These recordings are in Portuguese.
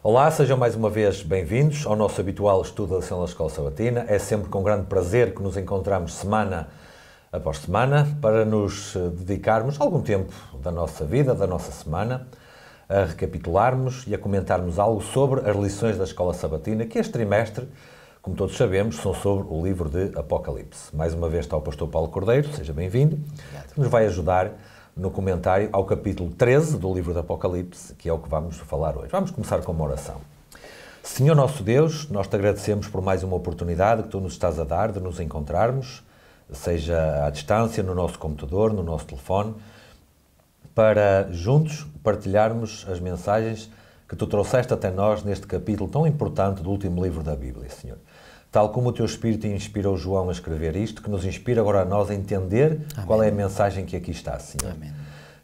Olá, sejam mais uma vez bem-vindos ao nosso habitual estudo da Sessão da Escola Sabatina. É sempre com grande prazer que nos encontramos semana após semana para nos eh, dedicarmos algum tempo da nossa vida, da nossa semana, a recapitularmos e a comentarmos algo sobre as lições da Escola Sabatina, que este trimestre, como todos sabemos, são sobre o livro de Apocalipse. Mais uma vez está o pastor Paulo Cordeiro, seja bem-vindo, que nos vai ajudar a no comentário ao capítulo 13 do livro do Apocalipse, que é o que vamos falar hoje. Vamos começar com uma oração. Senhor nosso Deus, nós te agradecemos por mais uma oportunidade que tu nos estás a dar de nos encontrarmos, seja à distância, no nosso computador, no nosso telefone, para juntos partilharmos as mensagens que tu trouxeste até nós neste capítulo tão importante do último livro da Bíblia, Senhor. Tal como o teu espírito inspirou João a escrever isto, que nos inspira agora a nós a entender Amém. qual é a mensagem que aqui está, Senhor. Amém.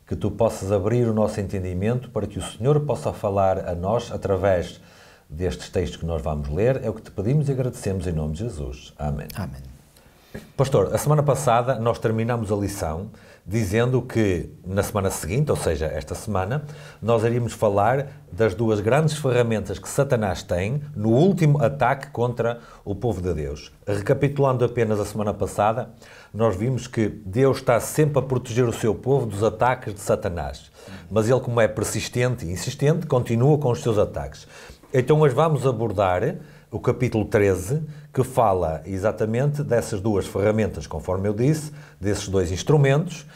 Que tu possas abrir o nosso entendimento para que o Senhor possa falar a nós através destes textos que nós vamos ler. É o que te pedimos e agradecemos em nome de Jesus. Amém. Amém. Pastor, a semana passada nós terminamos a lição dizendo que na semana seguinte, ou seja, esta semana, nós iríamos falar das duas grandes ferramentas que Satanás tem no último ataque contra o povo de Deus. Recapitulando apenas a semana passada, nós vimos que Deus está sempre a proteger o seu povo dos ataques de Satanás. Mas ele, como é persistente e insistente, continua com os seus ataques. Então hoje vamos abordar o capítulo 13 que fala exatamente dessas duas ferramentas, conforme eu disse, desses dois instrumentos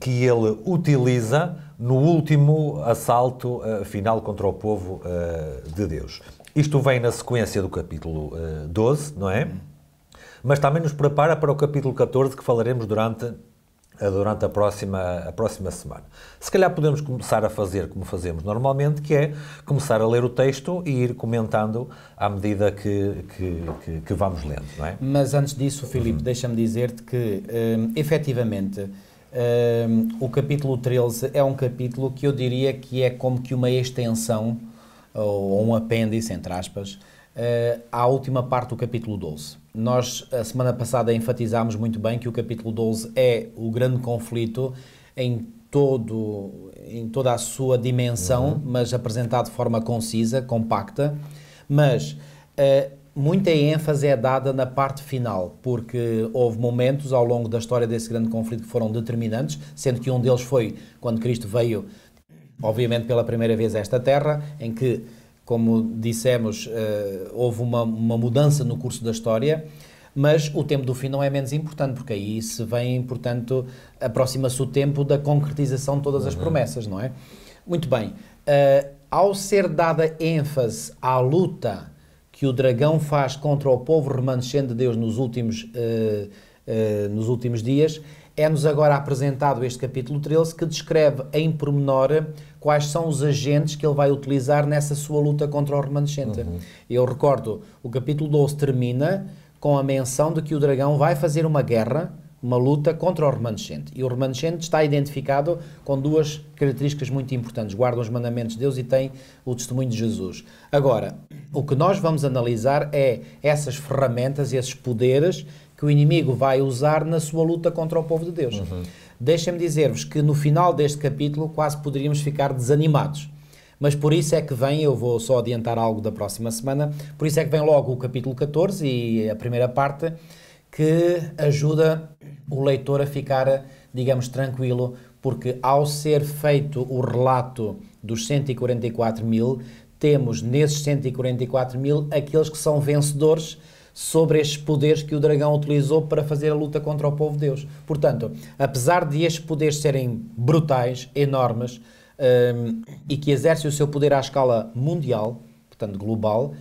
que ele utiliza no último assalto uh, final contra o povo uh, de Deus. Isto vem na sequência do capítulo uh, eh, 12, não é? Mas também nos prepara para o capítulo 14, que falaremos durante eh, durante a próxima, a próxima semana. Se calhar podemos começar a fazer como fazemos normalmente, que é começar a ler o texto e ir comentando à medida que, que, que, que vamos lendo, não é? Mas antes disso, Filipe, uhum. deixa-me dizer-te que, um, eh, efetivamente, um, eh, o capítulo 13 é um capítulo que eu diria que é como que uma extensão, ou um apêndice, entre aspas, uh, à última parte do capítulo 12. Nós, a semana passada, enfatizámos muito bem que o capítulo 12 é o grande conflito em, todo, em toda a sua dimensão, uhum. mas apresentado de forma concisa, compacta. Mas uh, muita ênfase é dada na parte final, porque houve momentos ao longo da história desse grande conflito que foram determinantes, sendo que um deles foi quando Cristo veio, obviamente, pela primeira vez a esta terra, em que como dissemos, eh, houve uma, uma mudança no curso da história mas o tempo do fim não é menos importante, porque aí se vem, portanto, aproxima-se o tempo da concretização de todas uhum. as promessas, não é? Muito bem, uh, ao ser dada ênfase à luta que o dragão faz contra o povo remanescente de Deus nos últimos, uh, uh, nos últimos dias, é-nos agora apresentado este capítulo 13 que descreve em pormenor quais são os agentes que ele vai utilizar nessa sua luta contra o remanescente. Uhum. Eu recordo, o capítulo 12 termina com a menção de que o dragão vai fazer uma guerra, uma luta contra o remanescente. E o remanescente está identificado com duas características muito importantes: guarda os mandamentos de Deus e tem o testemunho de Jesus. Agora, o que nós vamos analisar é essas ferramentas, esses poderes que o inimigo vai usar na sua luta contra o povo de Deus. Uhum. Deixem-me dizer-vos que no final deste capítulo quase poderíamos ficar desanimados. Mas por isso é que vem, eu vou só adiantar algo da próxima semana, por isso é que vem logo o capítulo 14 e a primeira parte que ajuda o leitor a ficar, digamos, tranquilo, porque ao ser feito o relato dos 144 mil, temos nesses 144 mil aqueles que são vencedores sobre estes poderes que o dragão utilizou para fazer a luta contra o povo de Deus. Portanto, apesar de estes poderes serem brutais, enormes, um, e que exercem o seu poder à escala mundial, portanto global,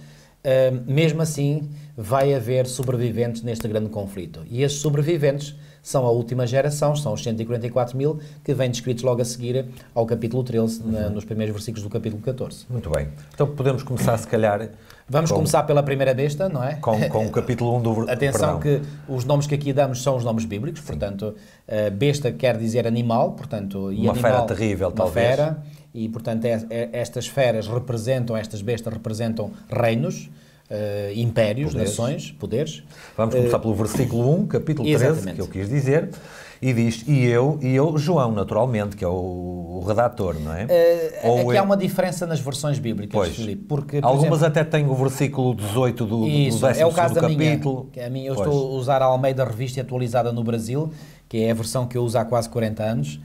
um, mesmo assim vai haver sobreviventes neste grande conflito. E esses sobreviventes são a última geração, são os 144 mil, que vêm descritos logo a seguir ao capítulo 13, uhum. na, nos primeiros versículos do capítulo 14. Muito bem. Então podemos começar, se calhar, Vamos com, começar pela primeira besta, não é? Com, com o capítulo 1 do... Atenção perdão. que os nomes que aqui damos são os nomes bíblicos, Sim. portanto, eh, besta quer dizer animal, portanto... E uma animal, fera terrível, uma talvez. fera, e portanto é, é, estas feras representam, estas bestas representam reinos, Uh, impérios, poderes. nações, poderes. Vamos começar uh, pelo versículo 1, capítulo 13, exatamente. que eu quis dizer e diz, e eu, e eu, João, naturalmente, que é o, o redator, não é? Uh, Ou é... há uma diferença nas versões bíblicas, pois. Filipe, porque... Por Algumas exemplo, até têm o versículo 18 do, isso, do é o caso da capítulo. Minha, a mim eu pois. estou a usar a Almeida Revista atualizada no Brasil, que é a versão que eu uso há quase 40 anos,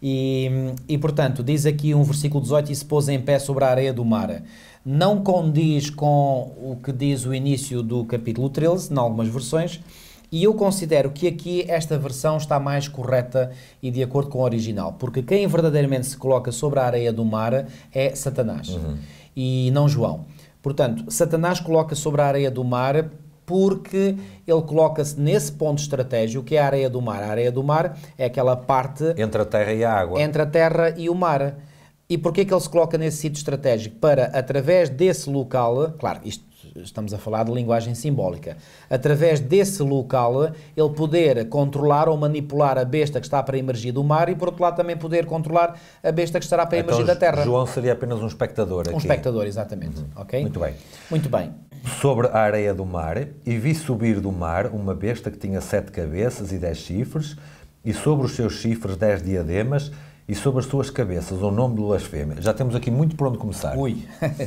e, e, portanto, diz aqui um versículo 18: E se pôs em pé sobre a areia do mar. Não condiz com o que diz o início do capítulo 13, em algumas versões, e eu considero que aqui esta versão está mais correta e de acordo com a original, porque quem verdadeiramente se coloca sobre a areia do mar é Satanás uhum. e não João. Portanto, Satanás coloca sobre a areia do mar porque ele coloca-se nesse ponto estratégico que é a areia do mar. A areia do mar é aquela parte entre a terra e a água. Entre a terra e o mar. E porquê que ele se coloca nesse sítio estratégico? Para, através desse local, claro, isto estamos a falar de linguagem simbólica. Através desse local, ele poder controlar ou manipular a besta que está para emergir do mar e, por outro lado, também poder controlar a besta que estará para então, emergir da terra. João seria apenas um espectador aqui. Um espectador, exatamente. Uhum. Ok? Muito bem. Muito bem. Sobre a areia do mar, e vi subir do mar uma besta que tinha sete cabeças e dez chifres, e sobre os seus chifres dez diademas, e sobre as suas cabeças o nome de blasfêmia. Já temos aqui muito por onde começar. Ui!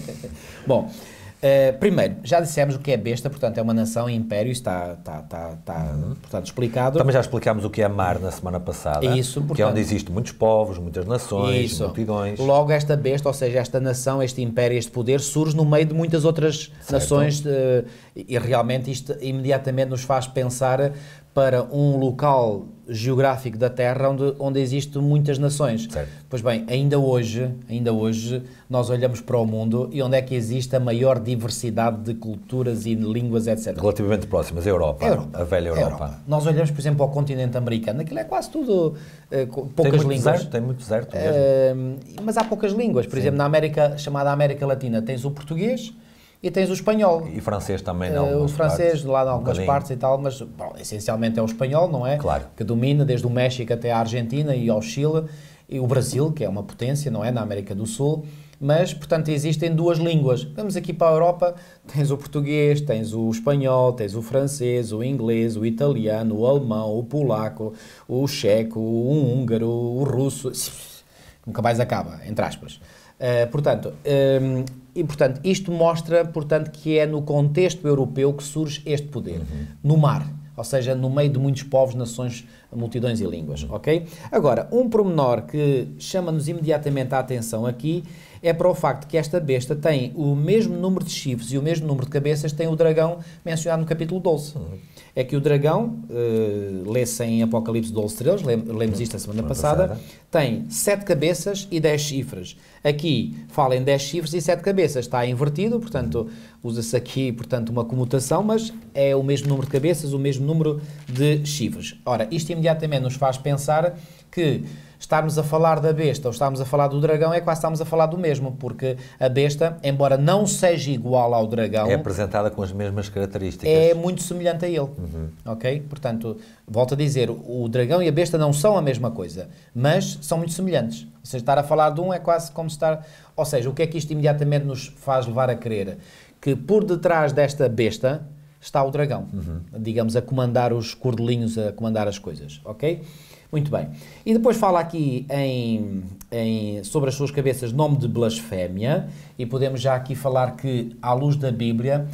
Bom, é, primeiro, já dissemos o que é besta, portanto é uma nação e império, está, está, está, está uhum. portanto, explicado. Também já explicámos o que é mar na semana passada, Isso, portanto, que é onde existem muitos povos, muitas nações, isso. multidões. Logo esta besta, ou seja, esta nação, este império, este poder, surge no meio de muitas outras certo. nações uh, e realmente isto imediatamente nos faz pensar para um local geográfico da Terra onde, onde existem muitas nações. Certo. Pois bem, ainda hoje, ainda hoje nós olhamos para o mundo e onde é que existe a maior diversidade de culturas e de línguas, etc. Relativamente próximas, a Europa, Europa. a velha Europa. Europa. Nós olhamos, por exemplo, ao continente americano, aquilo é quase tudo uh, poucas tem línguas. Deserto, tem muito deserto mesmo. Uh, mas há poucas línguas. Por Sim. exemplo, na América, chamada América Latina, tens o português, e tens o espanhol. E francês também, não? Uh, eh, o francês, partes, lá em algumas um partes e tal, mas bom, essencialmente é o espanhol, não é? Claro. Que domina desde o México até a Argentina e ao Chile, e o Brasil, que é uma potência, não é? Na América do Sul. Mas, portanto, existem duas línguas. Vamos aqui para a Europa, tens o português, tens o espanhol, tens o francês, o inglês, o italiano, o alemão, o polaco, o checo, o húngaro, o russo. Nunca mais acaba, entre aspas. Uh, portanto, ehm, e, portanto, isto mostra portanto, que é no contexto europeu que surge este poder, uhum. no mar, ou seja, no meio de muitos povos, nações, multidões e línguas, uhum. ok? Agora, um promenor que chama-nos imediatamente a atenção aqui é para o facto que esta besta tem o mesmo número de chifres e o mesmo número de cabeças que tem o dragão mencionado no capítulo 12. Uhum. É que o dragão, uh, lê-se em Apocalipse 12, 13, lemos isto a semana, semana passada, passada, tem sete cabeças e dez chifres. Aqui fala em dez chifres e sete cabeças, está invertido, portanto usa-se aqui portanto, uma comutação, mas é o mesmo número de cabeças, o mesmo número de chifres. Ora, isto imediatamente nos faz pensar que estarmos a falar da besta ou estarmos a falar do dragão é quase estamos a falar do mesmo, porque a besta, embora não seja igual ao dragão... É apresentada com as mesmas características. É muito semelhante a ele, uhum. ok? Portanto, volto a dizer, o dragão e a besta não são a mesma coisa, mas são muito semelhantes. Ou seja, estar a falar de um é quase como estar... Ou seja, o que é que isto imediatamente nos faz levar a crer? Que por detrás desta besta está o dragão, uhum. digamos, a comandar os cordelinhos, a comandar as coisas, ok? Muito bem. E depois fala aqui em, em, sobre as suas cabeças nome de blasfémia, e podemos já aqui falar que, à luz da Bíblia,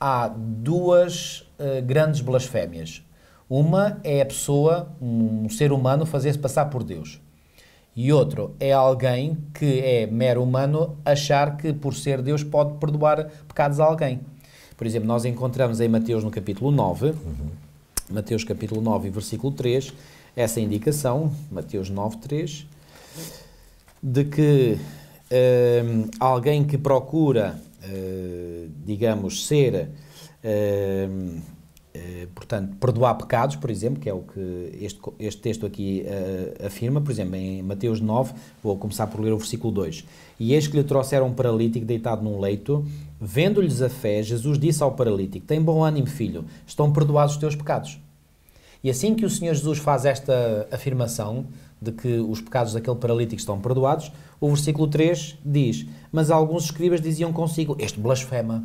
há duas uh, grandes blasfémias. Uma é a pessoa, um ser humano, fazer-se passar por Deus. E outro é alguém que é mero humano achar que, por ser Deus, pode perdoar pecados a alguém. Por exemplo, nós encontramos em Mateus no capítulo 9, uhum. Mateus capítulo 9, versículo 3, essa indicação, Mateus 9,3, de que ehm, alguém que procura, uh, digamos, ser, uh, portanto, perdoar pecados, por exemplo, que é o que este, este texto aqui eh, afirma, por exemplo, em Mateus 9, vou começar por ler o versículo 2. E eis que lhe trouxeram um paralítico deitado num leito, vendo-lhes a fé, Jesus disse ao paralítico: Tem bom ânimo, filho, estão perdoados os teus pecados. E assim que o Senhor Jesus faz esta afirmação de que os pecados daquele paralítico estão perdoados, o versículo 3 diz: Mas alguns escribas diziam consigo: Este blasfema.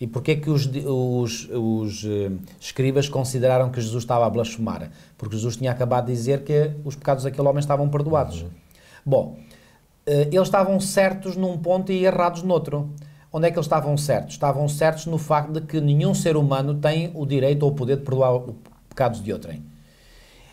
E porquê é que os, os, os eh, escribas consideraram que Jesus estava a blasfemar? Porque Jesus tinha acabado de dizer que os pecados daquele homem estavam perdoados. Uhum. Bom, eh, eles estavam certos num ponto e errados noutro. Onde é que eles estavam certos? Estavam certos no facto de que nenhum ser humano tem o direito ou o poder de perdoar pecados de outrem.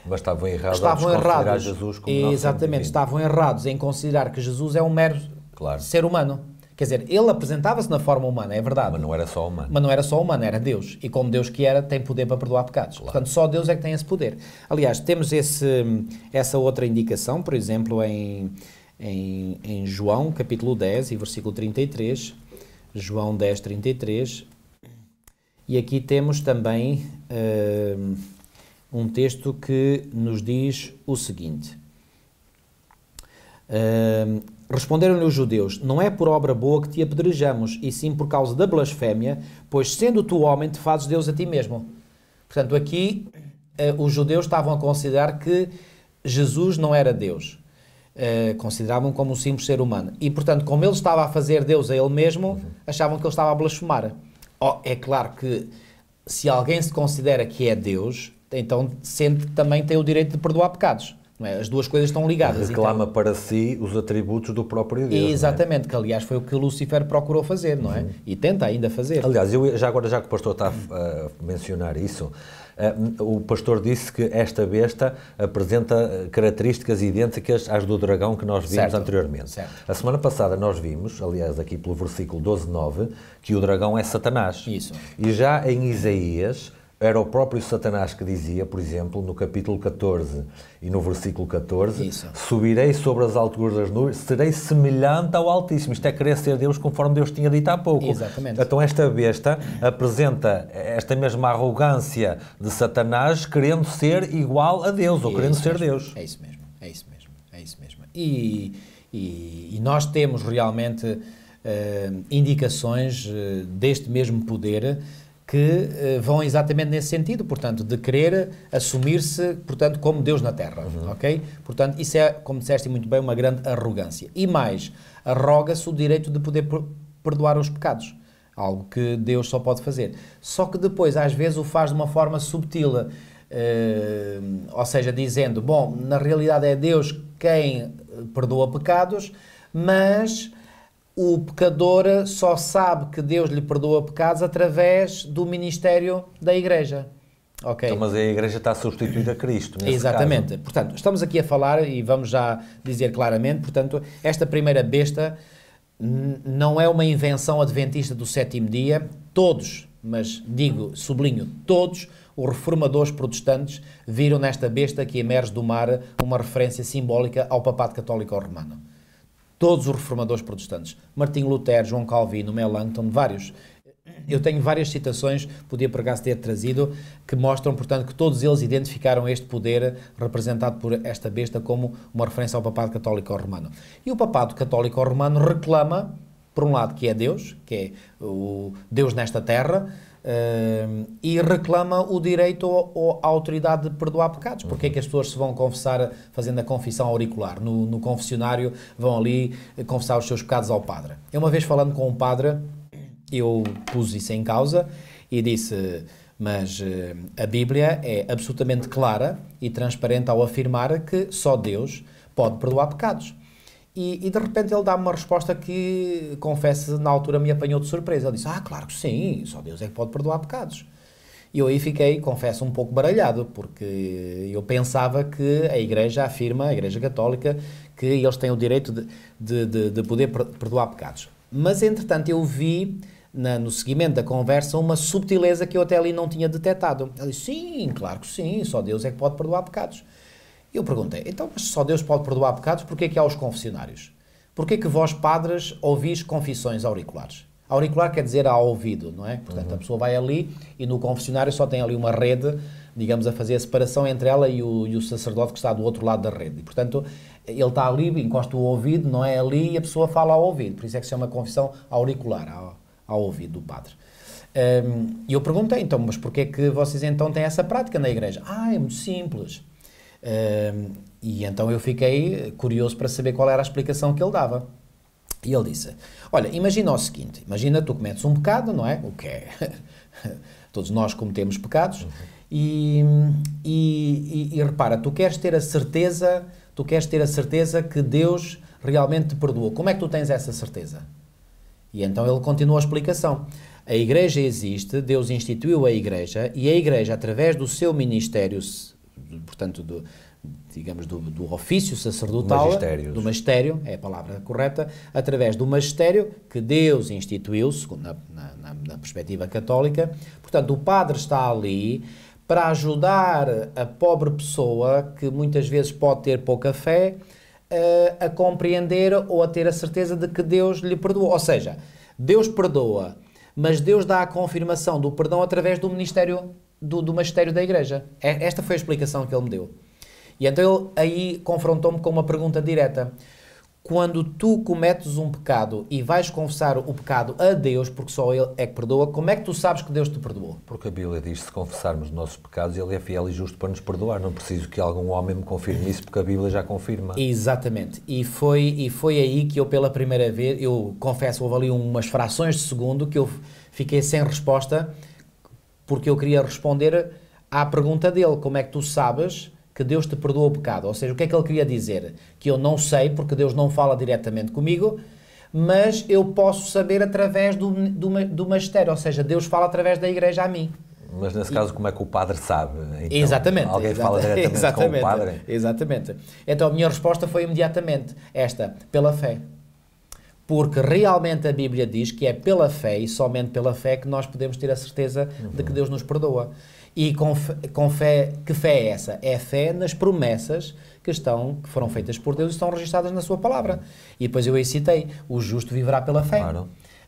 Mas estavam errados estavam errados Jesus como Exatamente, estavam errados em considerar que Jesus é um mero claro. ser humano. Quer dizer, ele apresentava-se na forma humana, é verdade. Mas não era só humano. Mas não era só humano, era Deus. E como Deus que era, tem poder para perdoar pecados. Claro. Portanto, só Deus é que tem esse poder. Aliás, temos esse, essa outra indicação, por exemplo, em, em, em João, capítulo 10 e versículo 33. João 10, 33. E aqui temos também uh, um texto que nos diz o seguinte: uh, Responderam-lhe os judeus: Não é por obra boa que te apedrejamos, e sim por causa da blasfémia, pois sendo tu homem, te fazes Deus a ti mesmo. Portanto, aqui uh, os judeus estavam a considerar que Jesus não era Deus. Uh, consideravam como um simples ser humano. E, portanto, como ele estava a fazer Deus a ele mesmo, uhum. achavam que ele estava a blasfemar. Oh, é claro que se alguém se considera que é Deus, então sente que também tem o direito de perdoar pecados. É? As duas coisas estão ligadas. Reclama então. para si os atributos do próprio Deus. É? Exatamente, é? que aliás foi o que Lucifer procurou fazer, não é? uhum. é? E tenta ainda fazer. Aliás, eu, já agora, já que o pastor está a, a mencionar isso, eh, o pastor disse que esta besta apresenta características idênticas às do dragão que nós vimos certo. anteriormente. Certo. A semana passada nós vimos, aliás, aqui pelo versículo 12, 9, que o dragão é Satanás. Isso. E já em Isaías era o próprio Satanás que dizia, por exemplo, no capítulo 14 e no versículo 14: Isso. Subirei sobre as alturas das nuvens, serei semelhante ao Altíssimo. Isto é querer ser Deus conforme Deus tinha dito há pouco. Exatamente. Então, esta besta apresenta esta mesma arrogância de Satanás, querendo ser igual a Deus, ou é querendo ser mesmo. Deus. É isso mesmo, é isso mesmo, é isso mesmo. E, e, e nós temos realmente uh, indicações uh, deste mesmo poder que uh, vão exatamente nesse sentido, portanto, de querer assumir-se, portanto, como Deus na Terra, uhum. ok? Portanto, isso é, como disseste muito bem, uma grande arrogância. E mais, arroga-se o direito de poder perdoar os pecados, algo que Deus só pode fazer. Só que depois, às vezes, o faz de uma forma subtil, uh, ou seja, dizendo, bom, na realidade é Deus quem eh, perdoa pecados, mas o pecador só sabe que Deus lhe perdoa pecados através do ministério da Igreja. Okay. Então, mas a Igreja está a substituir a Cristo. Exatamente. Caso. Portanto, estamos aqui a falar e vamos já dizer claramente. Portanto, esta primeira besta não é uma invenção adventista do sétimo dia. Todos, mas digo, sublinho, todos os reformadores protestantes viram nesta besta que emerge do mar uma referência simbólica ao papado católico romano todos os reformadores protestantes, Martim Lutero, João Calvino, Melanchthon, vários. Eu tenho várias citações, podia pregar-se ter trazido, que mostram, portanto, que todos eles identificaram este poder representado por esta besta como uma referência ao papado católico romano. E o papado católico romano reclama, por um lado, que é Deus, que é o Deus nesta terra, Uh, e reclama o direito ou, à autoridade de perdoar pecados. Porque é que as pessoas se vão confessar fazendo a confissão auricular? No, no confessionário vão ali confessar os seus pecados ao padre. Eu uma vez falando com um padre, eu pus isso em causa e disse mas uh, a Bíblia é absolutamente clara e transparente ao afirmar que só Deus pode perdoar pecados. E, e de repente ele dá-me uma resposta que, confesso, na altura me apanhou de surpresa. Ele disse: Ah, claro que sim, só Deus é que pode perdoar pecados. E eu aí fiquei, confesso, um pouco baralhado, porque eu pensava que a Igreja afirma, a Igreja Católica, que eles têm o direito de, de, de, de poder perdoar pecados. Mas, entretanto, eu vi na, no seguimento da conversa uma subtileza que eu até ali não tinha detectado. Ele disse: Sim, claro que sim, só Deus é que pode perdoar pecados. E eu perguntei, então, mas só Deus pode perdoar pecados, porquê é que há os confessionários? Porquê é que vós, padres, ouvis confissões auriculares? Auricular quer dizer ao ouvido, não é? Portanto, uhum. a pessoa vai ali e no confessionário só tem ali uma rede, digamos, a fazer a separação entre ela e o, e o sacerdote que está do outro lado da rede. E, portanto, ele está ali, encosta o ouvido, não é ali, e a pessoa fala ao ouvido. Por isso é que se chama confissão auricular, ao, ao ouvido do padre. Hum, e um, eu perguntei, então, mas porquê é que vocês então têm essa prática na igreja? Ah, é muito simples e então eu fiquei curioso para saber qual era a explicação que ele dava. E ele disse: Olha, imagina o seguinte: imagina tu cometes um pecado, não é? O que é? Todos nós cometemos pecados. Uhum. E, e, e, e, repara, tu queres ter a certeza, tu queres ter a certeza que Deus realmente te perdoou. Como é que tu tens essa certeza? E então ele continua a explicação. A igreja existe, Deus instituiu a igreja e a igreja, através do seu ministério portanto, do, digamos, do, do ofício sacerdotal, do magistério, é a palavra correta, através do magistério que Deus instituiu, na, na, na perspectiva católica. Portanto, o padre está ali para ajudar a pobre pessoa que muitas vezes pode ter pouca fé a, eh, a compreender ou a ter a certeza de que Deus lhe perdoou. Ou seja, Deus perdoa, mas Deus dá a confirmação do perdão através do ministério do, do magistério da igreja. É, esta foi a explicação que ele me deu. E então ele aí confrontou-me com uma pergunta direta. Quando tu cometes um pecado e vais confessar o pecado a Deus, porque só Ele é que perdoa, como é que tu sabes que Deus te perdoou? Porque a Bíblia diz: se confessarmos os nossos pecados, Ele é fiel e justo para nos perdoar. Não preciso que algum homem me confirme isso, porque a Bíblia já confirma. Exatamente. E foi, e foi aí que eu, pela primeira vez, eu confesso, houve ali umas frações de segundo que eu fiquei sem resposta porque eu queria responder à pergunta dele: como é que tu sabes que Deus te perdoa o pecado? Ou seja, o que é que ele queria dizer? Que eu não sei, porque Deus não fala diretamente comigo, mas eu posso saber através do, do, do magistério, ou seja, Deus fala através da igreja a mim. Mas nesse caso, e... como é que o padre sabe? Então, exatamente. Alguém exatamente, fala diretamente exatamente, com o padre? Exatamente. Então a minha resposta foi imediatamente esta, pela fé porque realmente a Bíblia diz que é pela fé e somente pela fé que nós podemos ter a certeza uhum. de que uhum. Deus nos perdoa. E com, com fé, que fé é essa? É fé nas promessas que estão, que foram feitas por Deus e estão registadas na sua palavra. E depois eu aí citei, o justo viverá pela fé. Claro.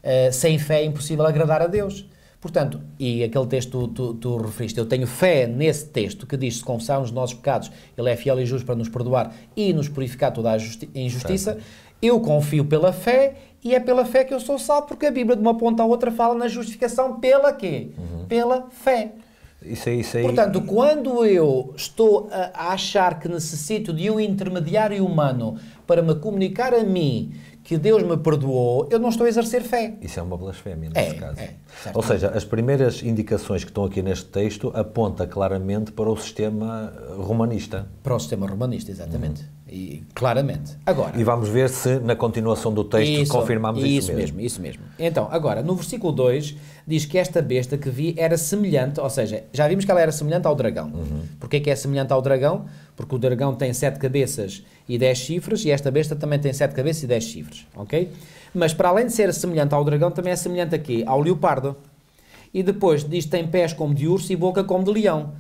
Uh, sem fé é impossível agradar a Deus. Portanto, e aquele texto tu, tu, tu referiste, eu tenho fé nesse texto que diz: se confessarmos os nossos pecados, Ele é fiel e justo para nos perdoar e nos purificar toda a injustiça. Certo eu confio pela fé e é pela fé que eu sou salvo, porque a Bíblia de uma ponta à outra fala na justificação pela quê? Uhum. Pela fé. Isso aí, isso aí. Portanto, quando eu estou a achar que necessito de um intermediário humano para me comunicar a mim que Deus me perdoou, eu não estou a exercer fé. Isso é uma blasfémia, neste é, caso. É, Ou seja, as primeiras indicações que estão aqui neste texto apontam claramente para o sistema romanista. Para o sistema romanista, exatamente. Uhum. E, claramente. Agora, e vamos ver se na continuação do texto isso, confirmamos isso, isso mesmo. Isso mesmo. Então, agora, no versículo 2 diz que esta besta que vi era semelhante, ou seja, já vimos que ela era semelhante ao dragão. Uhum. Porquê que é semelhante ao dragão? Porque o dragão tem sete cabeças e dez chifres e esta besta também tem sete cabeças e dez chifres, ok? Mas para além de ser semelhante ao dragão, também é semelhante aqui ao leopardo. E depois diz tem pés como de urso e boca como de leão.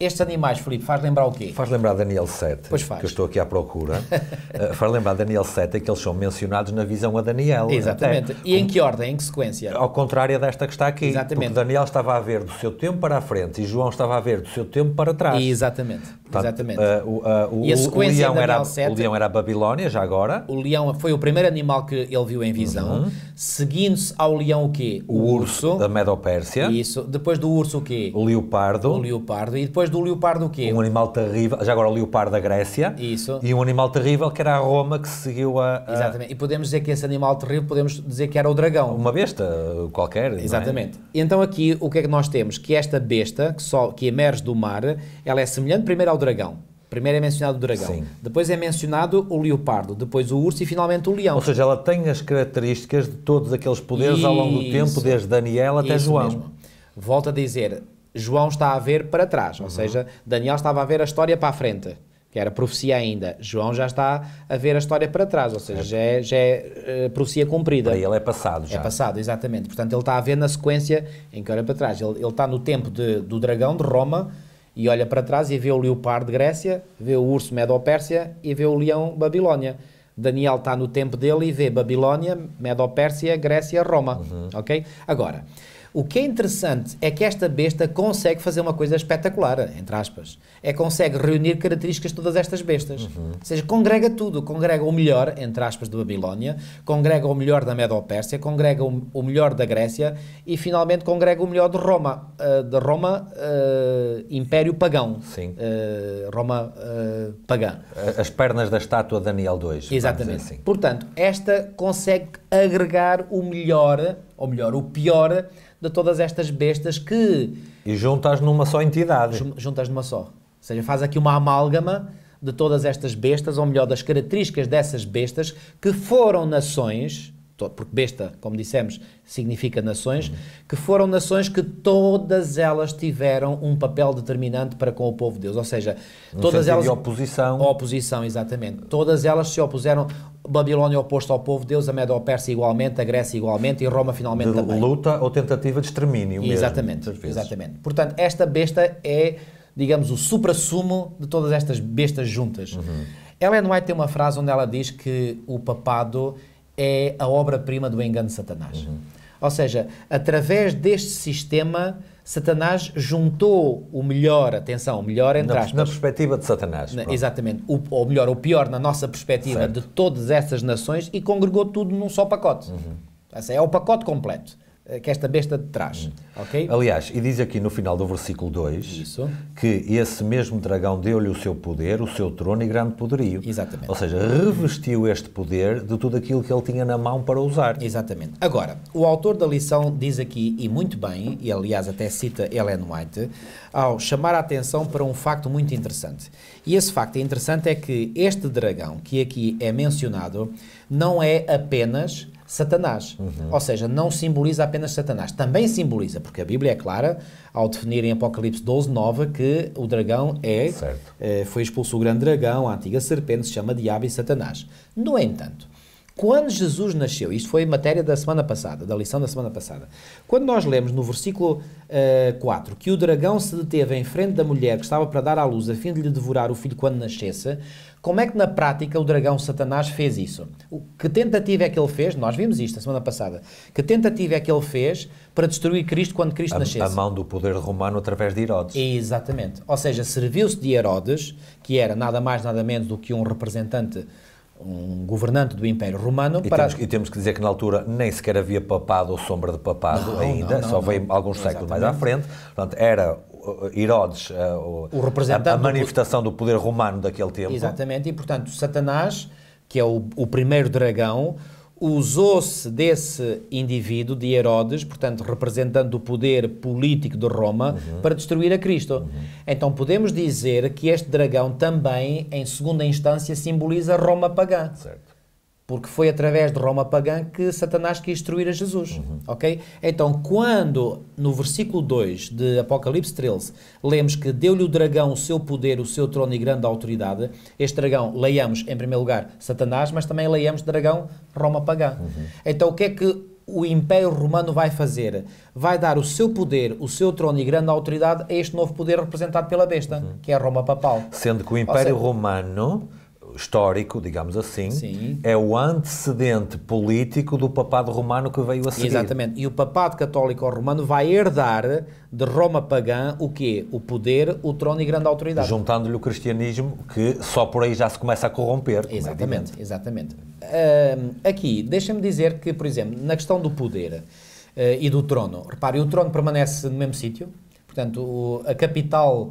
Estes animais, Felipe, faz lembrar o quê? Faz lembrar Daniel 7, pois faz. que eu estou aqui à procura. uh, faz lembrar Daniel 7, é que eles são mencionados na visão a Daniel. Exatamente. Até, e em um, que ordem, em que sequência? Ao contrário desta que está aqui. Exatamente. Porque Daniel estava a ver do seu tempo para a frente e João estava a ver do seu tempo para trás. exatamente. Portanto, exatamente. Uh, uh, e a sequência o leão, era, 7, o leão era a Babilónia, já agora. O leão foi o primeiro animal que ele viu em visão. Uhum. Seguindo-se ao leão o quê? O, o urso, urso. Da Medopérsia. Isso. Depois do urso o quê? O leopardo. O leopardo. E depois do leopardo o quê? Um animal terrível, já agora o leopardo da Grécia. Isso. E um animal terrível que era a Roma que seguiu a, a... Exatamente. E podemos dizer que esse animal terrível, podemos dizer que era o dragão. Uma besta qualquer, é? Exatamente. É? Então aqui, o que é que nós temos? Que esta besta, que, só, que emerge do mar, ela é semelhante primeiro ao dragão. Primeiro é mencionado o dragão, Sim. depois é mencionado o leopardo, depois o urso e finalmente o leão. Ou seja, ela tem as características de todos aqueles poderes Isso. ao longo do tempo, desde Daniel até Isso João. Mesmo. Volto a dizer, João está a ver para trás, uhum. ou seja, Daniel estava a ver a história para a frente, que era profecia ainda. João já está a ver a história para trás, ou seja, é. já é, já é uh, profecia cumprida. Para ele é passado já. É passado, exatamente. Portanto, ele está a ver na sequência em que olha para trás. Ele, ele está no tempo de, do dragão de Roma e olha para trás e vê o leopardo de Grécia, vê o urso Medo-Pérsia e vê o leão Babilónia. Daniel está no tempo dele e vê Babilónia, Medo-Pérsia, Grécia, Roma, uhum. ok? Agora... O que é interessante é que esta besta consegue fazer uma coisa espetacular, entre aspas. É consegue reunir características de todas estas bestas. Uhum. Ou seja, congrega tudo. Congrega o melhor, entre aspas, de Babilónia, congrega o melhor da Medo-Pérsia, congrega o, o, melhor da Grécia e finalmente congrega o melhor de Roma. Uh, de Roma, uh, Império Pagão. Sim. Uh, Roma Pagã. As pernas da estátua de Daniel II. Exatamente. Assim. Portanto, esta consegue agregar o melhor, ou melhor, o pior de todas estas bestas que. E juntas numa só entidade. Juntas numa só. Ou seja, faz aqui uma amálgama de todas estas bestas, ou melhor, das características dessas bestas que foram nações, porque besta, como dissemos, significa nações, uhum. que foram nações que todas elas tiveram um papel determinante para com o povo de Deus. Ou seja, no todas elas. De oposição. Oposição, exatamente. Todas elas se opuseram Babilônia é oposto ao povo de Deus, a Medo-Pérsia igualmente, a Grécia igualmente e Roma finalmente de também. Luta ou tentativa de extermínio Exatamente, mesmo, exatamente. Portanto, esta besta é, digamos, o supra-sumo de todas estas bestas juntas. Uhum. Ellen White tem uma frase onde ela diz que o papado é a obra-prima do engano de Satanás. Uhum. Ou seja, através deste sistema Satanás juntou o melhor, atenção, o melhor entre na, aspas. Na perspectiva de Satanás. Na, exatamente. O, ou melhor, o pior na nossa perspectiva certo. de todas essas nações e congregou tudo num só pacote. Uhum. Esse é o pacote completo. Eh, que esta besta te traz. Hum. Okay? Aliás, e diz aqui no final do versículo 2 Isso. que esse mesmo dragão deu-lhe o seu poder, o seu trono e grande poderio. Exatamente. Ou seja, revestiu este poder de tudo aquilo que ele tinha na mão para usar. Exatamente. Agora, o autor da lição diz aqui, e muito bem, e aliás até cita Ellen White, ao chamar a atenção para um facto muito interessante. E esse facto interessante é que este dragão que aqui é mencionado não é apenas Satanás. Uhum. Ou seja, não simboliza apenas Satanás, também simboliza, porque a Bíblia é clara ao definir em Apocalipse 12, 9 que o dragão é. Eh, foi expulso o grande dragão, a antiga serpente, se chama Diabo e Satanás. No entanto, quando Jesus nasceu, isto foi matéria da semana passada, da lição da semana passada, quando nós lemos no versículo uh, eh, 4 que o dragão se deteve em frente da mulher que estava para dar à luz a fim de lhe devorar o filho quando nascesse, como é que na prática o dragão Satanás fez isso? O, que tentativa é que ele fez? Nós vimos isto a semana passada. Que tentativa é que ele fez para destruir Cristo quando Cristo a, nascesse? A mão do poder romano através de Herodes. Exatamente. Ou seja, serviu-se de Herodes, que era nada mais nada menos do que um representante um governante do Império Romano e para... Temos, e temos que dizer que na altura nem sequer havia papado ou sombra de papado não, ainda, não, não, só veio alguns séculos mais à frente. Portanto, era eh, Herodes eh, a, a, a manifestação do poder romano daquele tempo. Exatamente, e portanto Satanás, que é o, o primeiro dragão, usou-se desse indivíduo, de Herodes, portanto representando o poder político de Roma, uhum. para destruir a Cristo. Uhum. Então podemos dizer que este dragão também, em segunda instância, simboliza Roma pagã. Certo porque foi através de Roma pagã que Satanás quis destruir a Jesus, uhum. ok? Então, quando no versículo 2 de Apocalipse 13, lemos que deu-lhe o dragão o seu poder, o seu trono e grande autoridade, este dragão, leiamos em primeiro lugar Satanás, mas também leiamos dragão Roma pagã. Uhum. Então, o que é que o Império Romano vai fazer? Vai dar o seu poder, o seu trono e grande autoridade a este novo poder representado pela besta, uhum. que é a Roma papal. Sendo que o Império seja, Romano histórico, digamos assim, Sim. é o antecedente político do papado romano que veio a seguir. Exatamente. E o papado católico romano vai herdar de Roma pagã o quê? O poder, o trono e grande autoridade. Juntando-lhe o cristianismo, que só por aí já se começa a corromper. Exatamente, é exatamente. Uh, aqui, deixa-me dizer que, por exemplo, na questão do poder uh, e do trono, repare, o trono permanece no mesmo sítio, portanto, o, a capital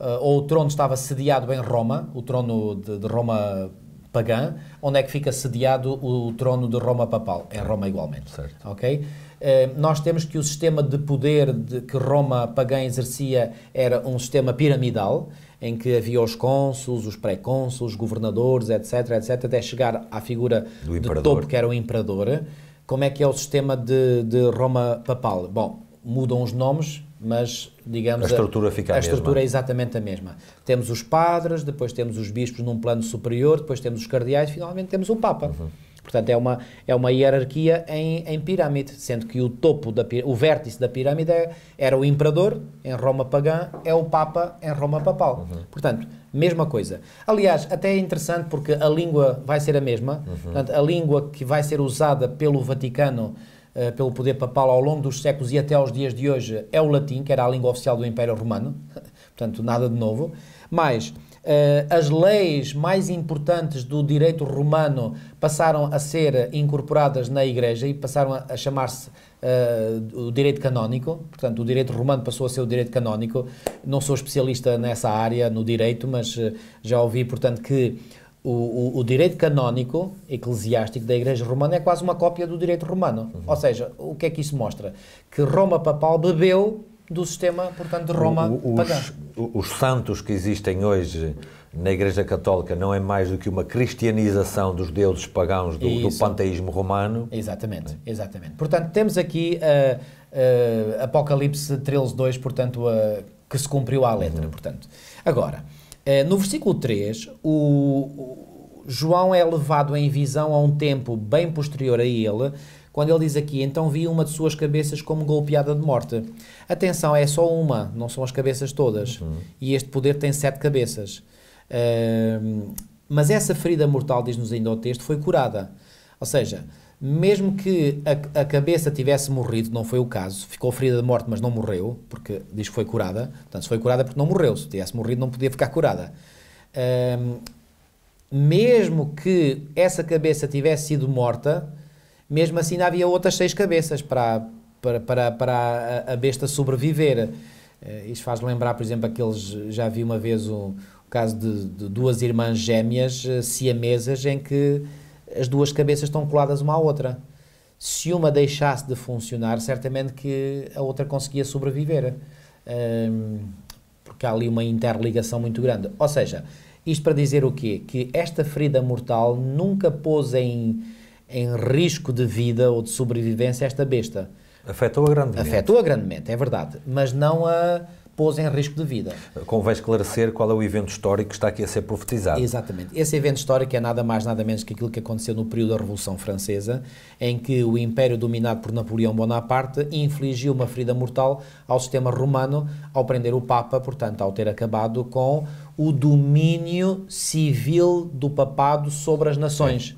ah, ou o trono estava sediado em Roma, o trono de, de Roma pagã, onde é que fica sediado o trono de Roma papal? Em Roma igualmente. Certo. Ok? Eh, nós temos que o sistema de poder de que Roma pagã exercia era um sistema piramidal, em que havia os cônsuls, os pré-cônsuls, governadores, etc, etc, até chegar à figura do de topo que era o imperador. Como é que é o sistema de, de Roma papal? Bom, mudam os nomes, mas digamos a estrutura fica a, a, estrutura é exatamente a mesma. Temos os padres, depois temos os bispos num plano superior, depois temos os cardeais, finalmente temos o Papa. Uhum. Portanto, é uma, é uma hierarquia em, em pirâmide, sendo que o topo, da, o vértice da pirâmide é, era o imperador em Roma pagã, é o Papa em Roma papal. Uhum. Portanto, mesma coisa. Aliás, até é interessante porque a língua vai ser a mesma, uhum. portanto, a língua que vai ser usada pelo Vaticano eh, pelo poder papal ao longo dos séculos e até aos dias de hoje é o latim, que era a língua oficial do Império Romano, portanto, nada de novo. Mas uh, as leis mais importantes do direito romano passaram a ser incorporadas na Igreja e passaram a, a chamar-se Uh, o direito canónico, portanto, o direito romano passou a ser o direito canónico. Não sou especialista nessa área, no direito, mas uh, já ouvi, portanto, que o, o, o, direito canónico eclesiástico da Igreja Romana é quase uma cópia do direito romano. Uhum. Ou seja, o que é que isso mostra? Que Roma papal bebeu do sistema, portanto, de Roma o, os, pagã. Os santos que existem hoje na Igreja Católica não é mais do que uma cristianização dos deuses pagãos do, do panteísmo romano. Exatamente, é. exatamente. Portanto, temos aqui uh, uh, Apocalipse 13.2, portanto, uh, que se cumpriu à letra, uhum. portanto. Agora... Eh, no versículo 3, o, o João é levado em visão a um tempo bem posterior a ele, quando ele diz aqui, então vi uma de suas cabeças como golpeada de morte. Atenção, é só uma, não são as cabeças todas. Uhum. E este poder tem sete cabeças. Uh, mas essa ferida mortal, diz-nos ainda o texto, foi curada. Ou seja, mesmo que a, a, cabeça tivesse morrido, não foi o caso, ficou ferida de morte, mas não morreu, porque diz que foi curada. Portanto, se foi curada é porque não morreu, se tivesse morrido, não podia ficar curada. Um, mesmo que essa cabeça tivesse sido morta, mesmo assim havia outras seis cabeças para, para, para, para a, a besta sobreviver. Uh, isto faz lembrar, por exemplo, aqueles. Já vi uma vez o, o caso de, de duas irmãs gêmeas uh, siamesas em que as duas cabeças estão coladas uma à outra. Se uma deixasse de funcionar, certamente que a outra conseguia sobreviver. Um, porque há ali uma interligação muito grande. Ou seja, isto para dizer o quê? Que esta ferida mortal nunca pôs em, em risco de vida ou de sobrevivência esta besta. Afetou-a grandemente. Afetou-a grandemente, é verdade. Mas não a pôs em risco de vida. Convém esclarecer qual é o evento histórico que está aqui a ser profetizado. Exatamente. Esse evento histórico é nada mais, nada menos que aquilo que aconteceu no período da Revolução Francesa, em que o Império dominado por Napoleão Bonaparte infligiu uma ferida mortal ao sistema romano ao prender o Papa, portanto, ao ter acabado com o domínio civil do papado sobre as nações.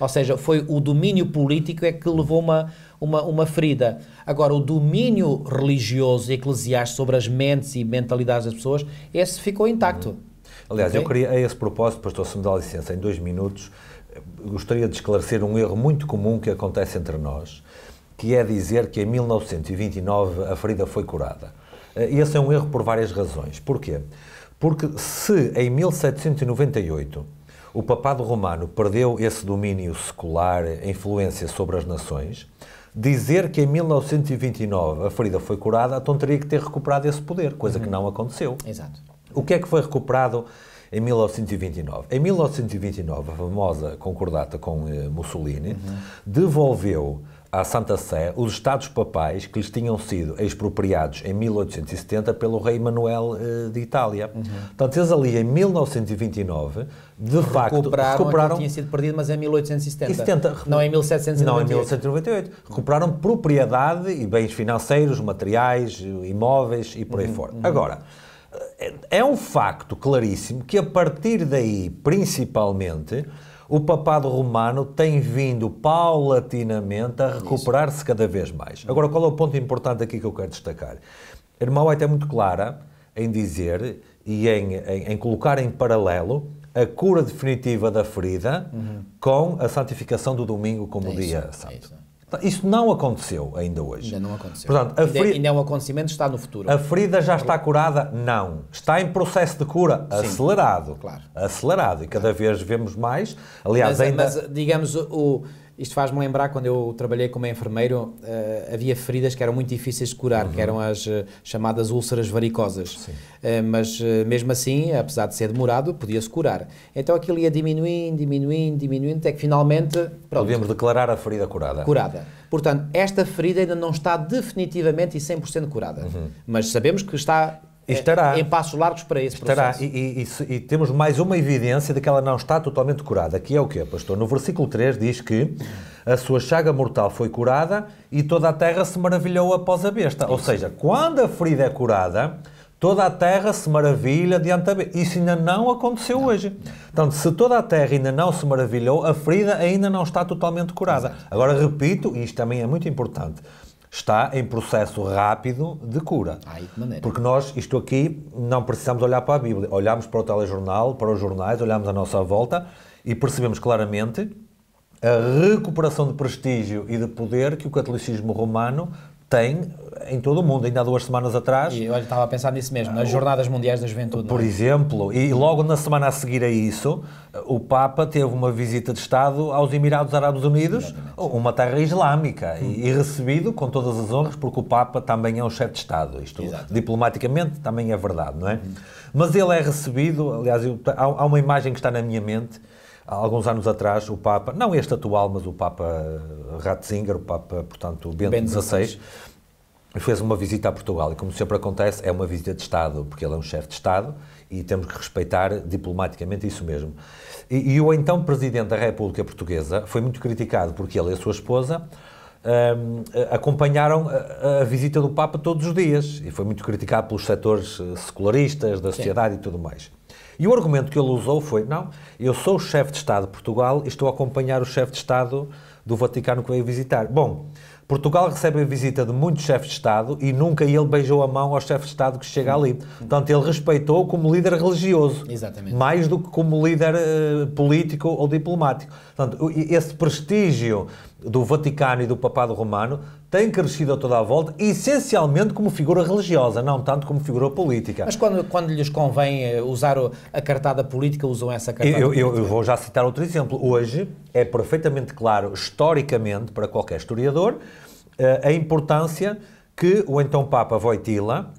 Ou seja, foi o domínio político é que levou uma, uma, uma ferida. Agora, o domínio religioso e eclesiástico sobre as mentes e mentalidades das pessoas, esse ficou intacto. Uhum. Aliás, okay? eu queria, a esse propósito, pastor, se me dá licença, em dois minutos, eh, gostaria de esclarecer um erro muito comum que acontece entre nós, que é dizer que em 1929 a ferida foi curada. Eh, esse é um erro por várias razões. Porquê? Porque se em 1798 o papado romano perdeu esse domínio secular, influência sobre as nações. Dizer que em 1929 a ferida foi curada, então teria que ter recuperado esse poder, coisa uhum. que não aconteceu. Exato. O que é que foi recuperado em 1929? Em 1929, a famosa concordata com eh, Mussolini uhum. devolveu à Santa Sé os estados papais que lhes tinham sido expropriados em 1870 pelo rei Manuel uh, de Itália. Uhum. Portanto, eles ali em 1929, de recuperaram facto, recuperaram... tinha sido perdido, mas em 1870. 70, não em 1798. Não em 1798. Recuperaram propriedade e bens financeiros, materiais, imóveis e por aí uhum. fora. Uhum. Agora, eh, é um facto claríssimo que a partir daí, principalmente o papado romano tem vindo paulatinamente a recuperar-se cada vez mais. Agora, qual é o ponto importante aqui que eu quero destacar? A irmã White é muito clara em dizer e em, em, em colocar em paralelo a cura definitiva da ferida uhum. com a santificação do domingo como é dia é santo. É Tá, isso não aconteceu ainda hoje. Ainda não aconteceu. Portanto, ainda, é- ferida, ainda, é um acontecimento, está no futuro. A ferida já está curada? Não. Está em processo de cura? Sim, acelerado. Claro. Acelerado. E cada claro. vez vemos mais. Aliás, mas, ainda. Mas, digamos, o isto faz-me lembrar quando eu trabalhei como enfermeiro, uh, havia feridas que eram muito difíceis de curar, uhum. que eram as uh, chamadas úlceras varicosas. Uh, mas mesmo assim, apesar de ser demorado, podia-se curar. Então aquilo ia diminuindo, diminuindo, diminuindo, até que finalmente. Pronto. Podíamos declarar a ferida curada. Curada. Portanto, esta ferida ainda não está definitivamente e 100% curada. Uhum. Mas sabemos que está é, estará. em passos largos para esse estará. processo. E, e, e, temos mais uma evidência de que ela não está totalmente curada. Aqui é o quê, pastor? No versículo 3 diz que a sua chaga mortal foi curada e toda a terra se maravilhou após a besta. Isso. Ou seja, quando a ferida é curada, toda a terra se maravilha diante da besta. Isso ainda não aconteceu não. hoje. Portanto, se toda a terra ainda não se maravilhou, a ferida ainda não está totalmente curada. Agora, repito, e isto também é muito importante, está em processo rápido de cura. Ai, de maneira. Porque nós, isto aqui, não precisamos olhar para a Bíblia. Olhamos para o telejornal, para os jornais, olhamos à nossa volta e percebemos claramente a recuperação de prestígio e de poder que o catolicismo romano tem em todo o mundo. Ainda há duas semanas atrás. E olha, estava a pensar nisso mesmo, nas Jornadas Mundiais da Juventude. Por é? exemplo, e logo na semana a seguir a isso, o Papa teve uma visita de Estado aos Emirados Árabes Unidos, Exatamente. uma terra islâmica, hum. e, recebido com todas as honras, porque o Papa também é um chefe de Estado. Isto, Exato. diplomaticamente, também é verdade, não é? Hum. Mas ele é recebido, aliás, eu, há, há uma imagem que está na minha mente há alguns anos atrás, o Papa, não este atual, mas o Papa Ratzinger, o Papa, portanto, Bento XVI, fez uma visita a Portugal e, como sempre acontece, é uma visita de Estado, porque ele é um chefe de Estado e temos que respeitar diplomaticamente isso mesmo. E, e o então Presidente da República Portuguesa foi muito criticado porque ele e a sua esposa um, acompanharam a, a, visita do Papa todos os dias e foi muito criticado pelos setores eh, secularistas da sociedade Sim. e tudo mais. E o argumento que ele usou foi: não, eu sou o chefe de Estado de Portugal e estou a acompanhar o chefe de Estado do Vaticano que veio visitar. Bom, Portugal recebe a visita de muitos chefes de Estado e nunca ele beijou a mão ao chefe de Estado que chega ali. Portanto, ele respeitou como líder religioso, Exatamente. mais do que como líder uh, político ou diplomático. Portanto, esse prestígio do Vaticano e do Papado Romano tem crescido a toda a volta, essencialmente como figura religiosa, não tanto como figura política. Mas quando, quando lhes convém eh, usar a cartada política, usam essa cartada eu, política? Eu vou já citar outro exemplo. Hoje é perfeitamente claro, historicamente, para qualquer historiador, eh, a importância que o então Papa Voitila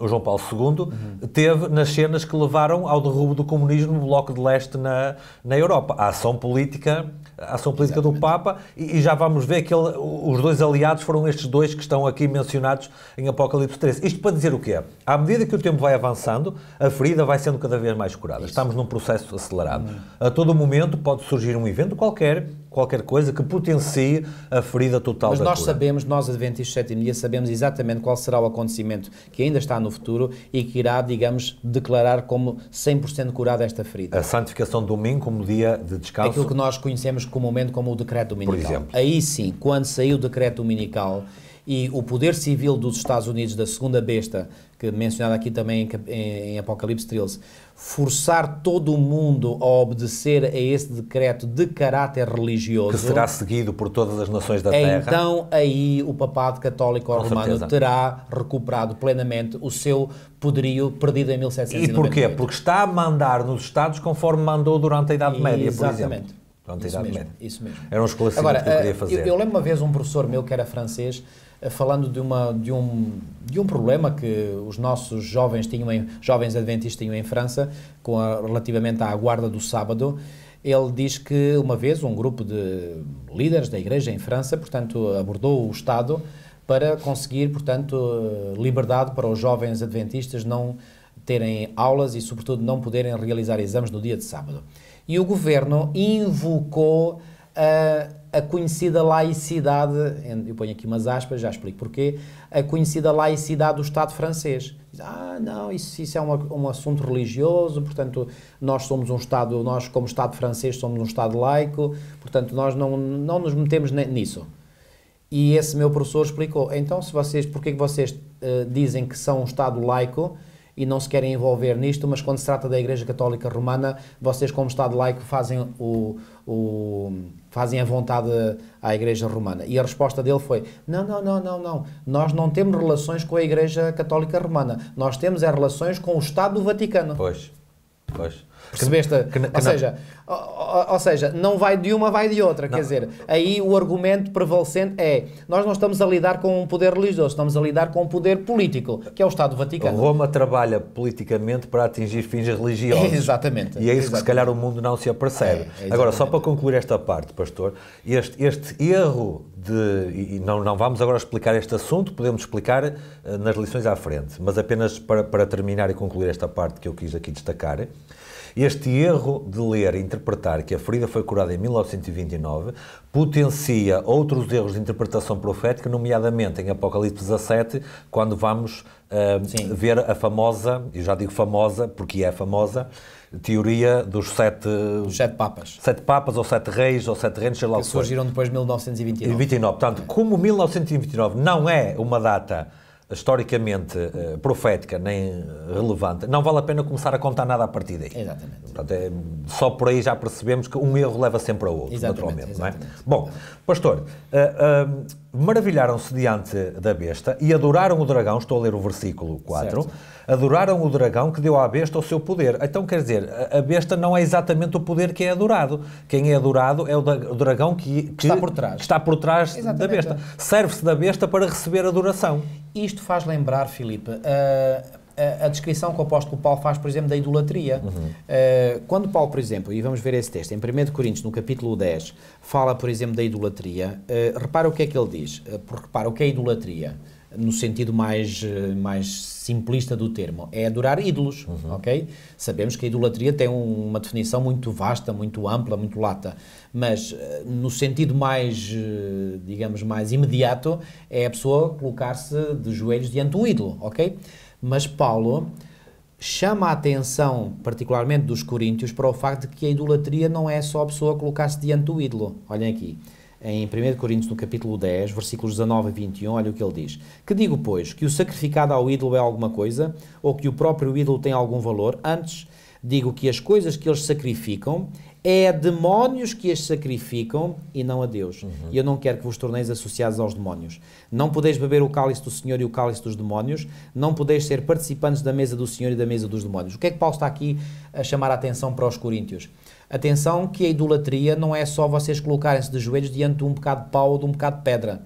o João Paulo II, uhum. teve nas cenas que levaram ao derrubo do comunismo no Bloco de Leste na, na Europa. A ação política, a ação política do Papa, e, e, já vamos ver que ele, os dois aliados foram estes dois que estão aqui mencionados em Apocalipse 13. Isto para dizer o quê? À medida que o tempo vai avançando, a ferida vai sendo cada vez mais curada. Isso. Estamos num processo acelerado. Uhum. A todo momento pode surgir um evento qualquer qualquer coisa que potencie a ferida total Mas da nós cura. sabemos, nós Adventistas Sétimo Dia, sabemos exatamente qual será o acontecimento que ainda está no no futuro e que irá, digamos, declarar como 100% curada esta ferida. A santificação do domingo como dia de descanso? Aquilo que nós conhecemos comumente como o decreto dominical. Por exemplo. Aí sim, quando saiu o decreto dominical e o poder civil dos Estados Unidos, da segunda besta, que é mencionada aqui também em, em Apocalipse 13, forçar todo o mundo a obedecer a esse decreto de caráter religioso. Que será seguido por todas as nações da Terra. Então aí o papado católico romano terá recuperado plenamente o seu poderio perdido em 1798. E porquê? Porque está a mandar nos Estados conforme mandou durante a Idade Média, Exatamente. por exemplo. Durante a Idade isso mesmo, Média. Isso mesmo. Era um esclarecimento Agora, que eu queria eh, fazer. Eu, eu lembro uma vez um professor meu que era francês eh, falando de, uma, de, um, de um problema que os nossos jovens tinham em, jovens adventistas tinham em França com a, relativamente à guarda do sábado. Ele diz que uma vez um grupo de líderes da igreja em França, portanto, abordou o Estado para conseguir, portanto, eh, liberdade para os jovens adventistas não terem aulas e, sobretudo, não poderem realizar exames no dia de sábado. E o governo invocou a a conhecida laicidade, eu ponho aqui umas aspas, já explico porquê, a conhecida laicidade do Estado francês. Ah, não, isso, isso é um um assunto religioso, portanto, nós somos um Estado, nós como Estado francês somos um Estado laico, portanto, nós não, não nos metemos nisso. E esse meu professor explicou, então, se vocês, porquê que vocês uh, dizem que são um Estado laico, e não se querem envolver nisto, mas quando se trata da Igreja Católica Romana, vocês, como Estado laico, fazem o, o, fazem a vontade à Igreja Romana. E a resposta dele foi: não, não, não, não, não. Nós não temos relações com a Igreja Católica Romana. Nós temos é relações com o Estado do Vaticano. Pois, pois. Percebeste? Que, que, que ou, seja, ou, ou, seja, não vai de uma, vai de outra. Não. Quer dizer, aí o argumento prevalecente é nós não estamos a lidar com um poder religioso, estamos a lidar com um poder político, que é o Estado Vaticano. Roma trabalha politicamente para atingir fins religiosos. Exatamente. E é isso exatamente. que se calhar o mundo não se apercebe. É, é agora, só para concluir esta parte, pastor, este, este erro de... E não, não vamos agora explicar este assunto, podemos explicar eh, nas lições à frente, mas apenas para, para terminar e concluir esta parte que eu quis aqui destacar, este erro de ler e interpretar que a ferida foi curada em 1929 potencia outros erros de interpretação profética, nomeadamente em Apocalipse 17, quando vamos uh, ver a famosa, e já digo famosa porque é famosa, teoria dos sete... Dos sete papas. Sete papas, ou sete reis, ou sete reinos, sei lá que surgiram depois de 1929. 29. Portanto, como 1929 não é uma data historicamente uh, profética nem relevante, não vale a pena começar a contar nada a partir daí. Exatamente. Portanto, é, só por aí já percebemos que um erro leva sempre a outro, exatamente, naturalmente. Exatamente. Não é? Bom, pastor, uh, uh, maravilharam-se diante da besta e adoraram o dragão, estou a ler o versículo 4, certo. adoraram o dragão que deu à besta o seu poder. Então, quer dizer, a besta não é exatamente o poder que é adorado. Quem é adorado é o, dragão que, que, está por trás, está por trás da besta. Serve-se da besta para receber adoração. Isto faz lembrar, Filipe, uh, a, a, descrição que o apóstolo Paulo faz, por exemplo, da idolatria. Uhum. Uh, quando Paulo, por exemplo, e vamos ver esse texto, em 1 Coríntios, no capítulo 10, fala, por exemplo, da idolatria, uh, repara o que é que ele diz. Uh, repara o que é idolatria, no sentido mais, mais simplista do termo, é adorar ídolos, uhum. ok? Sabemos que a idolatria tem um, uma definição muito vasta, muito ampla, muito lata, mas no sentido mais, digamos, mais imediato, é a pessoa colocar-se de joelhos diante de um ídolo, ok? Mas Paulo chama a atenção, particularmente dos coríntios, para o facto de que a idolatria não é só a pessoa colocar-se diante do ídolo. Olhem aqui, em 1 Coríntios, no capítulo 10, versículos 19 a 21, olha o que ele diz. Que digo, pois, que o sacrificado ao ídolo é alguma coisa, ou que o próprio ídolo tem algum valor? Antes, digo que as coisas que eles sacrificam é a demónios que as sacrificam e não a Deus. Uhum. E eu não quero que vos torneis associados aos demónios. Não podeis beber o cálice do Senhor e o cálice dos demónios, não podeis ser participantes da mesa do Senhor e da mesa dos demónios. O que é que Paulo está aqui a chamar a atenção para os coríntios? Atenção que a idolatria não é só vocês colocarem-se de joelhos diante de um pecado de pau ou de um pecado de pedra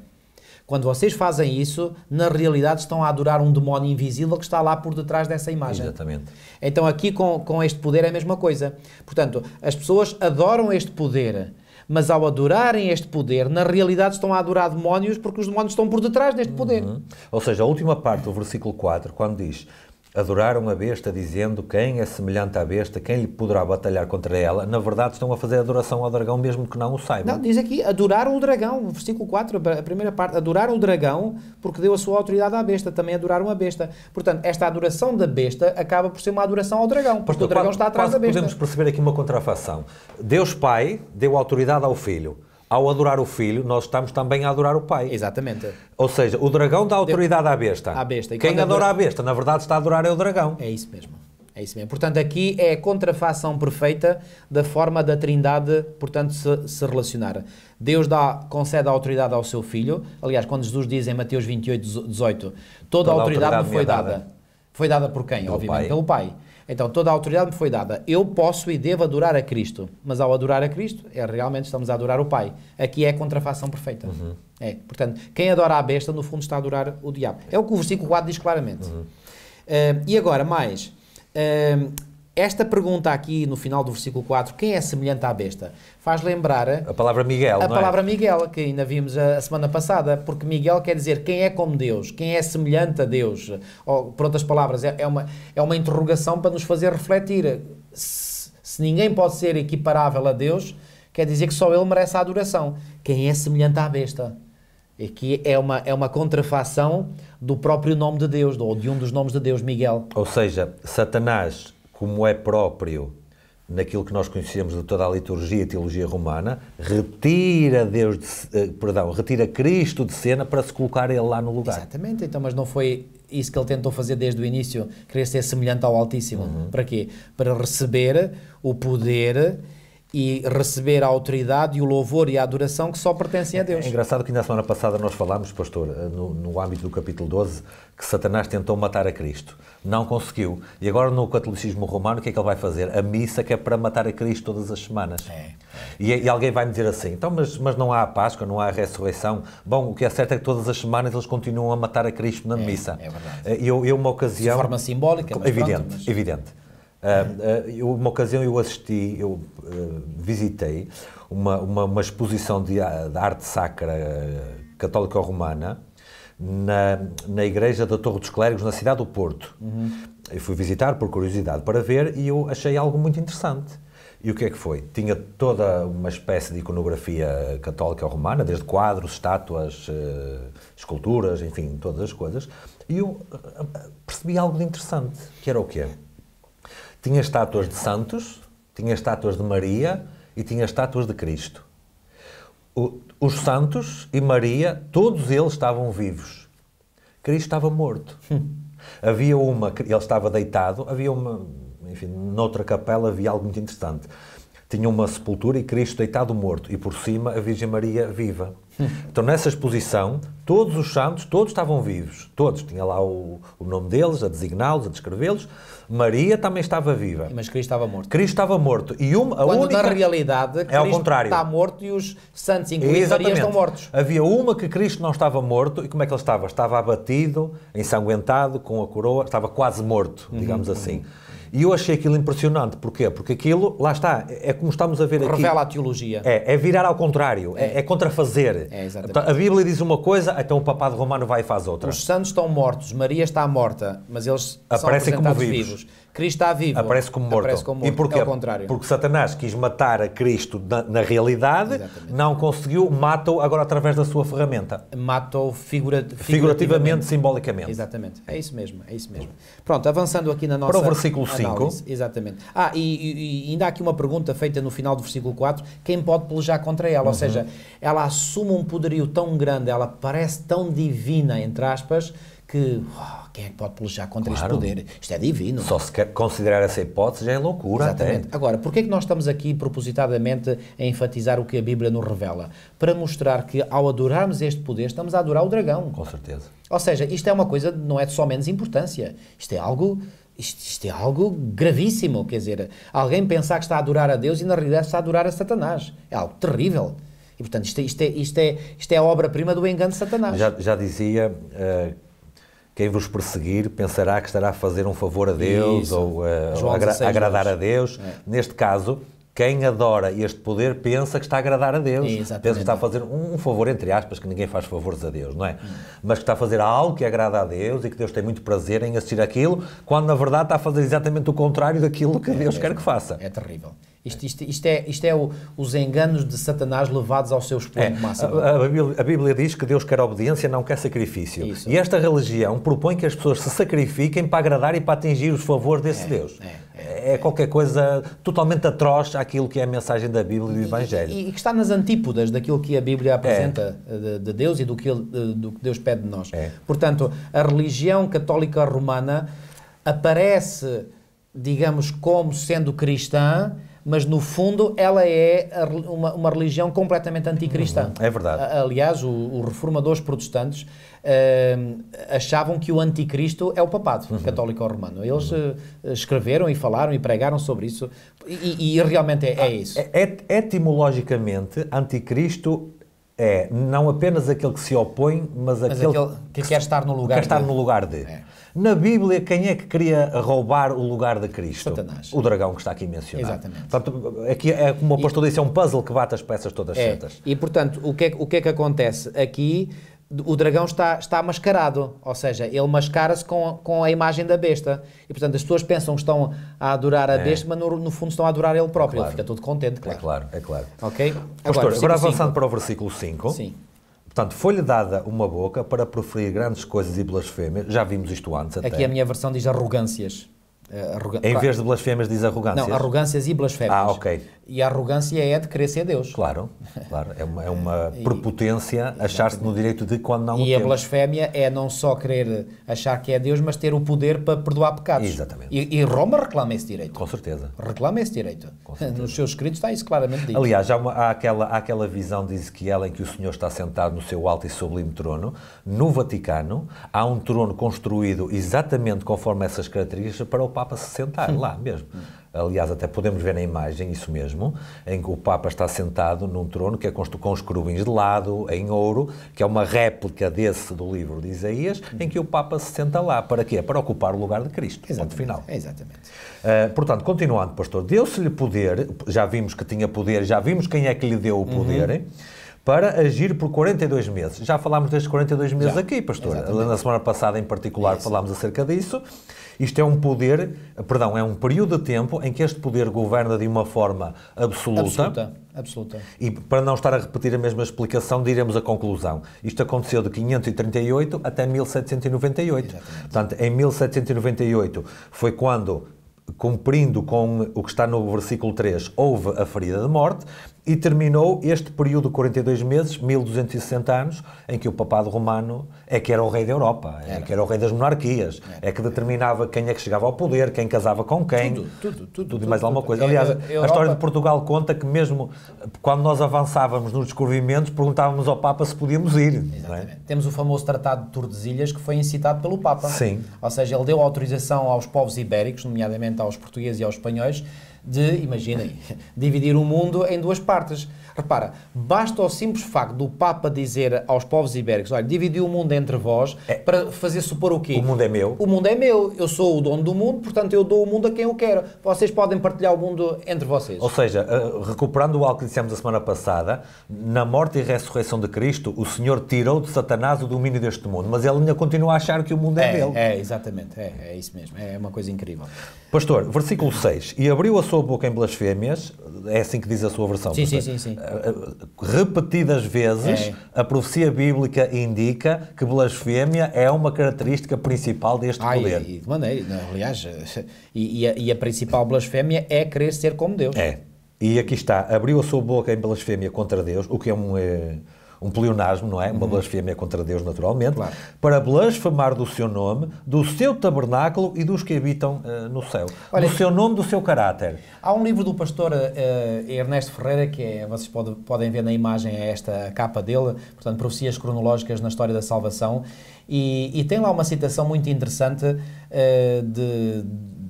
quando vocês fazem isso, na realidade estão a adorar um demónio invisível que está lá por detrás dessa imagem. Exatamente. Então aqui com, com este poder é a mesma coisa. Portanto, as pessoas adoram este poder, mas ao adorarem este poder, na realidade estão a adorar demónios porque os demónios estão por detrás deste poder. Uhum. Ou seja, a última parte do versículo 4, quando diz adoraram a besta, dizendo quem é semelhante à besta, quem lhe poderá batalhar contra ela. Na verdade, estão a fazer adoração ao dragão, mesmo que não o saibam. Não, diz aqui, adoraram o dragão, versículo 4, a primeira parte, adoraram o dragão porque deu a sua autoridade à besta, também adoraram a besta. Portanto, esta adoração da besta acaba por ser uma adoração ao dragão, porque Pastor, o dragão quase, está atrás da besta. Podemos perceber aqui uma contrafação. Deus Pai deu autoridade ao Filho ao adorar o filho, nós estamos também a adorar o pai. Exatamente. Ou seja, o dragão dá autoridade à besta. À besta. E Quem adora, a besta, na verdade, está a adorar é o dragão. É isso mesmo. É isso mesmo. Portanto, aqui é a contrafação perfeita da forma da Trindade, portanto, se, se relacionar. Deus dá, concede a autoridade ao seu filho. Aliás, quando Jesus diz em Mateus 28, 18, toda, toda a autoridade, autoridade foi é dada. dada. Foi dada por quem? Pelo Obviamente, pai. pelo Pai. Então, toda a autoridade me foi dada. Eu posso e devo adorar a Cristo, mas ao adorar a Cristo, é realmente estamos a adorar o Pai. Aqui é a contrafação perfeita. Uhum. É, portanto, quem adora a besta, no fundo, está a adorar o diabo. É o que o versículo 4 diz claramente. Uhum. Uh, e agora, mais. Uh, esta pergunta aqui no final do versículo 4, quem é semelhante à besta? Faz lembrar a, palavra Miguel, a é? palavra é? Miguel, que ainda vimos a, a, semana passada, porque Miguel quer dizer quem é como Deus, quem é semelhante a Deus. Ou, por outras palavras, é, é uma, é uma interrogação para nos fazer refletir. Se, se ninguém pode ser equiparável a Deus, quer dizer que só ele merece a adoração. Quem é semelhante à besta? Aqui é uma, é uma contrafação do próprio nome de Deus, ou de um dos nomes de Deus, Miguel. Ou seja, Satanás como é próprio naquilo que nós conhecemos de toda a liturgia e teologia romana, retira Deus, de, eh, perdão, retira Cristo de cena para se colocar ele lá no lugar. Exatamente, então, mas não foi isso que ele tentou fazer desde o início, querer ser semelhante ao Altíssimo. Uhum. Para quê? Para receber o poder e receber a autoridade e o louvor e a adoração que só pertencem a é Deus. É engraçado que na semana passada nós falámos, pastor, eh, no, no âmbito do capítulo 12, que Satanás tentou matar a Cristo. Não conseguiu. E agora no catolicismo romano, o que é que ele vai fazer? A missa que é para matar a Cristo todas as semanas. É. E, e, alguém vai me dizer assim, então, mas, mas não há a Páscoa, não há a ressurreição. Bom, o que é certo é que todas as semanas eles continuam a matar a Cristo na é, missa. É verdade. Eh, eu, eu uma ocasião... De forma simbólica, mas Evidente, pronto, mas... evidente. Uh, uma ocasião eu assisti, eu ah, visitei uma, uma, uma exposição de, de, arte sacra católica romana na, na igreja da Torre dos Clérigos, na cidade do Porto. Uhum. Eu fui visitar por curiosidade para ver e eu achei algo muito interessante. E o que é que foi? Tinha toda uma espécie de iconografia católica romana, desde quadros, estátuas, esculturas, enfim, todas as coisas. E eu percebi algo de interessante, que era o quê? tinha estátuas de santos, tinha estátuas de Maria e tinha estátuas de Cristo. O, os santos e Maria, todos eles estavam vivos. Cristo estava morto. Hum. Havia uma, ele estava deitado, havia uma, enfim, noutra capela havia algo muito interessante. Tinha uma sepultura e Cristo deitado morto, e por cima a Virgem Maria viva. Então, nessa exposição, todos os santos, todos estavam vivos, todos. Tinha lá o, o nome deles, a designá-los, a descrevê-los. Maria também estava viva. Mas Cristo estava morto. Cristo estava morto. E uma, a Quando única... na realidade é Cristo ao contrário. está morto e os santos, incluindo Maria, estão mortos. Havia uma que Cristo não estava morto e como é que ele estava? Estava abatido, ensanguentado, com a coroa, estava quase morto, digamos uhum. assim. Uhum. E eu achei aquilo impressionante. Porquê? Porque aquilo, lá está, é como estamos a ver Revela aqui. Revela a teologia. É, é virar ao contrário, é, é, é contrafazer. É, exatamente. A Bíblia diz uma coisa, então o papado romano vai e faz outra. Os santos estão mortos, Maria está morta, mas eles Aparecem como vivos. vivos. Cristo está vivo. Aparece como morto. Aparece como morto. E porquê? É o contrário. Porque Satanás quis matar a Cristo na, na realidade, Exatamente. não conseguiu, mata-o agora através da sua ferramenta. Mata-o figura, figurativamente, figurativamente, simbolicamente. Exatamente. É isso mesmo, é isso mesmo. Pronto, avançando aqui na nossa Para o versículo análise. 5. Exatamente. Ah, e, e, ainda há aqui uma pergunta feita no final do versículo 4, quem pode pelejar contra ela? Uhum. Ou seja, ela assume um poderio tão grande, ela parece tão divina, entre aspas, que... Uau, quem é que pode pelejar contra claro. este poder? Isto é divino. Só se quer considerar essa hipótese já é loucura. Exatamente. Até. Agora, porquê é que nós estamos aqui propositadamente a enfatizar o que a Bíblia nos revela? Para mostrar que ao adorarmos este poder, estamos a adorar o dragão. Com certeza. Ou seja, isto é uma coisa, não é de só menos importância. Isto é algo. Isto, isto, é algo gravíssimo, quer dizer, alguém pensar que está a adorar a Deus e na realidade está a adorar a Satanás. É algo terrível. E portanto, isto, é, isto é, isto, é, isto é a obra-prima do engano de Satanás. Já, já dizia uh, quem vos perseguir pensará que estará a fazer um favor a Deus Isso. ou uh, agra agradar a Deus. É. Neste caso, quem adora este poder pensa que está a agradar a Deus, Exatamente. pensa que está a fazer um, favor, entre aspas, que ninguém faz favores a Deus, não é? Hum. Mas que está a fazer algo que agrada a Deus e que Deus tem muito prazer em assistir aquilo, quando na verdade está a fazer exatamente o contrário daquilo que é Deus mesmo. quer que faça. É terrível. Isto, isto, isto, é, isto é o, os enganos de Satanás levados ao seu extremo é, máximo. A, é? a, Bíblia, a, Bíblia, diz que Deus quer obediência, não quer sacrifício. Isso. E esta religião propõe que as pessoas se sacrifiquem para agradar e para atingir os favores desse é, Deus. É, é, é, qualquer coisa totalmente atroz àquilo que é a mensagem da Bíblia e do Evangelho. E, e, que está nas antípodas daquilo que a Bíblia é. apresenta eh, de, de, Deus e do que, ele, do que Deus pede de nós. Portanto, a religião católica romana aparece, digamos, como sendo cristã mas no fundo ela é uma, uma religião completamente anticristã. Uhum. é verdade. Aliás, os reformadores protestantes uh, achavam que o anticristo é o papado uhum. católico romano. Eles uh, escreveram e falaram e pregaram sobre isso e, e realmente é, é ah, isso. É, é, etimologicamente, anticristo é, não apenas aquele que se opõe, mas, mas aquele, que, que, quer estar no lugar, quer de... estar no lugar de. É. Na Bíblia, quem é que queria roubar o lugar de Cristo? Satanás. O dragão que está aqui mencionado. Exatamente. Portanto, aqui é como o apóstolo disse, é um puzzle que bate as peças todas é. certas. E, portanto, o que, é, o que é que acontece? Aqui o dragão está, está mascarado, ou seja, ele mascara-se com, com a imagem da besta. E portanto as pessoas pensam que estão a adorar a é. besta, mas no, no, fundo estão a adorar ele próprio. Claro. Ele fica todo contente, é claro. É claro, é claro. Ok? Pastor, agora, agora avançando para o versículo 5. Sim. Portanto, foi-lhe dada uma boca para proferir grandes coisas e blasfêmias. Já vimos isto antes até. Aqui a minha versão diz arrogâncias. Eh, arrogan... Em vez de blasfêmias diz arrogâncias? Não, arrogâncias e blasfémias. Ah, ok. E a arrogância é de querer ser Deus. Claro, claro. É uma, é uma prepotência achar-se no direito de quando não E a blasfémia é não só querer achar que é Deus, mas ter o poder para perdoar pecados. Exatamente. E, e Roma reclama esse direito. Com certeza. Reclama esse direito. Nos seus escritos está isso claramente dito. Aliás, há, uma, há aquela, há aquela visão de Ezequiel em que o Senhor está sentado no seu alto e sublime trono. No Vaticano há um trono construído exatamente conforme essas características para o Papa se sentar hum. lá mesmo. Hum aliás, até podemos ver na imagem isso mesmo, em que o Papa está sentado num trono que é com os querubins de lado, em ouro, que é uma réplica desse do livro de Isaías, em que o Papa se senta lá. Para quê? Para ocupar o lugar de Cristo. Exatamente. Ponto final. Exatamente. Uh, portanto, continuando, pastor, deu-se-lhe poder, já vimos que tinha poder, já vimos quem é que lhe deu o poder. Uhum para agir por 42 meses. Já falámos destes 42 meses já, aqui, pastor. Exatamente. Na semana passada, em particular, Isso. falámos acerca disso. Isto é um poder, perdão, é um período de tempo em que este poder governa de uma forma absoluta. Absoluta, absoluta. E para não estar a repetir a mesma explicação, diremos a conclusão. Isto aconteceu de 538 até 1798. Exatamente. Portanto, em 1798 foi quando cumprindo com o que está no versículo 3, houve a ferida de morte, e terminou este período de 42 meses, 1260 anos, em que o papado romano é que era o rei da Europa, é era. é que era o rei das monarquias, é que determinava quem é que chegava ao poder, quem casava com quem, tudo, tudo, tudo, tudo, tudo mais tudo, alguma coisa. Aliás, Europa... a história de Portugal conta que mesmo quando nós avançávamos nos descobrimentos, perguntávamos ao Papa se podíamos ir. É? Temos o famoso Tratado de Tordesilhas que foi incitado pelo Papa. Sim. Ou seja, ele deu autorização aos povos ibéricos, nomeadamente aos portugueses e aos espanhóis, de, imaginem, dividir o mundo em duas partes. Repara, basta o simples facto do Papa dizer aos povos ibéricos: olha, dividiu o mundo entre vós, é. para fazer supor o quê? O mundo é meu. O mundo é meu, eu sou o dono do mundo, portanto eu dou o mundo a quem eu quero. Vocês podem partilhar o mundo entre vocês. Ou seja, eh, recuperando o algo que dissemos a semana passada, na morte e ressurreição de Cristo, o Senhor tirou de Satanás o domínio deste mundo, mas ele ainda continua a achar que o mundo é, é dele. É, exatamente, é, é isso mesmo, é uma coisa incrível. Pastor, versículo 6: E abriu a sua boca em blasfêmias, é assim que diz a sua versão. Sim, pastor. sim, sim, sim repetidas vezes, é. a profecia bíblica indica que blasfémia é uma característica principal deste Ai, poder. E, de maneira, aliás, e, e, a, e a principal blasfémia é querer ser como Deus. É. E aqui está, abriu a sua boca em blasfémia contra Deus, o que é um. Eh, um pleonasmo, não é? Uma uhum. blasfêmia contra Deus, naturalmente, claro. para blasfemar do seu nome, do seu tabernáculo e dos que habitam uh, no céu. Olha, do seu nome, do seu caráter. Há um livro do pastor uh, Ernesto Ferreira, que é, vocês pode, podem ver na imagem, é esta capa dele, portanto, Profecias Cronológicas na História da Salvação, e, e tem lá uma citação muito interessante uh, de,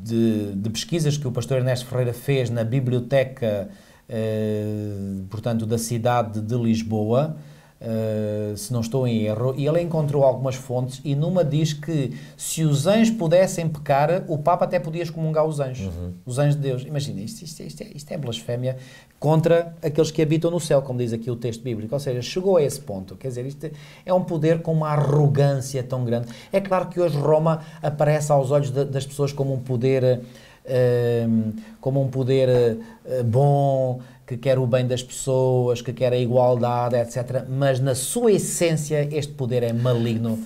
de, de pesquisas que o pastor Ernesto Ferreira fez na biblioteca. Uh, portanto, da cidade de Lisboa, eh, se não estou em erro, e ele encontrou algumas fontes e numa diz que se os anjos pudessem pecar, o Papa até podia excomungar os anjos, uhum. os anjos de Deus. Imagina, isto, isto, isto, é, isto, é, blasfémia contra aqueles que habitam no céu, como diz aqui o texto bíblico. Ou seja, chegou a esse ponto. Quer dizer, isto é um poder com uma arrogância tão grande. É claro que hoje Roma aparece aos olhos de, das pessoas como um poder. Uh, como um poder uh, bom, que quer o bem das pessoas, que quer a igualdade, etc. Mas na sua essência este poder é maligno,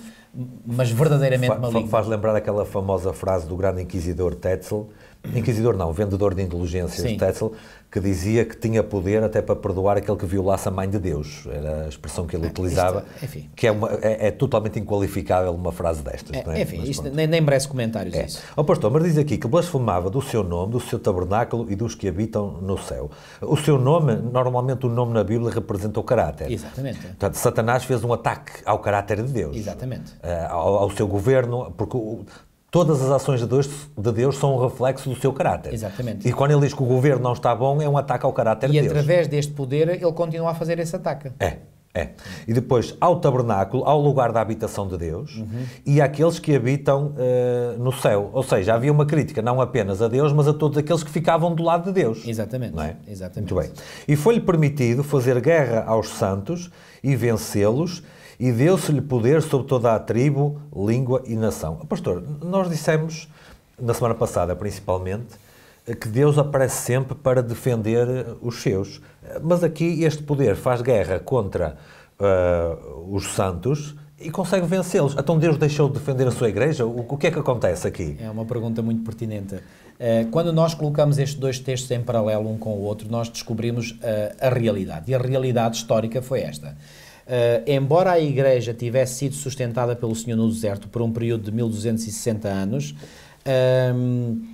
mas verdadeiramente Fa maligno. Faz lembrar aquela famosa frase do grande inquisidor Tetzel, Inquisidor não, vendedor de inteligências de Tetzel, que dizia que tinha poder até para perdoar aquele que violasse a mãe de Deus. Era a expressão que ele ah, utilizava, isto, enfim, que é, uma, é, é, totalmente inqualificável uma frase destas. É, não é? Enfim, isto nem, nem merece comentários é. isso. O oh, pastor, mas diz aqui que blasfemava do seu nome, do seu tabernáculo e dos que habitam no céu. O seu nome, normalmente o nome na Bíblia representa o caráter. Exatamente. Portanto, Satanás fez um ataque ao caráter de Deus. Exatamente. Eh, ao, ao seu governo, porque todas as ações de Deus, de Deus são um reflexo do seu caráter. Exatamente. E quando ele diz que o governo não está bom, é um ataque ao caráter e de Deus. E através deste poder, ele continua a fazer esse ataque. É. É. E depois ao tabernáculo, ao lugar da habitação de Deus uhum. e àqueles que habitam uh, no céu. Ou seja, havia uma crítica não apenas a Deus, mas a todos aqueles que ficavam do lado de Deus. Exatamente. É? Exatamente. Muito bem. E foi-lhe permitido fazer guerra aos santos e vencê-los e deu-se-lhe poder sobre toda a tribo, língua e nação. Pastor, nós dissemos, na semana passada principalmente, que Deus aparece sempre para defender os seus. Mas aqui este poder faz guerra contra uh, os santos e consegue vencê-los. Então Deus deixou de defender a sua igreja? O, o que é que acontece aqui? É uma pergunta muito pertinente. Eh, quando nós colocamos estes dois textos em paralelo um com o outro, nós descobrimos eh, a realidade. E a realidade histórica foi esta. Uh, embora a Igreja tivesse sido sustentada pelo Senhor no deserto por um período de 1260 anos, um, ehm,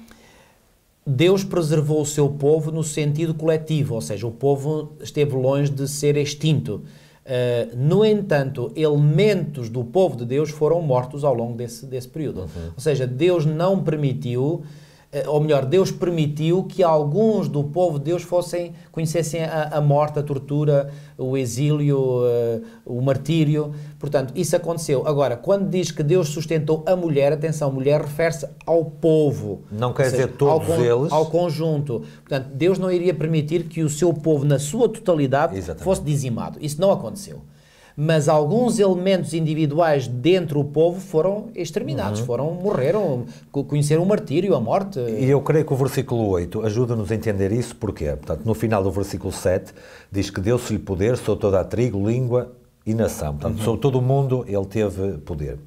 Deus preservou o seu povo no sentido coletivo, ou seja, o povo esteve longe de ser extinto. Uh, no entanto, elementos do povo de Deus foram mortos ao longo desse, desse período. Uhum. Ou seja, Deus não permitiu eh, ou melhor, Deus permitiu que alguns do povo de Deus fossem, conhecessem a, a morte, a tortura, o exílio, uh, o martírio. Portanto, isso aconteceu. Agora, quando diz que Deus sustentou a mulher, atenção, mulher refere-se ao povo. Não quer seja, dizer todos ao, eles. Ao conjunto. Portanto, Deus não iria permitir que o seu povo, na sua totalidade, Exatamente. fosse dizimado. Isso não aconteceu mas alguns elementos individuais dentro do povo foram exterminados, uhum. foram, morreram, conheceram o martírio, a morte. E eu creio que o versículo 8 ajuda-nos a entender isso, porque, portanto, no final do versículo 7, diz que deu-se-lhe poder sobre toda a trigo, língua e nação. Portanto, uhum. sobre todo o mundo ele teve poder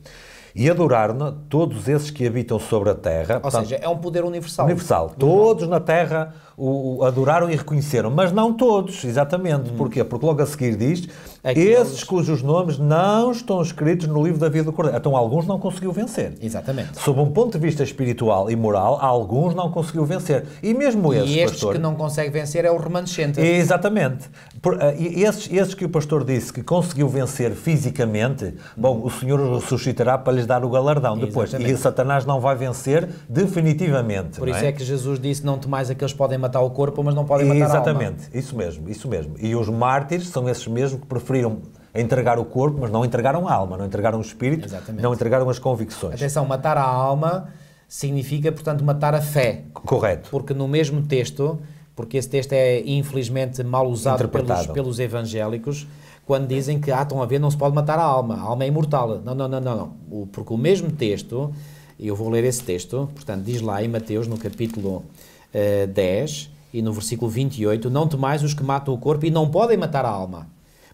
e adoraram na todos esses que habitam sobre a terra. Ou portanto, seja, é um poder universal. Universal. Uhum. Todos na terra o, o, adoraram e reconheceram, mas não todos, exatamente. Uhum. Porquê? Porque logo a seguir diz Aqueles... É esses cujos nomes não estão escritos no livro da vida do Cordeiro. Então alguns não conseguiu vencer. Exatamente. Sob um ponto de vista espiritual e moral, alguns não conseguiu vencer. E mesmo esses, E estes pastor, que não consegue vencer é o remanescente. Exatamente. Por, uh, esses, esses que o pastor disse que conseguiu vencer fisicamente, bom, o Senhor os ressuscitará para lhes dar o galardão depois. Exatamente. E Satanás não vai vencer definitivamente. Por isso é? é? que Jesus disse, não temais aqueles que podem matar o corpo, mas não podem matar Exatamente. a alma. Exatamente. Isso mesmo, isso mesmo. E os mártires são esses mesmos que preferiram entregar o corpo, mas não entregaram a alma, não entregaram o espírito, Exatamente. não entregaram as convicções. Atenção, matar a alma significa, portanto, matar a fé. Correto. Porque no mesmo texto, porque esse texto é infelizmente mal usado pelos, pelos evangélicos, quando dizem que, ah, estão a ver, não se pode matar a alma, a alma é imortal. Não, não, não, não, não. O, porque o mesmo texto, eu vou ler esse texto, portanto, diz lá em Mateus, no capítulo uh, eh, 10 e no versículo 28, não temais os que matam o corpo e não podem matar a alma.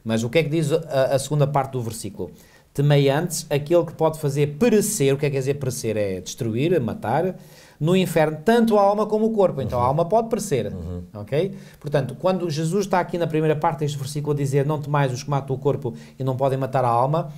Mas o que é que diz a, a segunda parte do versículo? Temei antes aquele que pode fazer perecer, o que é que quer dizer perecer? É destruir, é matar, no inferno, tanto a alma como o corpo. Então uhum. a alma pode perecer, uhum. ok? Portanto, quando Jesus está aqui na primeira parte deste versículo a dizer não temais os que matam o corpo e não podem matar a alma,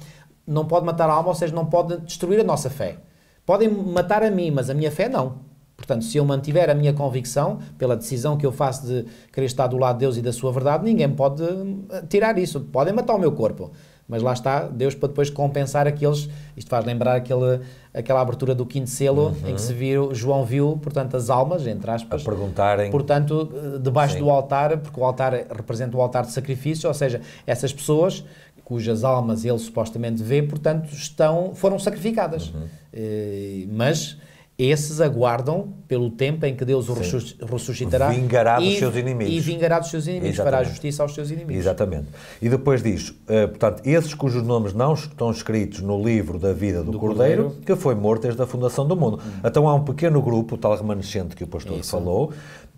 não pode matar a alma, ou seja, não pode destruir a nossa fé. Podem matar a mim, mas a minha fé não. Portanto, se eu mantiver a minha convicção, pela decisão que eu faço de querer estar do lado de Deus e da sua verdade, ninguém pode eh, tirar isso. Podem matar o meu corpo. Mas lá está, Deus para depois compensar aqueles. Isto faz lembrar aquele, aquela abertura do quinto selo uhum. em que uhum. se viu, João viu, portanto, as almas, entre aspas, a perguntarem. Portanto, eh, debaixo Sim. do altar, porque o altar representa o altar de sacrifício, ou seja, essas pessoas cujas almas ele supostamente vê, portanto, estão, foram sacrificadas. Uhum. Eh, mas esses aguardam pelo tempo em que Deus os Sim. ressuscitará vingará dos e, seus inimigos. E vingará dos seus inimigos, fará justiça aos seus inimigos. Exatamente. E depois diz, eh, portanto, esses cujos nomes não estão escritos no livro da vida do, do Cordeiro, Cordeiro, que foi morto desde a fundação do mundo. Hum. Então há um pequeno grupo, o tal remanescente que o pastor Isso. falou,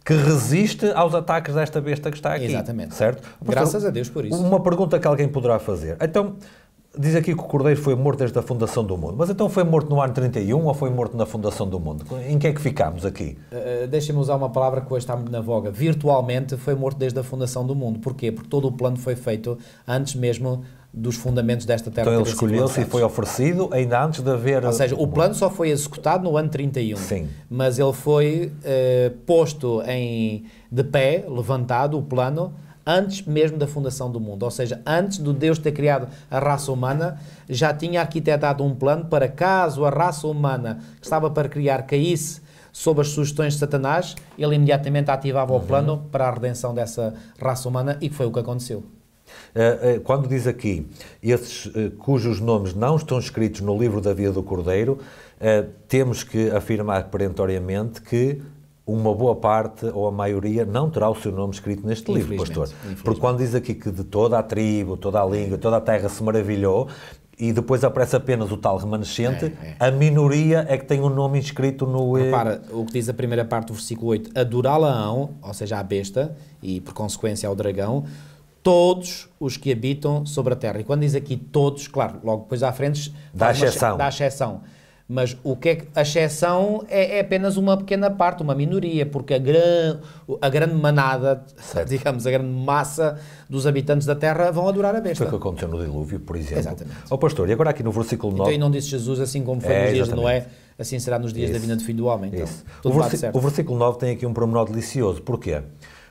que resiste aos ataques desta besta que está aqui. Exatamente. Certo? Graças a Deus por isso. Uma pergunta que alguém poderá fazer. Então, Diz aqui que o Cordeiro foi morto desde a fundação do mundo. Mas então foi morto no ano 31 ou foi morto na fundação do mundo? Em que é que ficamos aqui? Uh, Deixem-me usar uma palavra que hoje está muito na voga. Virtualmente foi morto desde a fundação do mundo. Porquê? Porque todo o plano foi feito antes mesmo dos fundamentos desta terra. Então ele escolheu-se e foi oferecido ainda antes de haver... Ou seja, o plano só foi executado no ano 31. Sim. Mas ele foi uh, posto em, de pé, levantado, o plano, antes mesmo da fundação do mundo. Ou seja, antes do Deus ter criado a raça humana, já tinha arquitetado um plano para caso a raça humana que estava para criar caísse sob as sugestões de Satanás, ele imediatamente ativava uhum. o plano para a redenção dessa raça humana e que foi o que aconteceu. Eh, eh, quando diz aqui, esses eh, cujos nomes não estão escritos no livro da vida do Cordeiro, temos que afirmar perentoriamente que uma boa parte ou a maioria não terá o seu nome escrito neste livro, pastor. Porque quando diz aqui que de toda a tribo, toda a língua, toda a terra se maravilhou, e depois aparece apenas o tal remanescente, é, é. a minoria é que tem o um nome inscrito no... Repara, o que diz a primeira parte do versículo 8, adorá-la-ão, ou seja, à besta, e por consequência ao dragão, todos os que habitam sobre a terra. E quando diz aqui todos, claro, logo depois à frente... Dá exceção. Dá exceção. Mas o que é que, a exceção é, é, apenas uma pequena parte, uma minoria, porque a, gran, a grande manada, digamos, a grande massa dos habitantes da terra vão adorar a besta. Foi o que aconteceu no dilúvio, por exemplo. Exatamente. Ó oh, pastor, e agora aqui no versículo 9... Então aí não disse Jesus assim como foi é, nos dias de Noé, assim será nos dias Isso. da vinda do Filho do Homem. Então, o, o versículo 9 tem aqui um promenor delicioso. Porquê?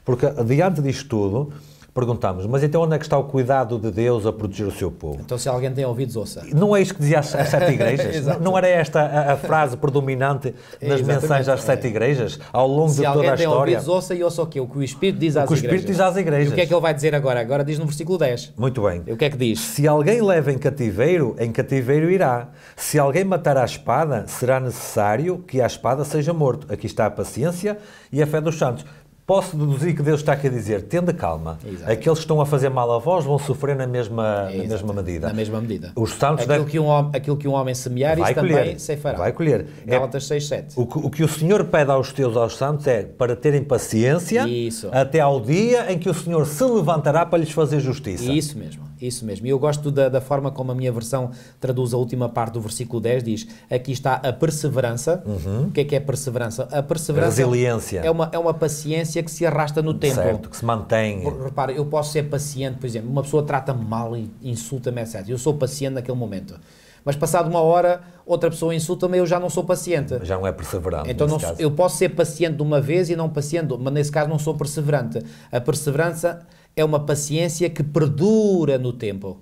Porque diante disto tudo perguntamos, mas então onde é que está o cuidado de Deus a proteger o seu povo? Então se alguém tem ouvidos, ouça. Não é isso que dizia as, sete igrejas? não era esta a, a frase predominante nas mensagens às sete é. igrejas, ao longo se de toda a história? Se alguém tem ouvidos, ouça e ouça o quê? O que o Espírito diz às igrejas. O que o Espírito igrejas. diz às igrejas. E o que é que ele vai dizer agora? Agora diz no versículo 10. Muito bem. E o que é que diz? Se alguém leva em cativeiro, em cativeiro irá. Se alguém matar a espada, será necessário que a espada seja morto. Aqui está a paciência e a fé dos santos. Posso deduzir que Deus está aqui a dizer, tenda calma, Exato. aqueles que estão a fazer mal a vós vão sofrer na mesma, na mesma medida. Na mesma medida. Os santos aquilo, deve... que um, aquilo que um homem semear, vai isso colher, também se fará. Vai colher. É- Gálatas é, 6, 7. O que, o que o Senhor pede aos teus, aos santos, é para terem paciência isso. até ao dia em que o Senhor se levantará para lhes fazer justiça. Isso mesmo. Isso mesmo. E eu gosto da, da, forma como a minha versão traduz a última parte do versículo 10, diz: aqui está a perseverança. Uhum. O que é que é perseverança? A perseverança é Resiliência. É, uma, é uma paciência que se arrasta no tempo. Certo, que se mantém. Repara, eu posso ser paciente, por exemplo, uma pessoa trata-me mal e insulta-me, etc. Eu sou paciente naquele momento. Mas passado uma hora, outra pessoa insulta-me, eu já não sou paciente. Já não é perseverante. Então não, eu posso ser paciente de uma vez e não paciente, mas nesse caso não sou perseverante. A perseverança é uma paciência que perdura no tempo.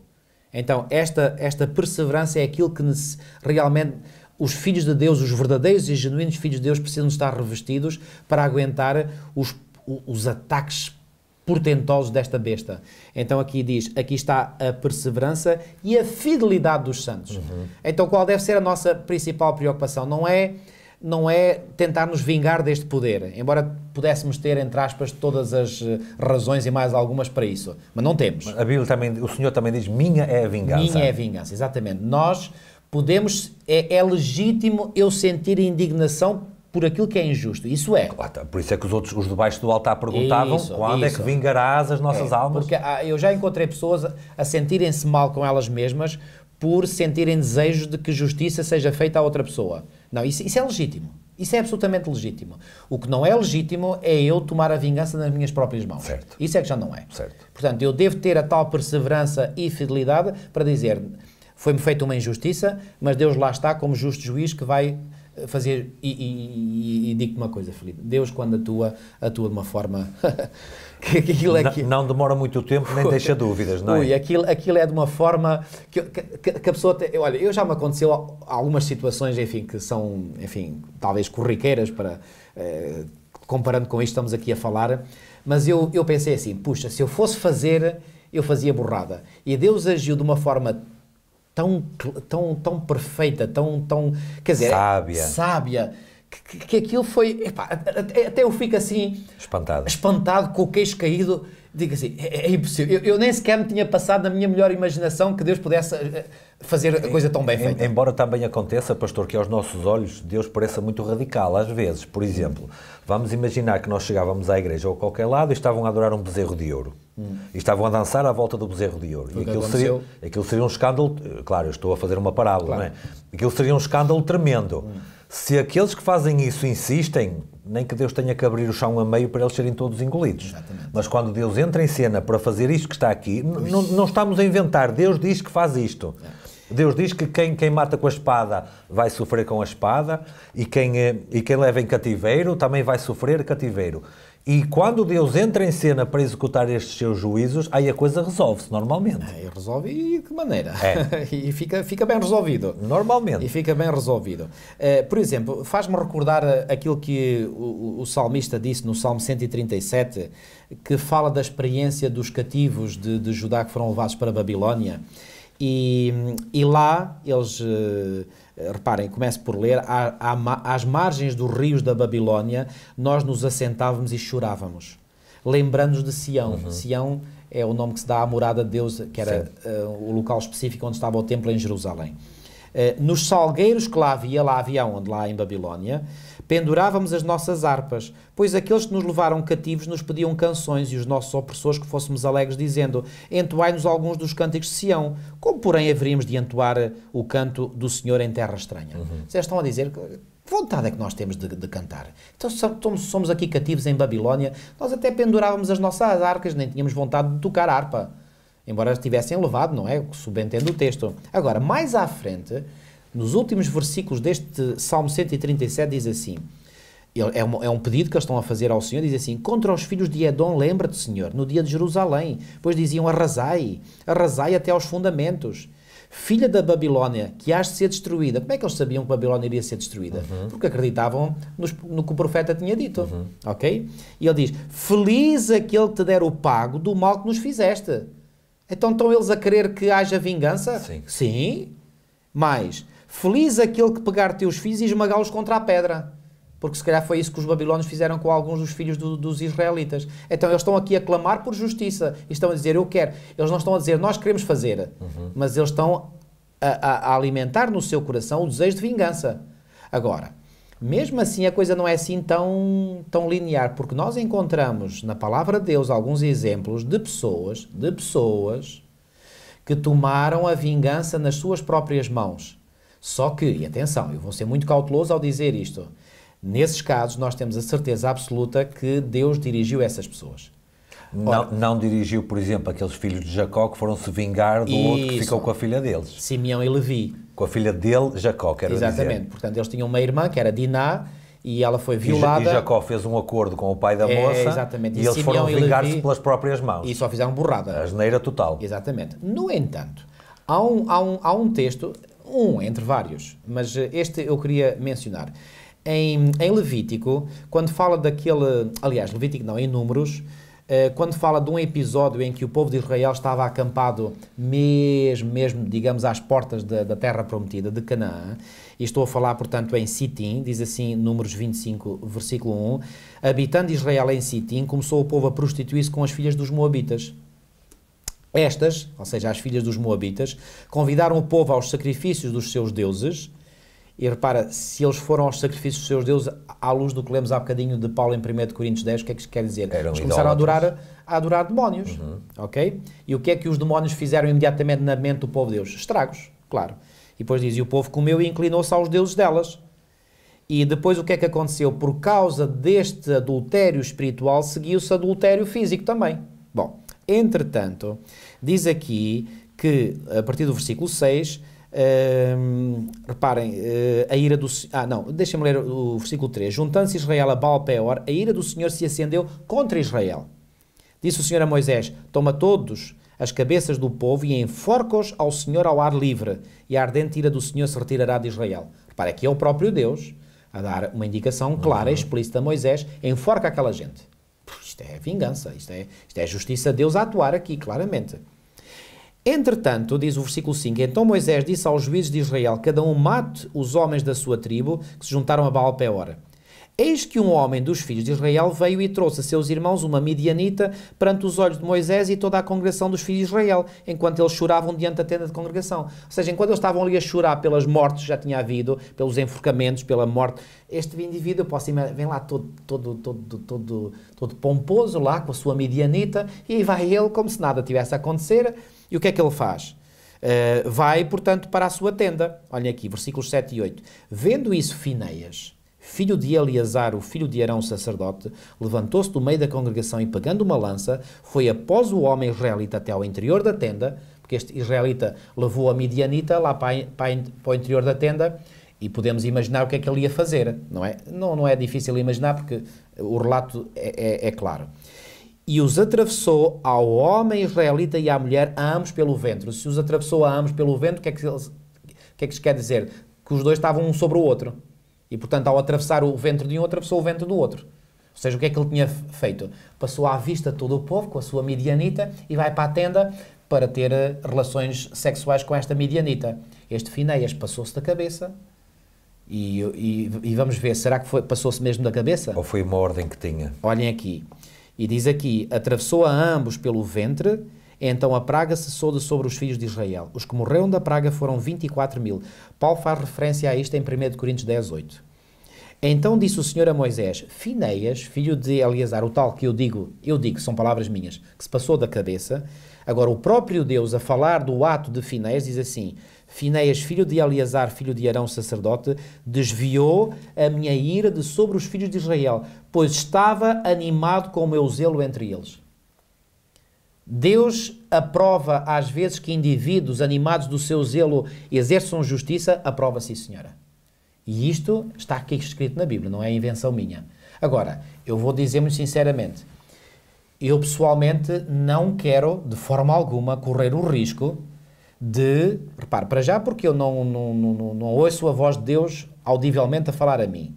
Então, esta, esta perseverança é aquilo que realmente os filhos de Deus, os verdadeiros e genuínos filhos de Deus, precisam estar revestidos para aguentar os, os ataques portentosos desta besta. Então aqui diz, aqui está a perseverança e a fidelidade dos santos. Uhum. Então qual deve ser a nossa principal preocupação? Não é não é tentar nos vingar deste poder, embora pudéssemos ter, entre aspas, todas as eh, razões e mais algumas para isso, mas não temos. A Bíblia também, o Senhor também diz, minha é a vingança. Minha é a vingança, exatamente. Nós podemos, é, é legítimo eu sentir indignação por aquilo que é injusto, isso é. Tá, por isso é que os outros, os debaixo do altar perguntavam isso, quando isso. é que vingarás as nossas é, almas? Porque ah, eu já encontrei pessoas a sentirem-se mal com elas mesmas por sentirem desejos de que justiça seja feita a outra pessoa. Não, isso, isso é legítimo. Isso é absolutamente legítimo. O que não é legítimo é eu tomar a vingança nas minhas próprias mãos. Certo. Isso é que já não é. Certo. Portanto, eu devo ter a tal perseverança e fidelidade para dizer foi-me feita uma injustiça, mas Deus lá está como justo juiz que vai eh, fazer. E, e, e, e digo-te uma coisa, Felipe: Deus, quando atua, atua de uma forma. aquilo é que... não, não, demora muito tempo, nem deixa dúvidas, não é? Ui, aquilo, aquilo é de uma forma que, que, que a pessoa. Te... olha, eu já me aconteceu algumas situações, enfim, que são, enfim, talvez corriqueiras para. Eh, comparando com isto, estamos aqui a falar, mas eu, eu pensei assim: puxa, se eu fosse fazer, eu fazia borrada. E Deus agiu de uma forma tão, tão, tão perfeita, tão, tão quer dizer, sábia. sábia que, que aquilo foi. Epá, até, até eu fico assim. Espantado. Espantado, com o queixo caído. Digo assim, é, é impossível. Eu, eu, nem sequer me tinha passado na minha melhor imaginação que Deus pudesse eh, eh, fazer a coisa tão bem feita. embora também aconteça, pastor, que aos nossos olhos Deus pareça muito radical às vezes. Por exemplo, vamos imaginar que nós chegávamos à igreja ou a qualquer lado e estavam a adorar um bezerro de ouro. Hum. E estavam a dançar à volta do bezerro de ouro. e aquilo seria, aquilo seria um escândalo. Eh, claro, eu estou a fazer uma parábola, claro. não é? Aquilo seria um escândalo tremendo. Hum se aqueles que fazem isso insistem, nem que Deus tenha que abrir o chão a meio para eles serem todos engolidos. Exatamente. Mas quando Deus entra em cena para fazer isto que está aqui, não estamos a inventar. Deus diz que faz isto. É. Deus diz que quem, quem mata com a espada vai sofrer com a espada e quem, eh, e quem leva em cativeiro também vai sofrer cativeiro. E quando Deus entra em cena para executar estes seus juízos, aí a coisa resolve-se normalmente. É, resolve e de que maneira? É. e fica, fica bem resolvido. Normalmente. E fica bem resolvido. Eh, por exemplo, faz-me recordar eh, aquilo que o, o, salmista disse no Salmo 137, que fala da experiência dos cativos de, de Judá que foram levados para a Babilónia. E, e lá eles. Uh, eh, reparem, começo por ler. Às margens dos rios da Babilónia, nós nos assentávamos e chorávamos, lembrando-nos de Sião. Uhum. Sião é o nome que se dá à morada de Deus, que era uh, o local específico onde estava o templo em Jerusalém. Uh, nos salgueiros que lá havia, lá havia onde? Lá em Babilónia, Pendurávamos as nossas harpas, pois aqueles que nos levaram cativos nos pediam canções e os nossos opressores que fôssemos alegres, dizendo: Entoai-nos alguns dos cânticos de Sião. Como, porém, haveríamos de entoar eh, o canto do Senhor em terra estranha? Uhum. Vocês estão a dizer que vontade é que nós temos de, de cantar? Então, se somos aqui cativos em Babilónia, nós até pendurávamos as nossas arcas, nem tínhamos vontade de tocar harpa embora estivessem levado, não é? Subentendo o texto. Agora, mais à frente, nos últimos versículos deste Salmo 137 diz assim, é um, é um pedido que eles estão a fazer ao Senhor, diz assim, contra os filhos de Edom lembra-te, Senhor, no dia de Jerusalém, pois diziam, arrasai, arrasai até aos fundamentos filha da Babilónia, que há de ser destruída. Como é que eles sabiam que Babilónia iria ser destruída? Uhum. Porque acreditavam no que o profeta tinha dito. Uhum. Ok? E ele diz: Feliz aquele é que te der o pago do mal que nos fizeste. Então estão eles a querer que haja vingança? Sim. Sim. Mas Feliz aquele que pegar teus filhos e esmagá-los contra a pedra. Porque se calhar foi isso que os babilônios fizeram com alguns dos filhos do, dos israelitas. Então eles estão aqui a clamar por justiça. E estão a dizer, eu quero. Eles não estão a dizer, nós queremos fazer. Uhum. Mas eles estão a, a, alimentar no seu coração o desejo de vingança. Agora, mesmo assim a coisa não é assim tão, tão linear. Porque nós encontramos na palavra de Deus alguns exemplos de pessoas, de pessoas que tomaram a vingança nas suas próprias mãos só que, e atenção, eu vou ser muito cauteloso ao dizer isto, nesses casos nós temos a certeza absoluta que Deus dirigiu essas pessoas. Não, Ora, não dirigiu, por exemplo, aqueles filhos de Jacó que foram se vingar do isso, outro que ficou com a filha deles. Simeão e Levi. Com a filha dele, Jacó, quero Exatamente. dizer. Exatamente. Portanto, eles tinham uma irmã que era Diná, e ela foi violada. E Jacó fez um acordo com o pai da é, moça. É, exatamente. E, e eles foram vingar-se pelas próprias mãos. E só fizeram borrada. A asneira total. Exatamente. No entanto, há um, há um, há um texto, um, entre vários, mas eh, este eu queria mencionar. Em, em Levítico, quando fala daquele. Aliás, Levítico não, em Números, eh, quando fala de um episódio em que o povo de Israel estava acampado mesmo, mesmo, digamos, às portas da, da terra prometida, de Canaã, e estou a falar, portanto, em Sitim, diz assim, Números 25, versículo 1, habitando Israel em Sitim, começou o povo a prostituir-se com as filhas dos Moabitas. Estas, ou seja, as filhas dos Moabitas, convidaram o povo aos sacrifícios dos seus deuses. E repara, se eles foram aos sacrifícios dos seus deuses, à luz do que lemos há bocadinho de Paulo em 1 Coríntios 10, o que é que isto quer dizer? Eram eles começaram a adorar, a adorar demónios. Uhum. Ok? E o que é que os demónios fizeram imediatamente na mente do povo de Deus? Estragos, claro. E depois diz: E o povo comeu e inclinou-se aos deuses delas. E depois o que é que aconteceu? Por causa deste adultério espiritual, seguiu-se adultério físico também. Bom, entretanto, Diz aqui que, a partir do versículo 6, ehm, reparem, eh, a ira do. Ah, não, deixem-me ler o versículo 3. Juntando-se Israel a Baal Peor, a ira do Senhor se acendeu contra Israel. Disse o Senhor a Moisés: Toma todos as cabeças do povo e enforca-os ao Senhor ao ar livre, e a ardente ira do Senhor se retirará de Israel. repare aqui é o próprio Deus a dar uma indicação clara e uhum. explícita a Moisés: enforca aquela gente. Isto é vingança, isto é, isto é justiça a Deus a atuar aqui, claramente. Entretanto, diz o versículo 5: Então Moisés disse aos juízes de Israel: Cada um mate os homens da sua tribo que se juntaram a Baal Peor. Eis que um homem dos filhos de Israel veio e trouxe a seus irmãos uma midianita perante os olhos de Moisés e toda a congregação dos filhos de Israel, enquanto eles choravam diante da tenda de congregação. Ou seja, enquanto eles estavam ali a chorar pelas mortes que já tinha havido, pelos enforcamentos, pela morte, este indivíduo posso vem lá todo, todo, todo, todo, todo pomposo, lá com a sua midianita, e vai ele como se nada tivesse a acontecer e o que é que ele faz? Uh, vai, portanto, para a sua tenda. Olhem aqui, versículos 7 e 8. Vendo isso, Fineias, filho de Eleazar, o filho de Arão, sacerdote, levantou-se do meio da congregação e, pegando uma lança, foi após o homem israelita até ao interior da tenda, porque este israelita levou a midianita lá para, para, para o interior da tenda. E podemos imaginar o que é que ele ia fazer, não é? Não, não é difícil imaginar porque o relato é, é, é claro e os atravessou ao homem israelita e à mulher, a ambos pelo ventre. Se os atravessou a ambos pelo ventre, o que é que, eles, que, é que isso quer dizer? Que os dois estavam um sobre o outro. E, portanto, ao atravessar o ventre de um, atravessou o ventre do outro. Ou seja, o que é que ele tinha feito? Passou à vista todo o povo com a sua midianita e vai para a tenda para ter eh, relações sexuais com esta midianita. Este Fineias passou-se da cabeça. E, e, e, vamos ver, será que passou-se mesmo da cabeça? Ou foi uma ordem que tinha? Olhem aqui. E diz aqui: atravessou a ambos pelo ventre, então a praga cessou de sobre os filhos de Israel. Os que morreram da praga foram 24 mil. Paulo faz referência a isto em 1 Coríntios 18. Então disse o Senhor a Moisés: Fineias, filho de Eleazar, o tal que eu digo, eu digo, são palavras minhas, que se passou da cabeça. Agora, o próprio Deus, a falar do ato de Fineias, diz assim: Fineias, filho de Eleazar, filho de Arão, sacerdote, desviou a minha ira de sobre os filhos de Israel, pois estava animado com o meu zelo entre eles. Deus aprova às vezes que indivíduos animados do seu zelo exerçam justiça, aprova sim, senhora. E isto está aqui escrito na Bíblia, não é invenção minha. Agora, eu vou dizer muito sinceramente, eu pessoalmente não quero de forma alguma correr o risco de. Repare, para já, porque eu não, não, não, não ouço a voz de Deus audivelmente a falar a mim.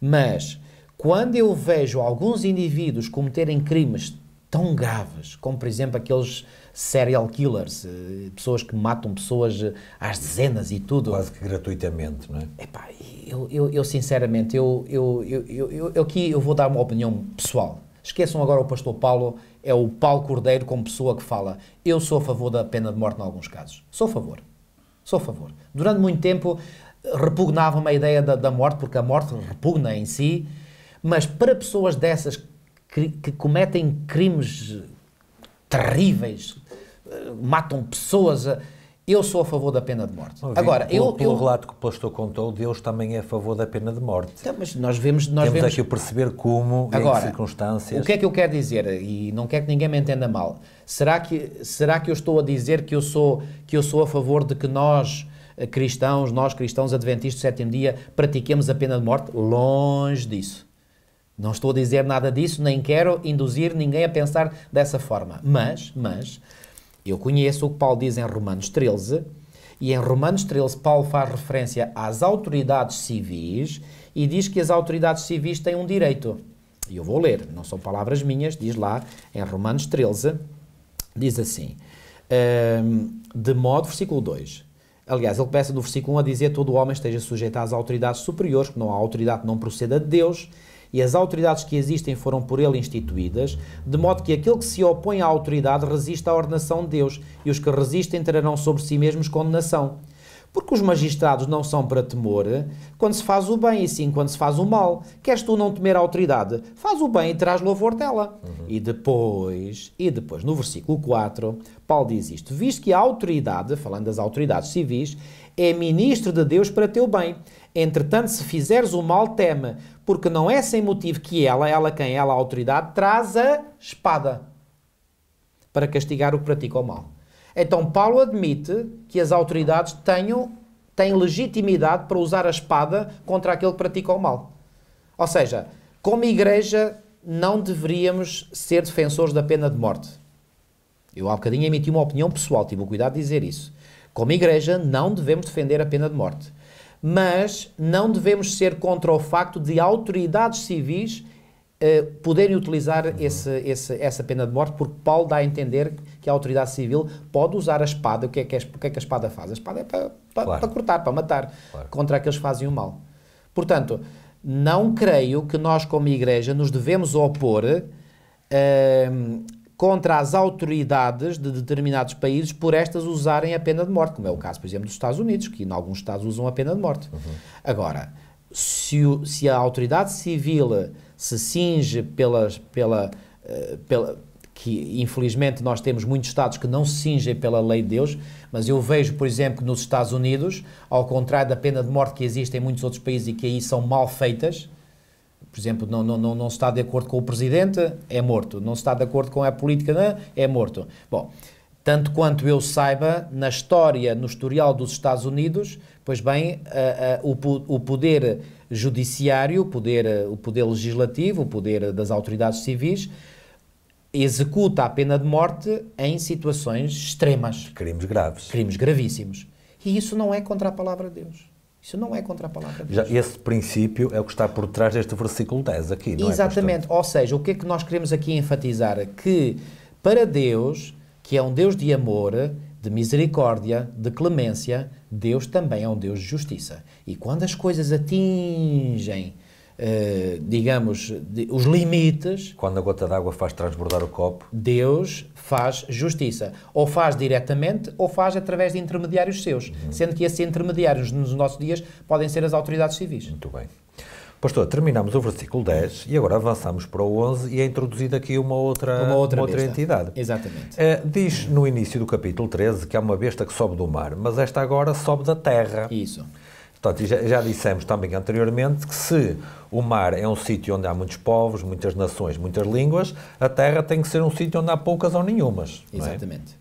Mas quando eu vejo alguns indivíduos cometerem crimes tão graves, como por exemplo aqueles serial killers, eh, pessoas que matam pessoas eh, às dezenas e tudo. Quase que gratuitamente, não é? Epá, eu, eu, eu sinceramente, eu, eu, eu, eu, eu aqui eu vou dar uma opinião pessoal. Esqueçam agora o pastor Paulo é o Paulo Cordeiro como pessoa que fala. Eu sou a favor da pena de morte em alguns casos. Sou a favor. Sou a favor. Durante muito tempo eh, repugnava-me a ideia da, da, morte, porque a morte repugna em si, mas para pessoas dessas que, que cometem crimes eh, terríveis, eh, matam pessoas eu sou a favor da pena de morte. Ouvi, Agora, pelo, eu, pelo eu... relato que o pastor contou, Deus também é a favor da pena de morte. Então, mas nós vemos, nós Temos vemos... aqui perceber como, Agora, em que circunstâncias. O que é que eu quero dizer e não quero que ninguém me entenda mal. Será que será que eu estou a dizer que eu sou que eu sou a favor de que nós eh, cristãos, nós cristãos adventistas do sétimo dia, pratiquemos a pena de morte? Longe disso. Não estou a dizer nada disso, nem quero induzir ninguém a pensar dessa forma. Mas, mas eu conheço o que Paulo diz em Romanos 13, e em Romanos 13, Paulo faz referência às autoridades civis e diz que as autoridades civis têm um direito. E eu vou ler, não são palavras minhas, diz lá em Romanos 13, diz assim: ehm, de modo, versículo 2. Aliás, ele começa do versículo 1 a dizer: Todo homem esteja sujeito às autoridades superiores, que não há autoridade que não proceda de Deus, e as autoridades que existem foram por ele instituídas, de modo que aquele que se opõe à autoridade resiste à ordenação de Deus, e os que resistem terão sobre si mesmos condenação. Porque os magistrados não são para temor quando se faz o bem, e sim quando se faz o mal. Queres tu não temer a autoridade? Faz o bem e traz louvor dela. Uhum. E depois, e depois, no versículo 4, Paulo diz isto: Visto que a autoridade, falando das autoridades civis, é ministro de Deus para teu bem. Entretanto, se fizeres o mal, teme, porque não é sem motivo que ela, ela quem ela, a autoridade, traz a espada para castigar o que pratica o mal. Então Paulo admite que as autoridades tenham, têm legitimidade para usar a espada contra aquele que pratica o mal. Ou seja, como igreja não deveríamos ser defensores da pena de morte. Eu há bocadinho emiti uma opinião pessoal, tive o cuidado de dizer isso. Como igreja não devemos defender a pena de morte. Mas não devemos ser contra o facto de autoridades civis eh, poderem utilizar uhum. esse, esse, essa pena de morte, porque Paulo dá a entender que a autoridade civil pode usar a espada. O que é que, é, que, é que a espada faz? A espada é para, para, claro. para cortar, para matar, claro. contra aqueles que fazem o mal. Portanto, não creio que nós, como Igreja, nos devemos opor uh, contra as autoridades de determinados países por estas usarem a pena de morte, como é o caso, por exemplo, dos Estados Unidos, que em alguns Estados usam a pena de morte. Uhum. Agora, se, se, a autoridade civil se cinge pelas, pela, eh, pela, que infelizmente nós temos muitos Estados que não se cingem pela lei de Deus, mas eu vejo, por exemplo, que nos Estados Unidos, ao contrário da pena de morte que existe em muitos outros países e que aí são mal feitas, por exemplo, não, não, não, não se está de acordo com o presidente, é morto. Não se está de acordo com a política, não, né, é morto. Bom, tanto quanto eu saiba, na história, no historial dos Estados Unidos, pois bem, eh, eh, o, o poder judiciário, o poder, eh, o poder legislativo, o poder das autoridades civis, executa a pena de morte em situações extremas. Crimes graves. Crimes gravíssimos. E isso não é contra a palavra de Deus. Isso não é contra a palavra de Deus. Já esse princípio é o que está por trás deste versículo 10 aqui, não é, Exatamente. É, Ou seja, o que é que nós queremos aqui enfatizar? Que para Deus, que é um Deus de amor, de misericórdia, de clemência, Deus também é um Deus de justiça. E quando as coisas atingem, eh, digamos, os limites. Quando a gota d'água faz transbordar o copo. Deus faz justiça. Ou faz diretamente, ou faz através de intermediários seus. Uhum. Sendo que esses intermediários nos nossos dias podem ser as autoridades civis. Muito bem. Pastor, terminamos o versículo 10 e agora avançamos para o 11 e é introduzida aqui uma outra, uma outra, uma outra entidade. Exatamente. Uh, diz no início do capítulo 13 que há uma besta que sobe do mar, mas esta agora sobe da terra. Isso. Portanto, já, já dissemos também anteriormente que se o mar é um sítio onde há muitos povos, muitas nações, muitas línguas, a terra tem que ser um sítio onde há poucas ou nenhumas. É? Exatamente.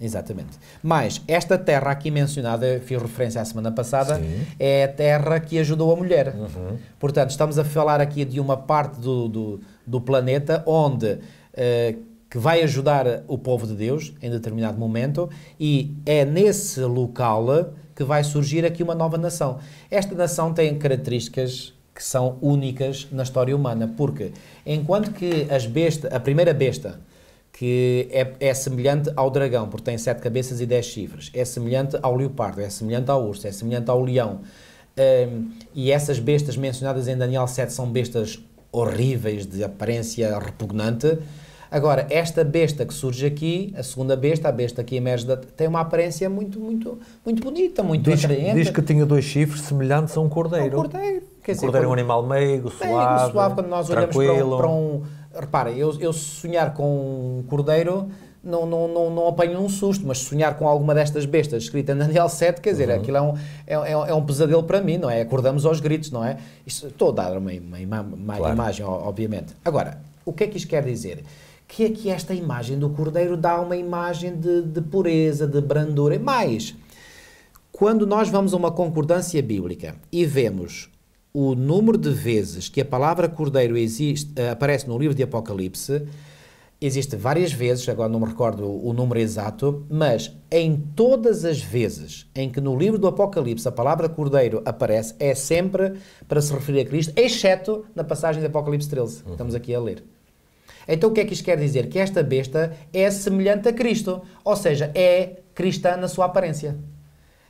Exatamente. Mas esta terra aqui mencionada, fiz referência à semana passada, Sim. é a terra que ajudou a mulher. Uhum. Portanto, estamos a falar aqui de uma parte do, do, do planeta onde. Uh, que vai ajudar o povo de Deus em determinado momento, e é nesse local que vai surgir aqui uma nova nação. Esta nação tem características que são únicas na história humana, porque enquanto que as besta, a primeira besta que é, é, semelhante ao dragão, porque tem sete cabeças e dez chifres, é semelhante ao leopardo, é semelhante ao urso, é semelhante ao leão. Um, e essas bestas mencionadas em Daniel 7 são bestas horríveis, de aparência repugnante. Agora, esta besta que surge aqui, a segunda besta, a besta que emerge, da, tem uma aparência muito, muito, muito bonita, muito diz, atraente. Diz que tinha dois chifres semelhantes a um cordeiro. Um cordeiro. Quer um dizer, cordeiro é um animal meigo, suave, meigo, suave quando nós olhamos para um, para um Reparem, eu, eu sonhar com um cordeiro não, não, não, não apanho um susto, mas sonhar com alguma destas bestas escrita em Daniel 7, quer dizer, uhum. aquilo é um, é, é, é, um pesadelo para mim, não é? Acordamos aos gritos, não é? Isto, estou a dar uma, uma, uma claro. imagem, obviamente. Agora, o que é que isto quer dizer? Que é que esta imagem do cordeiro dá uma imagem de, de pureza, de brandura e mais. Quando nós vamos a uma concordância bíblica e vemos o número de vezes que a palavra cordeiro existe, eh, aparece no livro de Apocalipse, existe várias vezes, agora não me recordo o número exato, mas em todas as vezes em que no livro do Apocalipse a palavra cordeiro aparece, é sempre para se referir a Cristo, exceto na passagem de Apocalipse 13, que uhum. estamos aqui a ler. Então o que é que isto quer dizer? Que esta besta é semelhante a Cristo, ou seja, é cristã na sua aparência.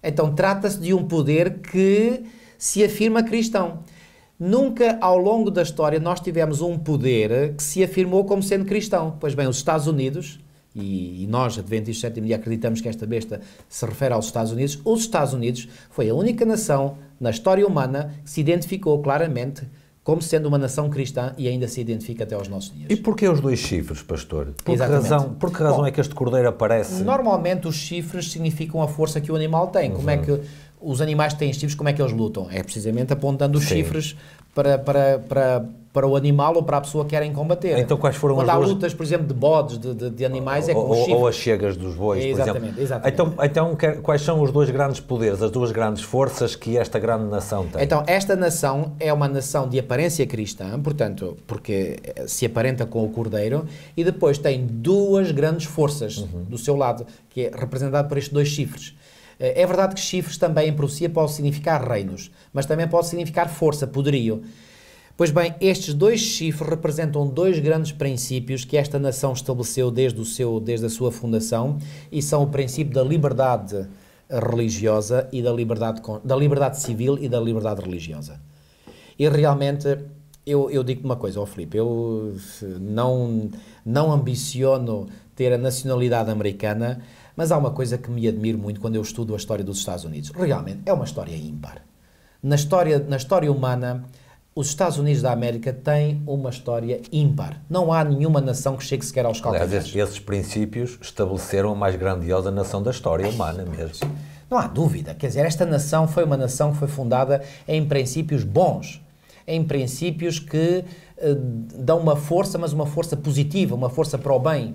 Então trata-se de um poder que se afirma cristão. Nunca ao longo da história nós tivemos um poder que se afirmou como sendo cristão. Pois bem, os Estados Unidos, e, nós, Adventistas Sétimo Dia, acreditamos que esta besta se refere aos Estados Unidos, os Estados Unidos foi a única nação na história humana que se identificou claramente como sendo uma nação cristã e ainda se identifica até aos nossos dias. E porquê os dois chifres, pastor? Por que razão, por que razão Bom, é que este cordeiro aparece? Normalmente os chifres significam a força que o animal tem. Como é que os animais que têm chifres, como é que eles lutam? É precisamente apontando os Sim. chifres para, para, para, para o animal ou para a pessoa que querem combater. Então quais foram Quando as há duas... lutas, por exemplo, de bodes, de, de, de animais, é ou, é com ou, chifres. Ou as chegas dos bois, exatamente, por exemplo. Exatamente. Então, então quais são os dois grandes poderes, as duas grandes forças que esta grande nação tem? Então, esta nação é uma nação de aparência cristã, portanto, porque se aparenta com o cordeiro, e depois tem duas grandes forças uhum. do seu lado, que é representado por estes dois chifres eh, é verdade que chifres também em Prússia pode significar reinos, mas também pode significar força, poderio. Pois bem, estes dois chifres representam dois grandes princípios que esta nação estabeleceu desde, o seu, desde a sua fundação e são o princípio da liberdade eh, religiosa e da liberdade, da liberdade civil e da liberdade religiosa. E realmente eu, eu digo uma coisa, ó oh Filipe, eu eh, não, não ambiciono ter a nacionalidade americana, mas há uma coisa que me admiro muito quando eu estudo a história dos Estados Unidos. Realmente é uma história ímpar. Na história, na história humana, os Estados Unidos da América têm uma história ímpar. Não há nenhuma nação que chegue sequer aos calcanhares. Aliás, esses, esses princípios estabeleceram a mais grandiosa nação da história humana mesmo. Não há dúvida. Quer dizer, esta nação foi uma nação que foi fundada em princípios bons, em princípios que eh, dão uma força, mas uma força positiva, uma força para o bem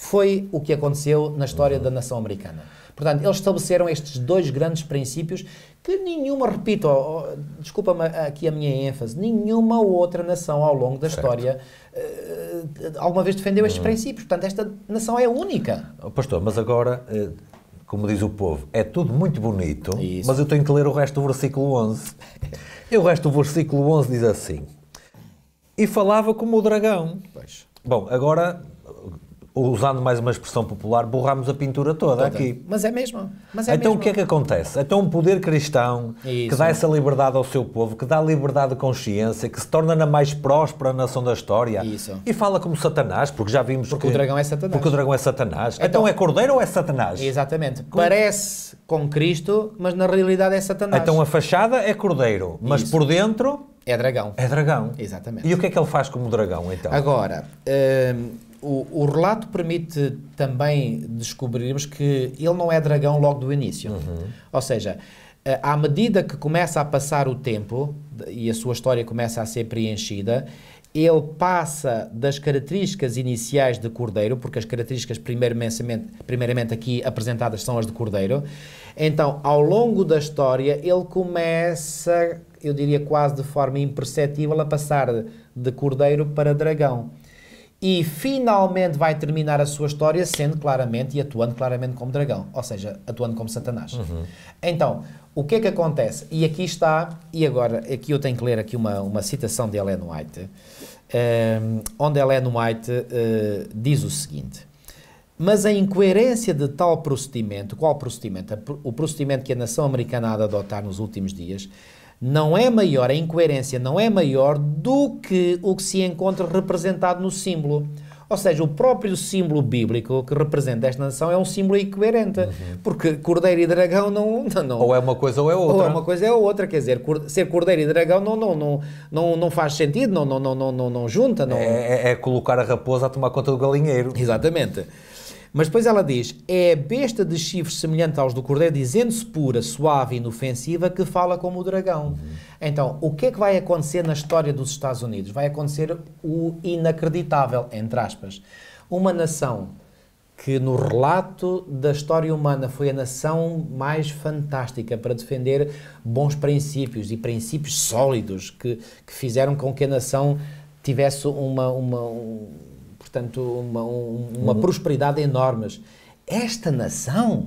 foi o que aconteceu na história da nação americana. Portanto, eles estabeleceram estes dois grandes princípios que nenhuma, repito, oh, oh, desculpa-me aqui a minha ênfase, nenhuma outra nação ao longo da certo. história uh, alguma vez defendeu estes uhum. princípios. Portanto, esta nação é única. Oh, pastor, mas agora, eh, como diz o povo, é tudo muito bonito, Isso. mas eu tenho que ler o resto do versículo 11. e o resto do versículo 11 diz assim: E falava como o dragão. Pois. Bom, agora usando mais uma expressão popular, borramos a pintura toda, toda. aqui. Mas é mesmo. Mas é então o que é que acontece? Então um poder cristão Isso. que dá essa liberdade ao seu povo, que dá liberdade de consciência, que se torna na mais próspera nação da história Isso. e fala como Satanás, porque já vimos porque que, o dragão é Satanás. Porque o dragão é Satanás. Então, então é cordeiro ou é Satanás? Exatamente. Parece com Cristo, mas na realidade é Satanás. Então a fachada é cordeiro, mas Isso. por dentro é dragão. É dragão. Exatamente. E o que é que ele faz como dragão, então? Agora, hum, o, o, relato permite também descobrirmos que ele não é dragão logo do início. Uhum. Ou seja, eh, à medida que começa a passar o tempo e a sua história começa a ser preenchida, ele passa das características iniciais de Cordeiro, porque as características primeiramente, primeiramente aqui apresentadas são as de Cordeiro. Então, ao longo da história, ele começa, eu diria quase de forma imperceptível, a passar de Cordeiro para Dragão e finalmente vai terminar a sua história sendo claramente e atuando claramente como dragão, ou seja, atuando como Satanás. Uhum. Então, o que é que acontece? E aqui está, e agora aqui eu tenho que ler aqui uma, uma citação de Ellen White, um, eh, onde Ellen White uh, diz o seguinte. Mas a incoerência de tal procedimento, qual procedimento? O procedimento que a nação americana há de adotar nos últimos dias, não é maior, a incoerência não é maior do que o que se encontra representado no símbolo. Ou seja, o próprio símbolo bíblico que representa esta nação é um símbolo incoerente, uhum. porque cordeiro e dragão não, não, Ou é uma coisa ou é outra. Ou é uma coisa é outra, quer dizer, ser cordeiro e dragão não, não, não, não, não faz sentido, não, não, não, não, não, junta. Não... É, é, é, colocar a raposa a tomar conta do galinheiro. Exatamente. Mas depois ela diz: É besta de chifres semelhante aos do cordeiro, dizendo-se pura, suave e inofensiva, que fala como o dragão. Uhum. Então, o que é que vai acontecer na história dos Estados Unidos? Vai acontecer o inacreditável, entre aspas. Uma nação que no relato da história humana foi a nação mais fantástica para defender bons princípios e princípios sólidos que, que fizeram com que a nação tivesse uma, uma portanto, uma, um, uma prosperidade enorme Esta nação,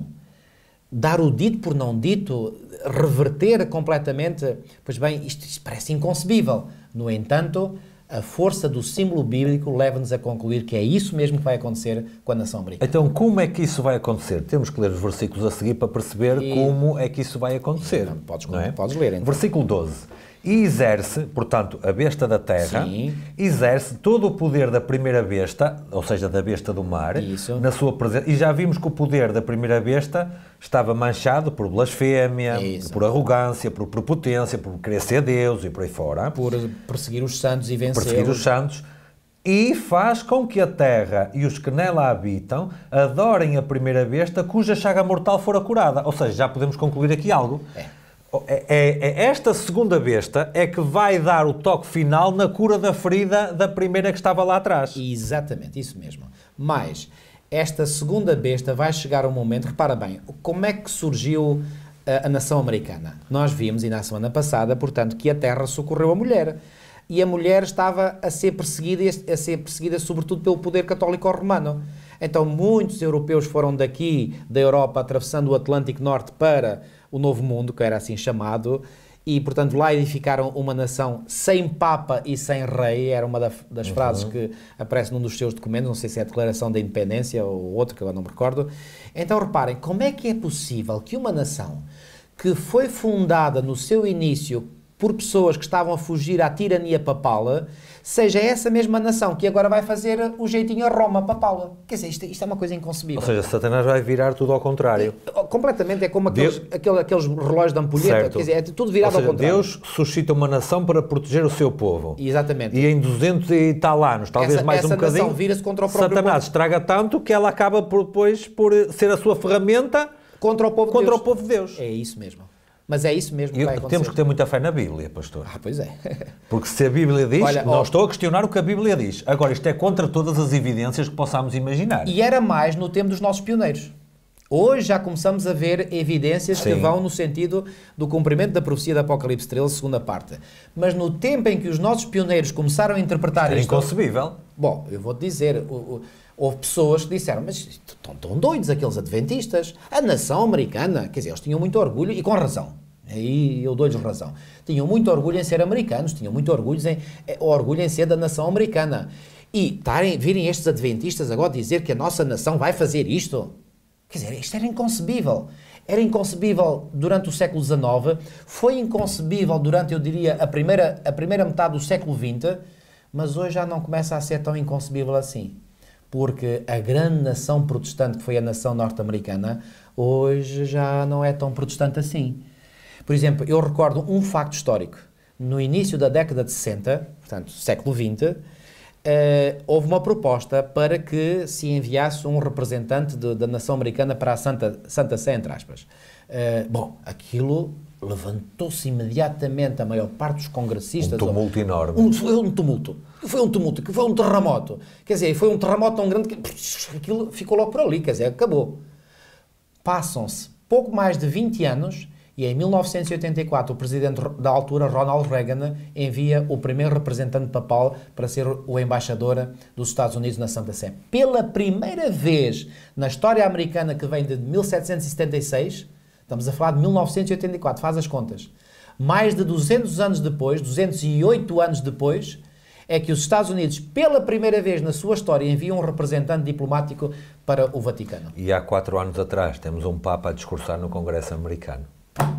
dar o dito por não dito, reverter completamente, pois bem, isto, parece inconcebível. No entanto, a força do símbolo bíblico leva-nos a concluir que é isso mesmo que vai acontecer com a nação americana Então, como é que isso vai acontecer? Temos que ler os versículos a seguir para perceber e... como é que isso vai acontecer. Não, podes, não é? podes ler. Então. Versículo 12 e exerce, portanto, a besta da terra, Sim. exerce todo o poder da primeira besta, ou seja, da besta do mar, Isso. na sua presença. E já vimos que o poder da primeira besta estava manchado por blasfémia, Isso. por arrogância, por prepotência, por querer ser Deus e por aí fora. Por perseguir os santos e vencer. Perseguir os santos. E faz com que a terra e os que nela habitam adorem a primeira besta cuja chaga mortal fora curada. Ou seja, já podemos concluir aqui algo. É Oh, é, é, é, esta segunda besta é que vai dar o toque final na cura da ferida da primeira que estava lá atrás. Exatamente, isso mesmo. Mas esta segunda besta vai chegar a um momento, repara bem, como é que surgiu a, eh, a nação americana? Nós vimos, e na semana passada, portanto, que a Terra socorreu a mulher e a mulher estava a ser perseguida, a ser perseguida sobretudo pelo poder católico romano. Então, muitos europeus foram daqui, da Europa, atravessando o Atlântico Norte para o Novo Mundo, que era assim chamado, e, portanto, lá edificaram uma nação sem Papa e sem Rei, era uma das uhum. frases que aparece num dos seus documentos, não sei se é a Declaração da Independência ou outro, que agora não me recordo. Então, reparem, como é que é possível que uma nação que foi fundada no seu início por pessoas que estavam a fugir à tirania papal, seja essa mesma nação que agora vai fazer o jeitinho a Roma papal. Quer dizer, isto, isto, é uma coisa inconcebível. Ou seja, Satanás vai virar tudo ao contrário. E, eh, oh, completamente, é como aqueles, Deus... aqueles relógios de ampulheta. Certo. Quer dizer, é tudo virado seja, ao contrário. Deus suscita uma nação para proteger o seu povo. Exatamente. E em 200 e tal anos, talvez essa, mais essa um bocadinho, vira-se contra o próprio Satanás povo. estraga tanto que ela acaba por, depois por ser a sua ferramenta contra o povo contra Deus. O povo de Deus. É isso mesmo. Mas é isso mesmo que Eu, vai acontecer. Temos que ter muita fé na Bíblia, pastor. Ah, pois é. Porque se a Bíblia diz, Olha, não ó, estou a questionar o que a Bíblia diz. Agora, isto é contra todas as evidências que possamos imaginar. E era mais no tempo dos nossos pioneiros. Hoje já começamos a ver evidências Sim. que vão no sentido do cumprimento da profecia do Apocalipse 13, segunda parte. Mas no tempo em que os nossos pioneiros começaram a interpretar Era isto... É inconcebível. Bom, eu vou-te dizer... O, o, houve pessoas que disseram, mas estão doidos aqueles adventistas, a nação americana, quer dizer, eles tinham muito orgulho, e com razão, aí eu dou-lhes razão, tinham muito orgulho em ser americanos, tinham muito orgulho em, eh, orgulho em ser da nação americana, e tarem, virem estes adventistas agora dizer que a nossa nação vai fazer isto, quer dizer, isto era inconcebível, era inconcebível durante o século XIX, foi inconcebível durante, eu diria, a primeira, a primeira metade do século XX, mas hoje já não começa a ser tão inconcebível assim porque a grande nação protestante que foi a nação norte-americana hoje já não é tão protestante assim. Por exemplo, eu recordo um facto histórico. No início da década de 60, portanto, século XX, eh, houve uma proposta para que se enviasse um representante de, da nação americana para a Santa, Santa Sé, entre aspas. Eh, bom, aquilo levantou-se imediatamente a maior parte dos congressistas. Um tumulto ou, enorme. Um, foi um tumulto. Foi um tumulto, que foi um terremoto. Quer dizer, foi um terremoto tão grande que aquilo ficou logo por ali, quer dizer, acabou. Passam-se pouco mais de 20 anos e em 1984 o presidente da altura, Ronald Reagan, envia o primeiro representante papal para ser o embaixador dos Estados Unidos na Santa Sé. Pela primeira vez na história americana que vem de 1776, Estamos a falar de 1984, faz as contas. Mais de 200 anos depois, 208 anos depois, é que os Estados Unidos, pela primeira vez na sua história, enviam um representante diplomático para o Vaticano. E há quatro anos atrás temos um Papa a discursar no Congresso americano. Há,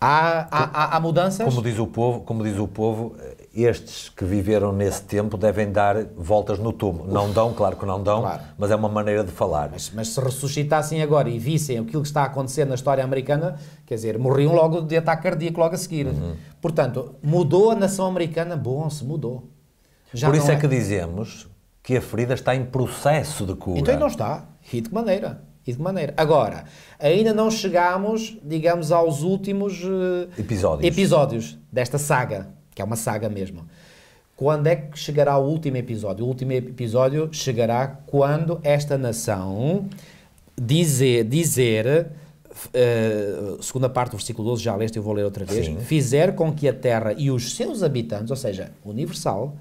há, há, há mudanças? Como diz o povo, como diz o povo estes que viveram nesse tempo devem dar voltas no túmulo. Não dão, claro que não dão, claro. mas é uma maneira de falar. Mas, mas, se ressuscitassem agora e vissem aquilo que está a acontecer na história americana, quer dizer, morriam logo de ataque cardíaco logo a seguir. Uhum. Portanto, mudou a nação americana? Bom, se mudou. Já Por isso é... é que dizemos que a ferida está em processo de cura. Então não está. E de que maneira? E de maneira. Agora, ainda não chegámos, digamos, aos últimos eh, episódios. episódios desta saga que é uma saga mesmo. Quando é que chegará o último episódio? O último episódio chegará quando esta nação dizer, dizer uh, segunda parte do versículo 12, já leste, eu vou ler outra vez, Sim. fizer com que a terra e os seus habitantes, ou seja, universal,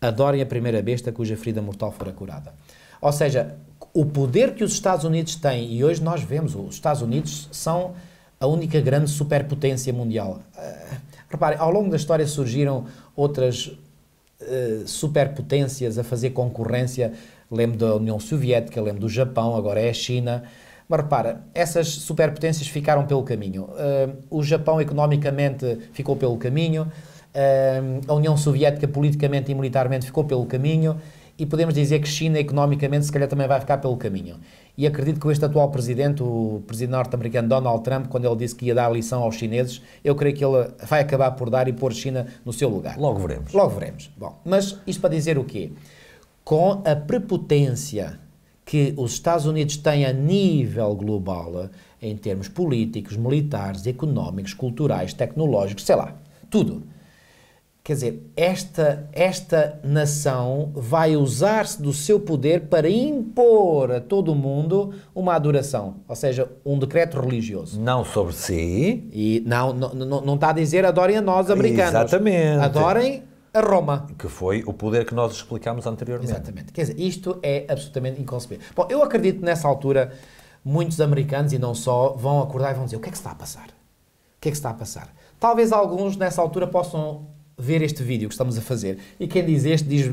adorem a primeira besta cuja ferida mortal fora curada. Ou seja, o poder que os Estados Unidos têm, e hoje nós vemos, os Estados Unidos são a única grande superpotência mundial. Uh, Repare, ao longo da história surgiram outras uh, superpotências a fazer concorrência. Lembro da União Soviética, lembro do Japão, agora é a China. Mas repara, essas superpotências ficaram pelo caminho. Uh, o Japão economicamente ficou pelo caminho, uh, a União Soviética politicamente e militarmente ficou pelo caminho, e podemos dizer que China economicamente se calhar também vai ficar pelo caminho. E acredito que este atual presidente, o presidente norte-americano Donald Trump, quando ele disse que ia dar lição aos chineses, eu creio que ele vai acabar por dar e pôr China no seu lugar. Logo veremos. Logo veremos. Bom, mas isto para dizer o quê? Com a prepotência que os Estados Unidos têm a nível global, em termos políticos, militares, económicos, culturais, tecnológicos, sei lá, tudo Quer dizer, esta, esta nação vai usar-se do seu poder para impor a todo o mundo uma adoração, ou seja, um decreto religioso. Não sobre si. E não, não, não, está a dizer adorem a nós, americanos. Exatamente. Adorem a Roma. Que foi o poder que nós explicámos anteriormente. Exatamente. Quer dizer, isto é absolutamente inconcebível. Bom, eu acredito que nessa altura muitos americanos, e não só, vão acordar e vão dizer o que é que está a passar? O que é que está a passar? Talvez alguns nessa altura possam ver este vídeo que estamos a fazer. E quem diz este diz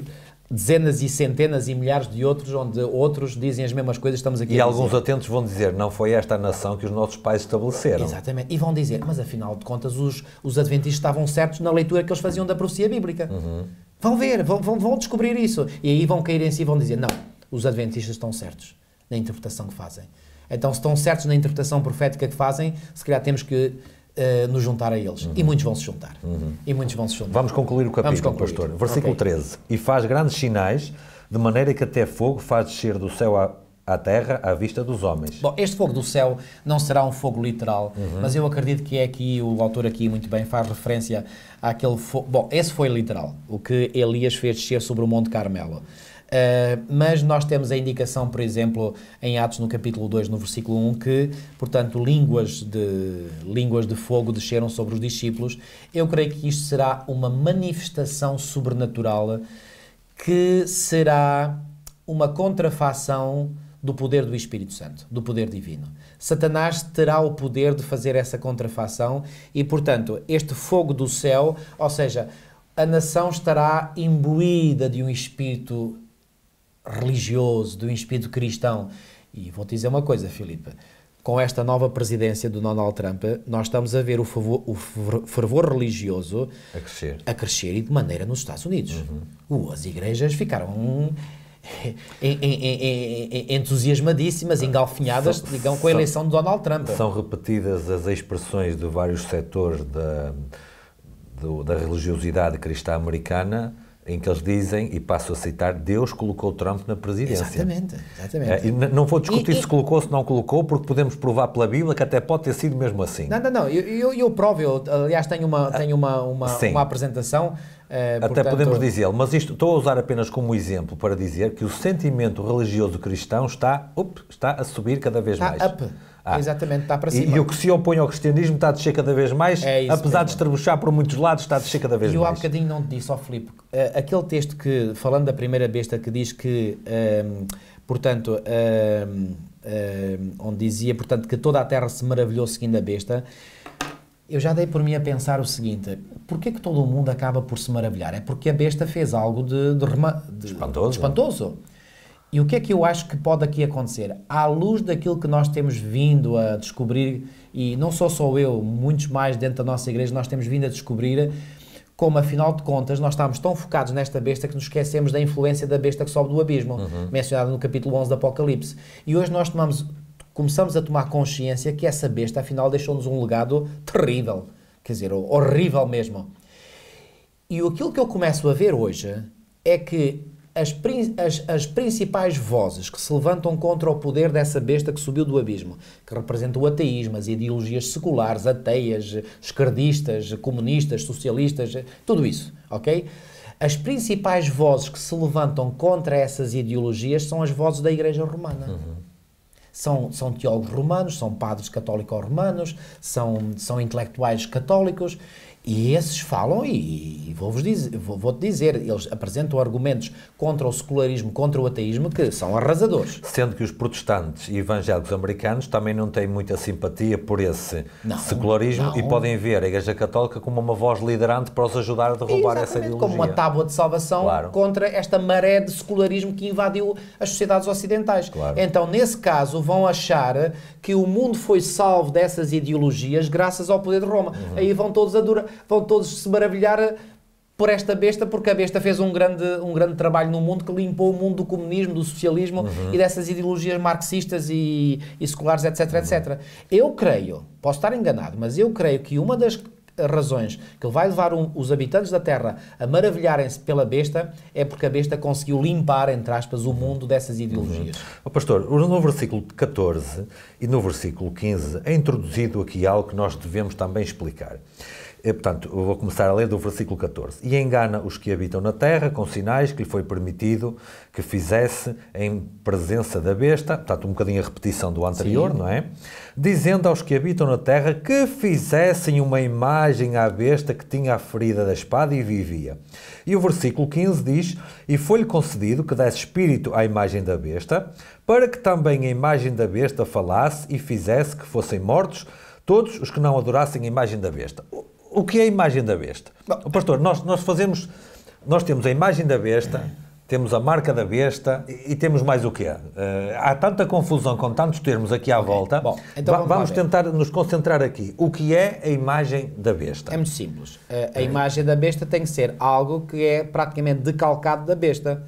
dezenas e centenas e milhares de outros, onde outros dizem as mesmas coisas, estamos aqui E alguns dizer. atentos vão dizer, não foi esta a nação que os nossos pais estabeleceram. Exatamente, e vão dizer, mas afinal de contas os, os adventistas estavam certos na leitura que eles faziam da profecia bíblica. Uhum. Vão ver, vão, vão, vão descobrir isso. E aí vão cair em si e vão dizer, não, os adventistas estão certos na interpretação que fazem. Então, se estão certos na interpretação profética que fazem, se calhar temos que Uh, nos juntar a eles. Uhum. E muitos vão se juntar. Uhum. E muitos vão se juntar. Vamos concluir o capítulo, concluir. pastor. Versículo okay. 13. E faz grandes sinais, de maneira que até fogo faz descer do céu à, à terra à vista dos homens. Bom, este fogo do céu não será um fogo literal, uhum. mas eu acredito que é aqui, o autor aqui muito bem faz referência àquele fogo. Bom, esse foi literal, o que Elias fez descer sobre o Monte Carmelo. Uh, mas nós temos a indicação, por exemplo, em Atos no capítulo 2, no versículo 1, que, portanto, línguas de, línguas de fogo desceram sobre os discípulos. Eu creio que isto será uma manifestação sobrenatural que será uma contrafação do poder do Espírito Santo, do poder divino. Satanás terá o poder de fazer essa contrafação e, portanto, este fogo do céu, ou seja, a nação estará imbuída de um espírito religioso, do espírito cristão. E vou-te dizer uma coisa, Filipe. Com esta nova presidência do Donald Trump, nós estamos a ver o, favor, o fervor religioso a crescer. a crescer e de maneira nos Estados Unidos. Uhum. Uh, as igrejas ficaram hum, entusiasmadíssimas, ah, engalfinhadas, são, com a eleição de Donald Trump. São repetidas as expressões de vários setores da, do, da religiosidade cristã americana em que eles dizem, e passo a citar, Deus colocou Trump na presidência. Exatamente, exatamente. É, não vou discutir e, se colocou, se não colocou, porque podemos provar pela Bíblia que até pode ter sido mesmo assim. Não, não, não, eu, eu, eu provo, eu, aliás tenho uma, ah, tenho uma, uma, uma apresentação. É, até portanto... podemos dizê-lo, mas isto estou a usar apenas como exemplo para dizer que o sentimento religioso cristão está, up, está a subir cada vez está mais. Up. Ah. Exatamente, está para cima. E, e, o que se opõe ao cristianismo está a descer cada vez mais, é apesar mesmo. de estrebuchar por muitos lados, está a descer cada vez mais. E eu há bocadinho não te disse, ó Filipe, uh, aquele texto que, falando da primeira besta, que diz que, uh, portanto, uh, onde dizia, portanto, que toda a terra se maravilhou seguindo a besta, eu já dei por mim a pensar o seguinte, porquê que todo o mundo acaba por se maravilhar? É porque a besta fez algo de, de, de, de espantoso. espantoso. E o que é que eu acho que pode aqui acontecer? À luz daquilo que nós temos vindo a descobrir, e não sou só eu, muitos mais dentro da nossa igreja, nós temos vindo a descobrir como, afinal de contas, nós estamos tão focados nesta besta que nos esquecemos da influência da besta que sobe do abismo, uhum. mencionada no capítulo 11 do Apocalipse. E hoje nós tomamos, começamos a tomar consciência que essa besta, afinal, deixou-nos um legado terrível, quer dizer, horrível mesmo. E aquilo que eu começo a ver hoje é que as, as, as, principais vozes que se levantam contra o poder dessa besta que subiu do abismo, que representa o ateísmo, as ideologias seculares, ateias, esquerdistas, comunistas, socialistas, tudo isso, ok? As principais vozes que se levantam contra essas ideologias são as vozes da Igreja Romana. Uhum. São, são teólogos romanos, são padres católicos romanos, são, são intelectuais católicos e esses falam, e, e vou-te dizer, vou dizer, eles apresentam argumentos contra o secularismo, contra o ateísmo, que são arrasadores. Sendo que os protestantes e evangélicos americanos também não têm muita simpatia por esse não, secularismo não. e podem ver a Igreja Católica como uma voz liderante para os ajudar a derrubar essa ideologia. como uma tábua de salvação claro. contra esta maré de secularismo que invadiu as sociedades ocidentais. Claro. Então, nesse caso, vão achar que o mundo foi salvo dessas ideologias graças ao poder de Roma. Uhum. Aí vão todos, adora, vão todos se maravilhar eh, por esta besta, porque a besta fez um grande, um grande trabalho no mundo que limpou o mundo do comunismo, do socialismo uhum. e dessas ideologias marxistas e, e seculares, etc, uhum. etc. Eu creio, posso estar enganado, mas eu creio que uma das razões que vai levar um, os habitantes da Terra a maravilharem-se pela besta é porque a besta conseguiu limpar, entre aspas, o mundo dessas ideologias. Uhum. Oh, pastor, no versículo 14 e no versículo 15 é introduzido aqui algo que nós devemos também explicar. E, eh, portanto, eu vou começar a ler do versículo 14. E engana os que habitam na terra com sinais que lhe foi permitido que fizesse em presença da besta, portanto, um bocadinho a repetição do anterior, Sim. não é? Dizendo aos que habitam na terra que fizessem uma imagem imagem à besta que tinha a ferida da espada e vivia. E o versículo 15 diz: E foi-lhe concedido que desse espírito à imagem da besta, para que também a imagem da besta falasse e fizesse que fossem mortos todos os que não adorassem a imagem da besta. O que é a imagem da besta? Bom, pastor, nós, nós fazemos. Nós temos a imagem da besta temos a marca da besta e temos mais o quê? Uh, há tanta confusão com tantos termos aqui à volta. Bom, então vamos, vamos tentar nos concentrar aqui. O que é a imagem da besta? É muito simples. Eh, a, a é. imagem da besta tem que ser algo que é praticamente decalcado da besta.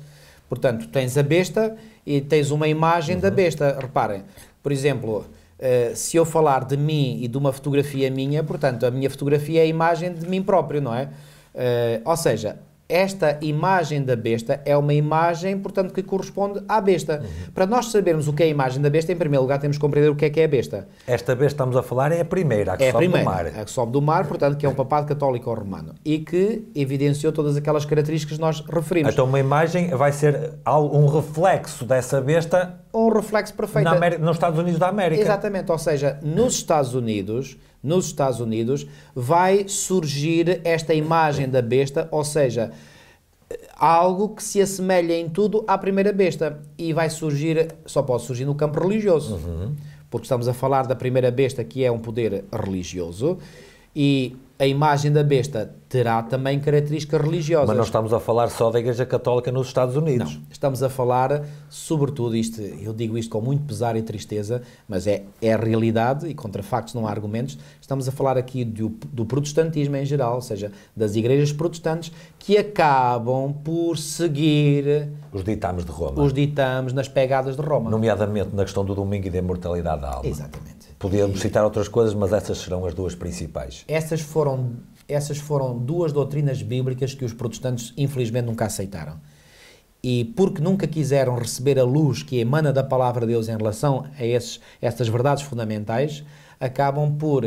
Portanto, tens a besta e tens uma imagem uhum. da besta. Reparem, por exemplo, Uh, se eu falar de mim e de uma fotografia minha, portanto, a minha fotografia é a imagem de mim próprio, não é? Uh, ou seja, esta imagem da besta é uma imagem, portanto, que corresponde à besta. Uhum. Para nós sabermos o que é a imagem da besta, em primeiro lugar temos que compreender o que é que é a besta. Esta besta estamos a falar é a primeira, a que é sobe a primeira, do mar. A que sobe do mar, portanto, que é um papado católico romano e que evidenciou todas aquelas características que nós referimos. Então uma imagem vai ser um reflexo dessa besta... Um reflexo perfeito. nos Estados Unidos da América. Exatamente, ou seja, nos Estados Unidos nos Estados Unidos, vai surgir esta imagem da besta, ou seja, algo que se assemelha em tudo à primeira besta. E vai surgir, só pode surgir no campo religioso. Uhum. Porque estamos a falar da primeira besta, que é um poder religioso, e a imagem da besta terá também características religiosas. Mas não estamos a falar só da Igreja Católica nos Estados Unidos. Não, estamos a falar, sobretudo, isto, eu digo isto com muito pesar e tristeza, mas é, é a realidade e contra factos não há argumentos. Estamos a falar aqui do, do protestantismo em geral, ou seja, das igrejas protestantes que acabam por seguir os ditames de Roma. Os ditames nas pegadas de Roma. Nomeadamente na questão do domingo e da imortalidade da alma. Exatamente. Podíamos citar outras coisas, mas essas serão as duas principais. Essas foram, essas foram duas doutrinas bíblicas que os protestantes, infelizmente, nunca aceitaram. E porque nunca quiseram receber a luz que emana da palavra de Deus em relação a esses, essas verdades fundamentais, acabam por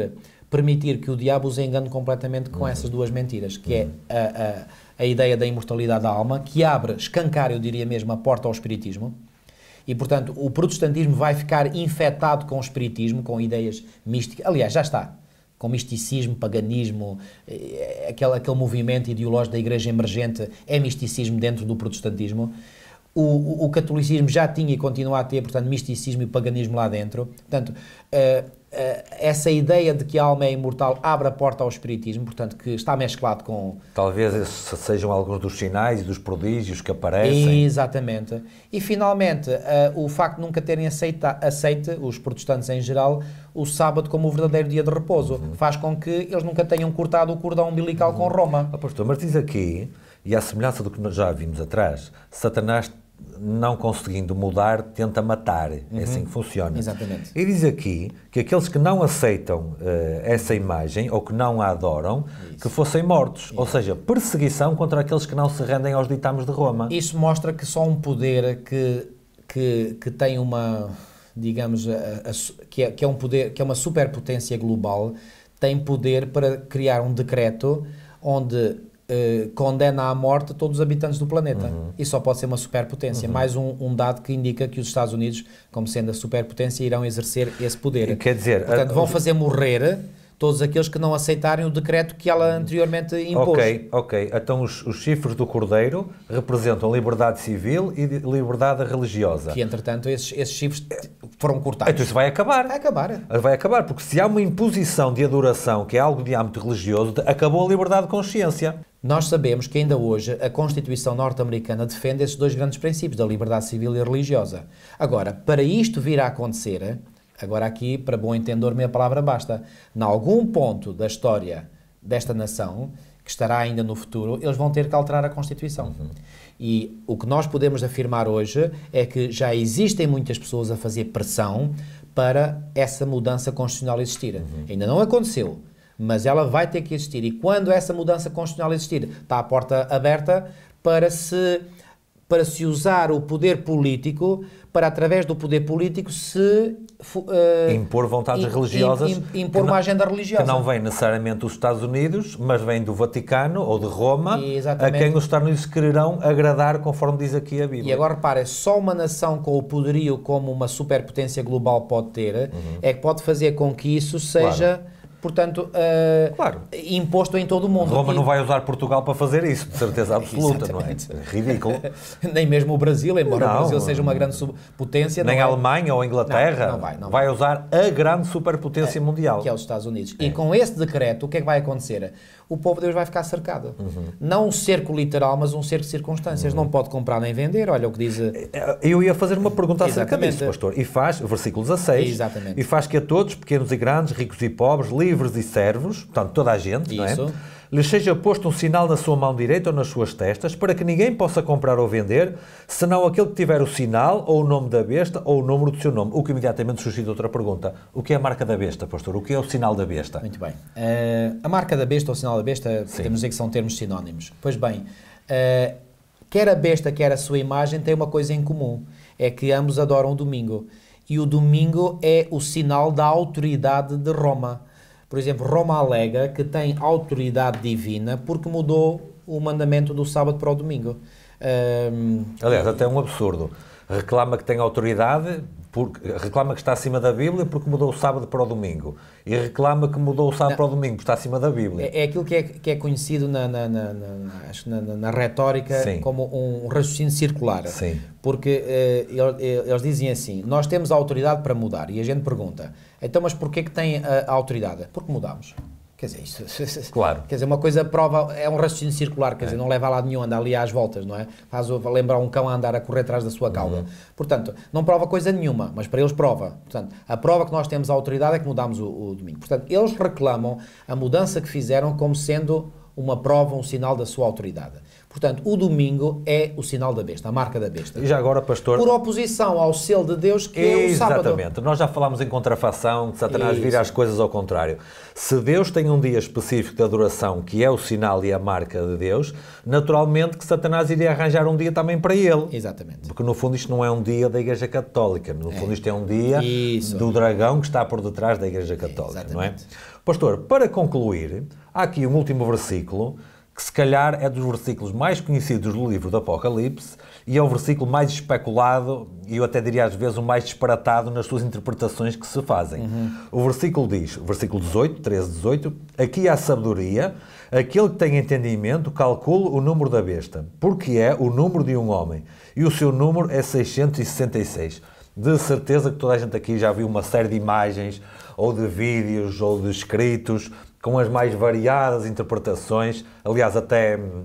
permitir que o diabo os engane completamente com uhum. essas duas mentiras, que é uhum. é a, a, a ideia da imortalidade da alma, que abre, escancar, eu diria mesmo, a porta ao espiritismo, e, portanto, o protestantismo vai ficar infectado com o espiritismo, com ideias místicas. Aliás, já está. Com misticismo, paganismo, eh, eh, aquele, aquele movimento ideológico da Igreja emergente é misticismo dentro do protestantismo. O, o, o, catolicismo já tinha e continua a ter, portanto, misticismo e paganismo lá dentro. Portanto, uh, eh, essa ideia de que a alma é imortal abre a porta ao espiritismo, portanto, que está mesclado com. Talvez esses sejam alguns dos sinais e dos prodígios que aparecem. Exatamente. E, finalmente, eh, o facto de nunca terem aceita, aceite, os protestantes em geral, o sábado como o verdadeiro dia de repouso, uhum. faz com que eles nunca tenham cortado o cordão umbilical uhum. com Roma. Apóstolo, ah, mas diz aqui, e à semelhança do que nós já vimos atrás, Satanás não conseguindo mudar, tenta matar. É uhum. É assim que funciona. Exatamente. E diz aqui que aqueles que não aceitam uh, essa imagem ou que não a adoram, Isso. que fossem mortos. Isso. Ou seja, perseguição contra aqueles que não se rendem aos ditames de Roma. Isso mostra que só um poder que, que, que tem uma, digamos, a, a, que, é, que, é, um poder, que é uma superpotência global, tem poder para criar um decreto onde eh, condena à morte todos os habitantes do planeta. Uhum. E só pode ser uma superpotência. Uhum. Mais um, um, dado que indica que os Estados Unidos, como sendo a superpotência, irão exercer esse poder. Quer dizer, Portanto, a... vão fazer morrer todos aqueles que não aceitarem o decreto que ela uhum. anteriormente impôs. Ok, ok. Então os, os chifres do Cordeiro representam liberdade civil e liberdade religiosa. Que, entretanto, esses, esses chifres foram cortados. Então isso vai acabar. Vai acabar. Vai acabar, porque se há uma imposição de adoração que é algo de âmbito religioso, acabou a liberdade de consciência. Nós sabemos que ainda hoje a Constituição norte-americana defende esses dois grandes princípios, da liberdade civil e religiosa. Agora, para isto vir a acontecer, agora aqui, para bom entender, minha palavra basta. Em algum ponto da história desta nação, que estará ainda no futuro, eles vão ter que alterar a Constituição. Uhum. E o que nós podemos afirmar hoje é que já existem muitas pessoas a fazer pressão para essa mudança constitucional existir. Uhum. Ainda não aconteceu mas ela vai ter que existir. E quando essa mudança constitucional existir, está a porta aberta para se para se usar o poder político para, através do poder político, se. Uh, impor vontades in, religiosas. In, impor uma não, agenda religiosa. Que não vem necessariamente dos Estados Unidos, mas vem do Vaticano ou de Roma, a quem os Estados Unidos quererão agradar, conforme diz aqui a Bíblia. E agora repara, só uma nação com o poderio como uma superpotência global pode ter uhum. é que pode fazer com que isso seja. Claro portanto, uh, claro. imposto em todo o mundo. Roma e... não vai usar Portugal para fazer isso, de certeza absoluta, não é? Ridículo. Nem mesmo o Brasil, embora não, o Brasil seja uma grande superpotência. Nem a vai... Alemanha ou a Inglaterra não, não vai, não vai, vai usar a grande superpotência é, mundial. Que é os Estados Unidos. É. E com este decreto, o que é que vai acontecer? o povo de Deus vai ficar cercado. Uhum. Não um cerco literal, mas um cerco de circunstâncias. Uhum. Não pode comprar nem vender, olha o que diz... Eh, é, eu ia fazer uma pergunta acerca disso, pastor. E faz, versículo 16, Exatamente. e faz que a todos, pequenos e grandes, ricos e pobres, livres e servos, portanto, toda a gente, Isso. não é? lhes seja posto um sinal na sua mão direita ou nas suas testas, para que ninguém possa comprar ou vender, senão aquele que tiver o sinal, ou o nome da besta, ou o número do seu nome. O que imediatamente suscita outra pergunta. O que é a marca da besta, pastor? O que é o sinal da besta? Muito bem. Uh, a marca da besta ou o sinal da besta, Sim. podemos dizer que são termos sinónimos. Pois bem, uh, quer a besta, quer a sua imagem, têm uma coisa em comum. É que ambos adoram o domingo. E o domingo é o sinal da autoridade de Roma por exemplo, Roma alega que tem autoridade divina porque mudou o mandamento do sábado para o domingo. Um, ehm, Aliás, até um absurdo reclama que tem autoridade, porque, reclama que está acima da Bíblia porque mudou o sábado para o domingo. E reclama que mudou o sábado não, para o domingo porque está acima da Bíblia. É, é aquilo que é, que é conhecido na, na, na, na, na retórica Sim. como um raciocínio circular. Sim. Porque uh, eles dizem assim: nós temos a autoridade para mudar. E a gente pergunta: então, mas porquê que tem a, a autoridade? Porque mudamos. Quer dizer, isto, claro. quer dizer, uma coisa prova, é um raciocínio circular, quer é. dizer, não leva a lado nenhum, anda ali às voltas, não é? Faz lembrar um cão a andar a correr atrás da sua cauda. Uhum. Portanto, não prova coisa nenhuma, mas para eles prova. Portanto, a prova que nós temos à autoridade é que mudamos o, o domínio. Portanto, eles reclamam a mudança que fizeram como sendo uma prova, um sinal da sua autoridade. Portanto, o domingo é o sinal da besta, a marca da besta. E já agora, pastor. Por oposição ao selo de Deus, que é, é o sábado. Exatamente. Nós já falámos em contrafação, que Satanás Isso. vira as coisas ao contrário. Se Deus tem um dia específico de adoração, que é o sinal e a marca de Deus, naturalmente que Satanás iria arranjar um dia também para ele. Exatamente. Porque no fundo isto não é um dia da Igreja Católica, no é. fundo isto é um dia Isso. do dragão que está por detrás da Igreja é, Católica, é, não é? Pastor, para concluir, há aqui um último versículo que se calhar é dos versículos mais conhecidos do livro do Apocalipse e é o versículo mais especulado e eu até diria às vezes o mais disparatado nas suas interpretações que se fazem. Uhum. O versículo diz, versículo 18, 13, 18, aqui há sabedoria, aquele que tem entendimento calcula o número da besta, porque é o número de um homem e o seu número é 666. De certeza que toda a gente aqui já viu uma série de imagens ou de vídeos ou de escritos com as mais variadas interpretações, aliás, até hum,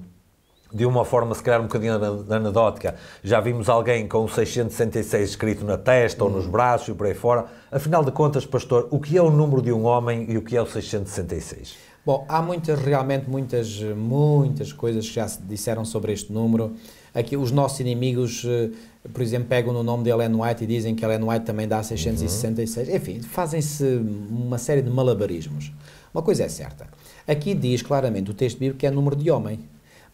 de uma forma se calhar um bocadinho anedótica, já vimos alguém com 666 escrito na testa ou nos hum. braços e por aí fora. Afinal de contas, pastor, o que é o número de um homem e o que é o 666? Bom, há muitas, realmente muitas, muitas coisas que já se disseram sobre este número. Aqui os nossos inimigos, eh, por exemplo, pegam no nome de Ellen White e dizem que Ellen White também dá 666. Uhum. Enfim, fazem-se uma série de malabarismos. Uma coisa é certa. Aqui diz claramente o texto bíblico que é número de homem.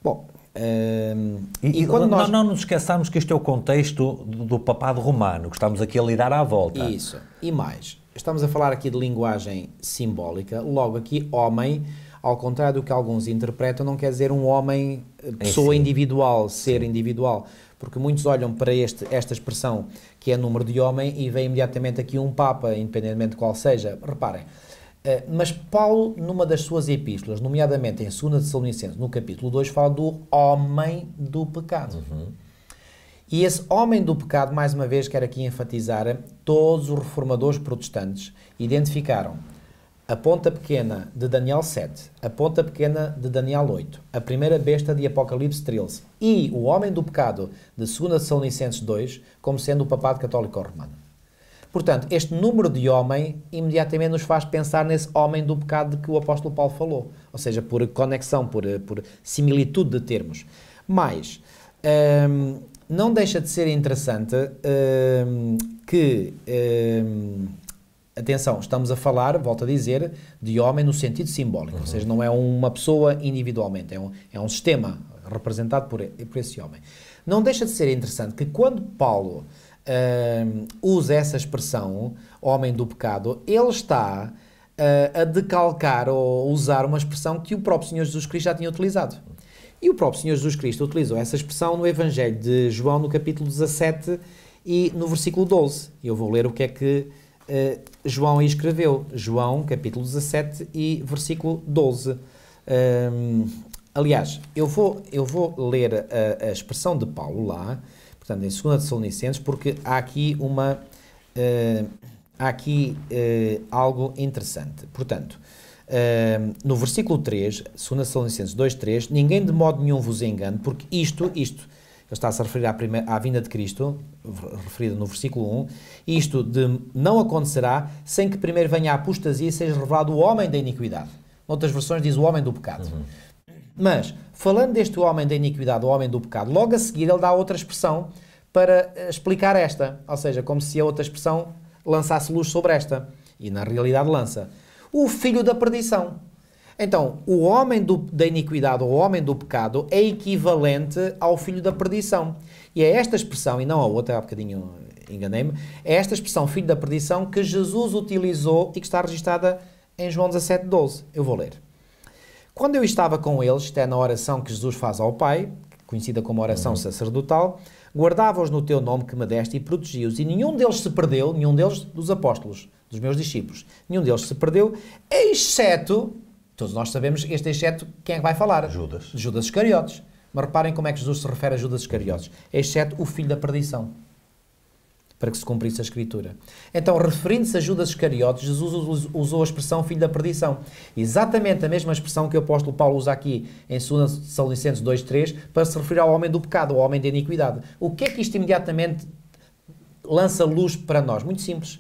Bom, Hum, e, e quando nós... não nos esqueçamos que este é o contexto do, do, papado romano, que estamos aqui a lidar à volta. Isso, e mais, estamos a falar aqui de linguagem simbólica, logo aqui homem, ao contrário do que alguns interpretam, não quer dizer um homem, eh, é pessoa é, individual, ser sim. individual, porque muitos olham para este, esta expressão que é número de homem e vem imediatamente aqui um papa, independentemente de qual seja. Reparem, eh, mas Paulo, numa das suas epístolas, nomeadamente em 2 Salonicenses, no capítulo 2, fala do homem do pecado. Uhum. E esse homem do pecado, mais uma vez, quero aqui enfatizar, todos os reformadores protestantes identificaram a ponta pequena de Daniel 7, a ponta pequena de Daniel 8, a primeira besta de Apocalipse 13 e o homem do pecado de 2 Salonicenses 2 como sendo o papado católico romano. Portanto, este número de homem imediatamente nos faz pensar nesse homem do pecado de que o apóstolo Paulo falou, ou seja, por conexão, por, por similitude de termos. Mas hum, não deixa de ser interessante hum, que, hum, atenção, estamos a falar, volto a dizer, de homem no sentido simbólico, uhum. ou seja, não é uma pessoa individualmente, é um, é um sistema representado por, por esse homem. Não deixa de ser interessante que quando Paulo uh, usa essa expressão, homem do pecado, ele está uh, a decalcar ou usar uma expressão que o próprio Senhor Jesus Cristo já tinha utilizado. E o próprio Senhor Jesus Cristo utilizou essa expressão no Evangelho de João, no capítulo 17 e no versículo 12. Eu vou ler o que é que uh, João escreveu. João, capítulo 17 e versículo 12. Um, aliás, eu vou, eu vou ler a, a expressão de Paulo lá portanto, em 2 Tessalonicenses, porque há aqui uma. Uh, há aqui uh, algo interessante. Portanto, uh, no versículo 3, 2 Tessalonicenses 2:3, ninguém de modo nenhum vos engane, porque isto, isto, ele está-se a referir à, primeira, à vinda de Cristo, referida no versículo 1, isto de não acontecerá sem que primeiro venha a apostasia e seja revelado o homem da iniquidade. Noutras versões diz o homem do pecado. Uhum. Mas falando deste homem da iniquidade, o homem do pecado, logo a seguir ele dá outra expressão para eh, explicar esta, ou seja, como se a outra expressão lançasse luz sobre esta, e na realidade lança. O filho da perdição. Então, o homem do, da iniquidade, o homem do pecado, é equivalente ao filho da perdição. E é esta expressão, e não a outra, há bocadinho enganei-me, é esta expressão, filho da perdição, que Jesus utilizou e que está registada em João 17, 12. Eu vou ler. Quando eu estava com eles, até na oração que Jesus faz ao Pai, conhecida como oração uhum. sacerdotal, guardava-os no teu nome que me deste e protegi-os. E nenhum deles se perdeu, nenhum deles dos apóstolos, dos meus discípulos, nenhum deles se perdeu, exceto, todos nós sabemos, este exceto, quem é que vai falar? Judas. Judas Iscariotes. Mas reparem como é que Jesus se refere a Judas Iscariotes. Exceto o filho da perdição para que se cumprisse a Escritura. Então, referindo-se a Judas Iscariotes, Jesus usou a expressão filho da perdição. Exatamente a mesma expressão que o apóstolo Paulo usa aqui em 2 Salonicenses 2.3 para se referir ao homem do pecado, ao homem da iniquidade. O que é que isto imediatamente lança luz para nós? Muito simples.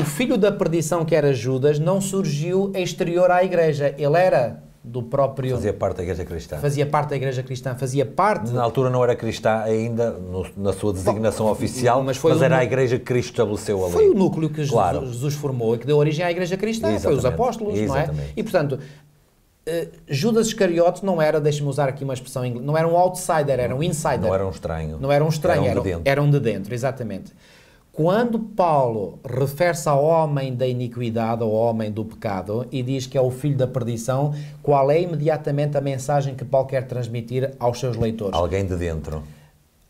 O filho da perdição, que era Judas, não surgiu exterior à igreja. Ele era do próprio. Fazia parte da Igreja Cristã. Fazia parte da Igreja Cristã, fazia parte. Na altura não era cristã ainda, no, na sua designação Bom, oficial, mas, mas era núcleo, a Igreja que Cristo estabeleceu ali. Foi o núcleo que Jesus, claro. Jesus formou e que deu origem à Igreja Cristã, Exatamente. foi os apóstolos, Exatamente. não é? E portanto. Eh, Judas Iscariote não era, deixe-me usar aqui uma expressão inglês, não era um outsider, era um insider. Não era um estranho. Não era um estranho, eram um de, dentro. Era um de dentro, exatamente. Quando Paulo refere-se ao homem da iniquidade, ao homem do pecado, e diz que é o filho da perdição, qual é imediatamente a mensagem que Paulo quer transmitir aos seus leitores? Alguém de dentro.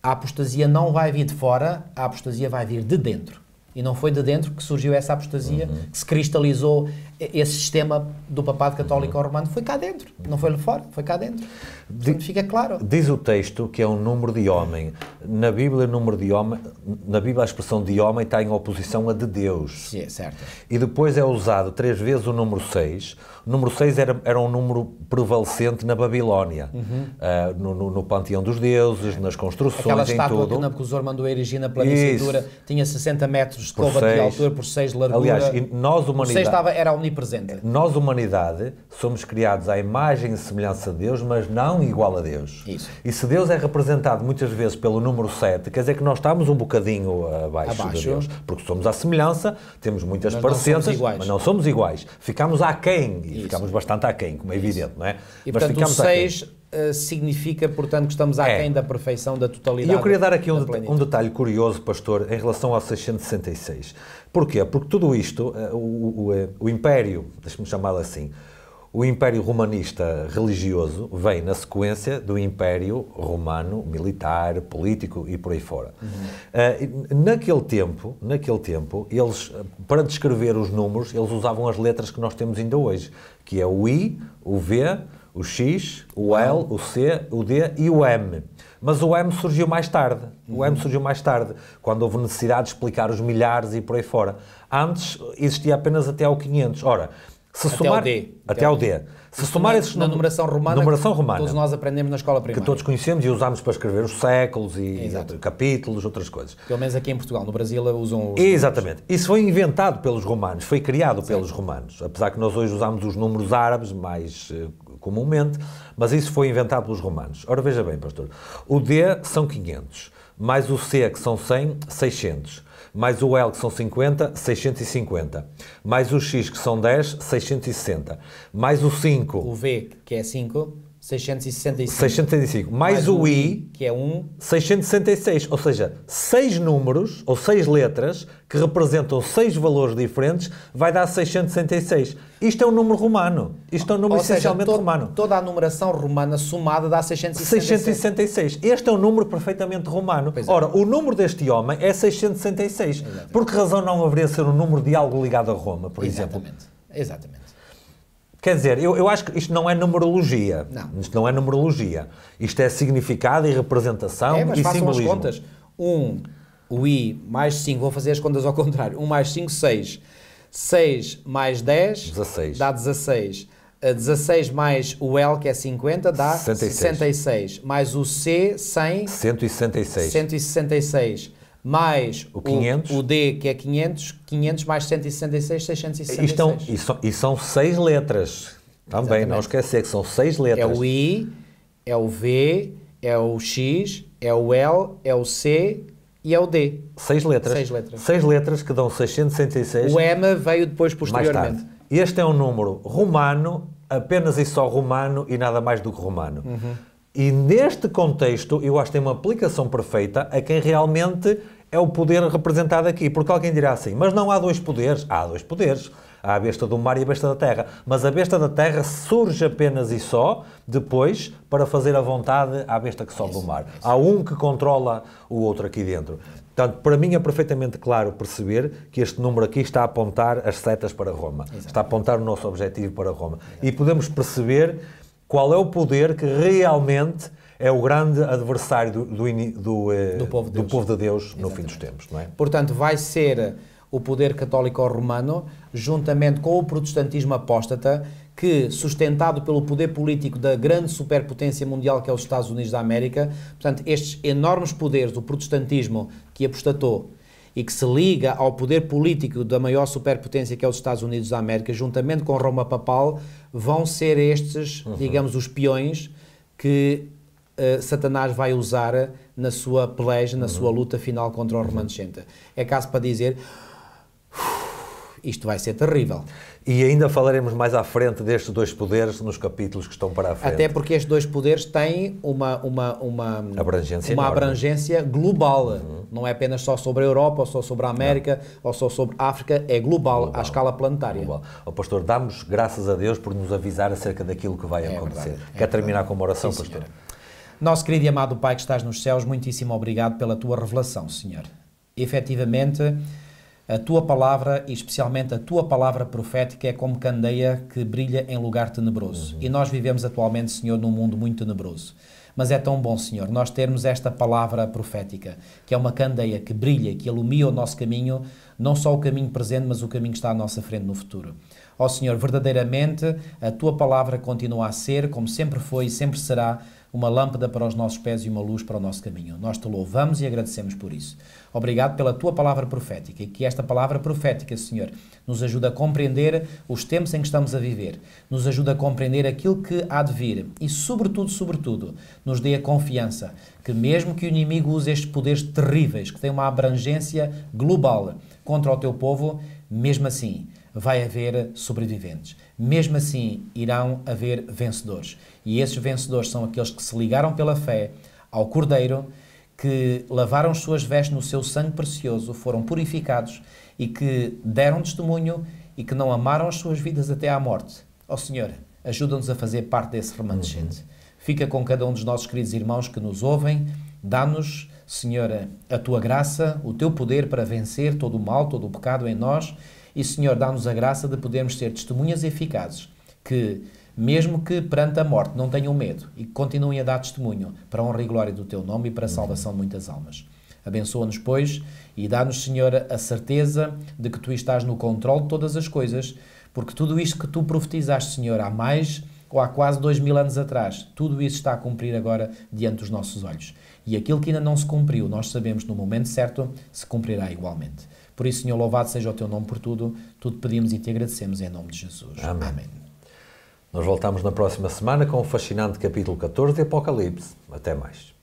A apostasia não vai vir de fora, a apostasia vai vir de dentro. E não foi de dentro que surgiu essa apostasia, uhum. que se cristalizou esse sistema do papado católico uhum. romano foi cá dentro, não foi lá fora, foi cá dentro. Portanto, fica claro. Diz o texto que é um número de homem. Na Bíblia, número de homem, na Bíblia a expressão de homem está em oposição a de Deus. Sim, é certo. E depois é usado três vezes o número 6. O número 6 era, era um número prevalecente na Babilónia, uhum. uh, no, no, no, panteão dos deuses, nas construções, Aquela em estátua que o Zor mandou erigir na planície tinha 60 metros de cova de altura por 6 de largura. Aliás, nós, humanidade... O 6 estava, era a onipresente. Nós, humanidade, somos criados à imagem e semelhança de Deus, mas não igual a Deus. Isso. E se Deus é representado muitas vezes pelo número 7, quer dizer que nós estamos um bocadinho abaixo, abaixo. de Deus. Porque somos à semelhança, temos muitas mas parecenças, mas não somos iguais. Ficamos aquém, e Isso. ficamos bastante aquém, como é Isso. evidente, não é? E, mas portanto, ficamos o 6 eh, significa, portanto, que estamos é. aquém é. da perfeição da totalidade. E eu queria dar aqui um, um detalhe curioso, pastor, em relação ao 666. Porquê? Porque tudo isto, eh, o, o, o, eh, Império, deixe-me chamá-lo assim, o Império Romanista religioso vem na sequência do Império Romano militar, político e por aí fora. Uhum. Uh, naquele tempo, naquele tempo, eles para descrever os números, eles usavam as letras que nós temos ainda hoje, que é o I, o V, o X, o L, o C, o D e o M. Mas o M surgiu mais tarde. O M uhum. surgiu mais tarde, quando houve necessidade de explicar os milhares e por aí fora. Antes existia apenas até ao 500. Ora, se até somar, ao D. Até, ao D. Se Isso somar esses na numeração romana, numeração romana, todos nós aprendemos na escola primária. Que todos conhecemos e usamos para escrever os séculos e Exato. capítulos, outras coisas. Pelo menos aqui em Portugal, no Brasil usam os Exatamente. Números. Isso foi inventado pelos romanos, foi criado Sim. pelos romanos. Apesar que nós hoje usamos os números árabes mais eh, comumente, mas isso foi inventado pelos romanos. Ora, veja bem, pastor, o D são 500, mais o C, que são 100, 600, mais o L, que são 50, 650, mais o X, que são 10, 660, mais o 5... O V, que é 5... 665. 665. Mais, mais o I, I, que é um 666, ou seja, seis números ou seis letras que representam seis valores diferentes, vai dar 666. Isto é um número romano. Isto é um número ou essencialmente seja, to romano. Toda a numeração romana somada dá 666. 666. Este é um número perfeitamente romano. É. Ora, o número deste homem é 666. Exatamente. Por que razão não haveria ser um número de algo ligado a Roma, por Exatamente. exemplo? Exatamente. Quer dizer, eu, eu acho que isto não é numerologia. Não. Isto não é numerologia. Isto é significado e representação é, mas e façam simbolismo. as contas. Um, o I mais 5, vou fazer as contas ao contrário. 1 um mais 5, 6. 6 mais 10 16. dá 16. 16 eh, mais o L, que é 50, dá 66. 66. Mais o C, 100. 166. 166 mais o, 500. o, o D, que é 500, 500 mais 166, 666. E, estão, e, so, e são seis letras também, Exatamente. não esquecer que são seis letras. É o I, é o V, é o X, é o L, é o C e é o D. Seis letras. Seis letras. Seis letras que dão 666. O M veio depois posteriormente. Este é um número romano, apenas e só romano e nada mais do que romano. Uhum. E neste contexto, eu acho que tem uma aplicação perfeita a quem realmente é o poder representado aqui. Porque alguém dirá assim, mas não há dois poderes. Há dois poderes. Há a besta do mar e a besta da terra. Mas a besta da terra surge apenas e só depois para fazer a vontade à besta que sobe do mar. Há um que controla o outro aqui dentro. Portanto, para mim é perfeitamente claro perceber que este número aqui está a apontar as setas para Roma. Está a apontar o nosso objetivo para Roma. E podemos perceber qual é o poder que realmente é o grande adversário do, do, do, eh, do povo, de povo, de Deus Exatamente. no fim dos tempos, não é? Portanto, vai ser o poder católico romano, juntamente com o protestantismo apóstata, que, sustentado pelo poder político da grande superpotência mundial que é os Estados Unidos da América, portanto, estes enormes poderes, do protestantismo que apostatou e que se liga ao poder político da maior superpotência que é os Estados Unidos da América, juntamente com Roma Papal, vão ser estes, uhum. digamos, os peões que eh, Satanás vai usar na sua peleja, na uhum. sua luta final contra o uhum. remanescente. É caso para dizer isto vai ser terrível. E ainda falaremos mais à frente destes dois poderes nos capítulos que estão para a frente. Até porque estes dois poderes têm uma, uma, uma abrangência, uma abrangência global. Uhum. Não é apenas só sobre a Europa, ou só sobre a América, Não. ou só sobre a África. É global, global. à escala planetária. Global. Oh, pastor, damos graças a Deus por nos avisar acerca daquilo que vai é acontecer. Verdade. Quer é terminar verdade. com uma oração, Sim, pastor? Senhora. Nosso querido e amado Pai que estás nos céus, muitíssimo obrigado pela tua revelação, Senhor. Efetivamente, a tua palavra e especialmente a tua palavra profética é como candeia que brilha em lugar tenebroso. Uhum. E nós vivemos atualmente, Senhor, num mundo muito tenebroso. Mas é tão bom, Senhor, nós termos esta palavra profética, que é uma candeia que brilha, que ilumina o nosso caminho, não só o caminho presente, mas o caminho que está à nossa frente no futuro. Ó oh, Senhor, verdadeiramente a tua palavra continua a ser, como sempre foi e sempre será, uma lâmpada para os nossos pés e uma luz para o nosso caminho. Nós te louvamos e agradecemos por isso. Obrigado pela tua palavra profética e que esta palavra profética, Senhor, nos ajude a compreender os tempos em que estamos a viver, nos ajude a compreender aquilo que há de vir e, sobretudo, sobretudo, nos dê a confiança que, mesmo que o inimigo use estes poderes terríveis, que têm uma abrangência global contra o teu povo, mesmo assim vai haver sobreviventes mesmo assim, irão haver vencedores. E esses vencedores são aqueles que se ligaram pela fé ao Cordeiro, que lavaram suas vestes no seu sangue precioso, foram purificados e que deram testemunho e que não amaram as suas vidas até à morte. Ó oh, Senhor, ajuda-nos a fazer parte desse remanescente. Uhum. Fica com cada um dos nossos queridos irmãos que nos ouvem. Dá-nos, Senhora, a tua graça, o teu poder para vencer todo o mal, todo o pecado em nós e, Senhor, dá-nos a graça de podermos ser testemunhas eficazes que, mesmo que perante a morte não tenham medo e continuem a dar testemunho para a honra e glória do Teu nome e para a salvação de muitas almas. Abençoa-nos, pois, e dá-nos, Senhor, a certeza de que Tu estás no controle de todas as coisas, porque tudo isto que Tu profetizaste, Senhor, há mais ou há quase dois mil anos atrás, tudo isso está a cumprir agora diante dos nossos olhos. E aquilo que ainda não se cumpriu, nós sabemos no momento certo, se cumprirá igualmente. Por isso, Senhor, louvado seja o teu nome por tudo. Tudo pedimos e te agradecemos em nome de Jesus. Amém. Amém. Nós voltamos na próxima semana com o fascinante capítulo 14 de Apocalipse. Até mais.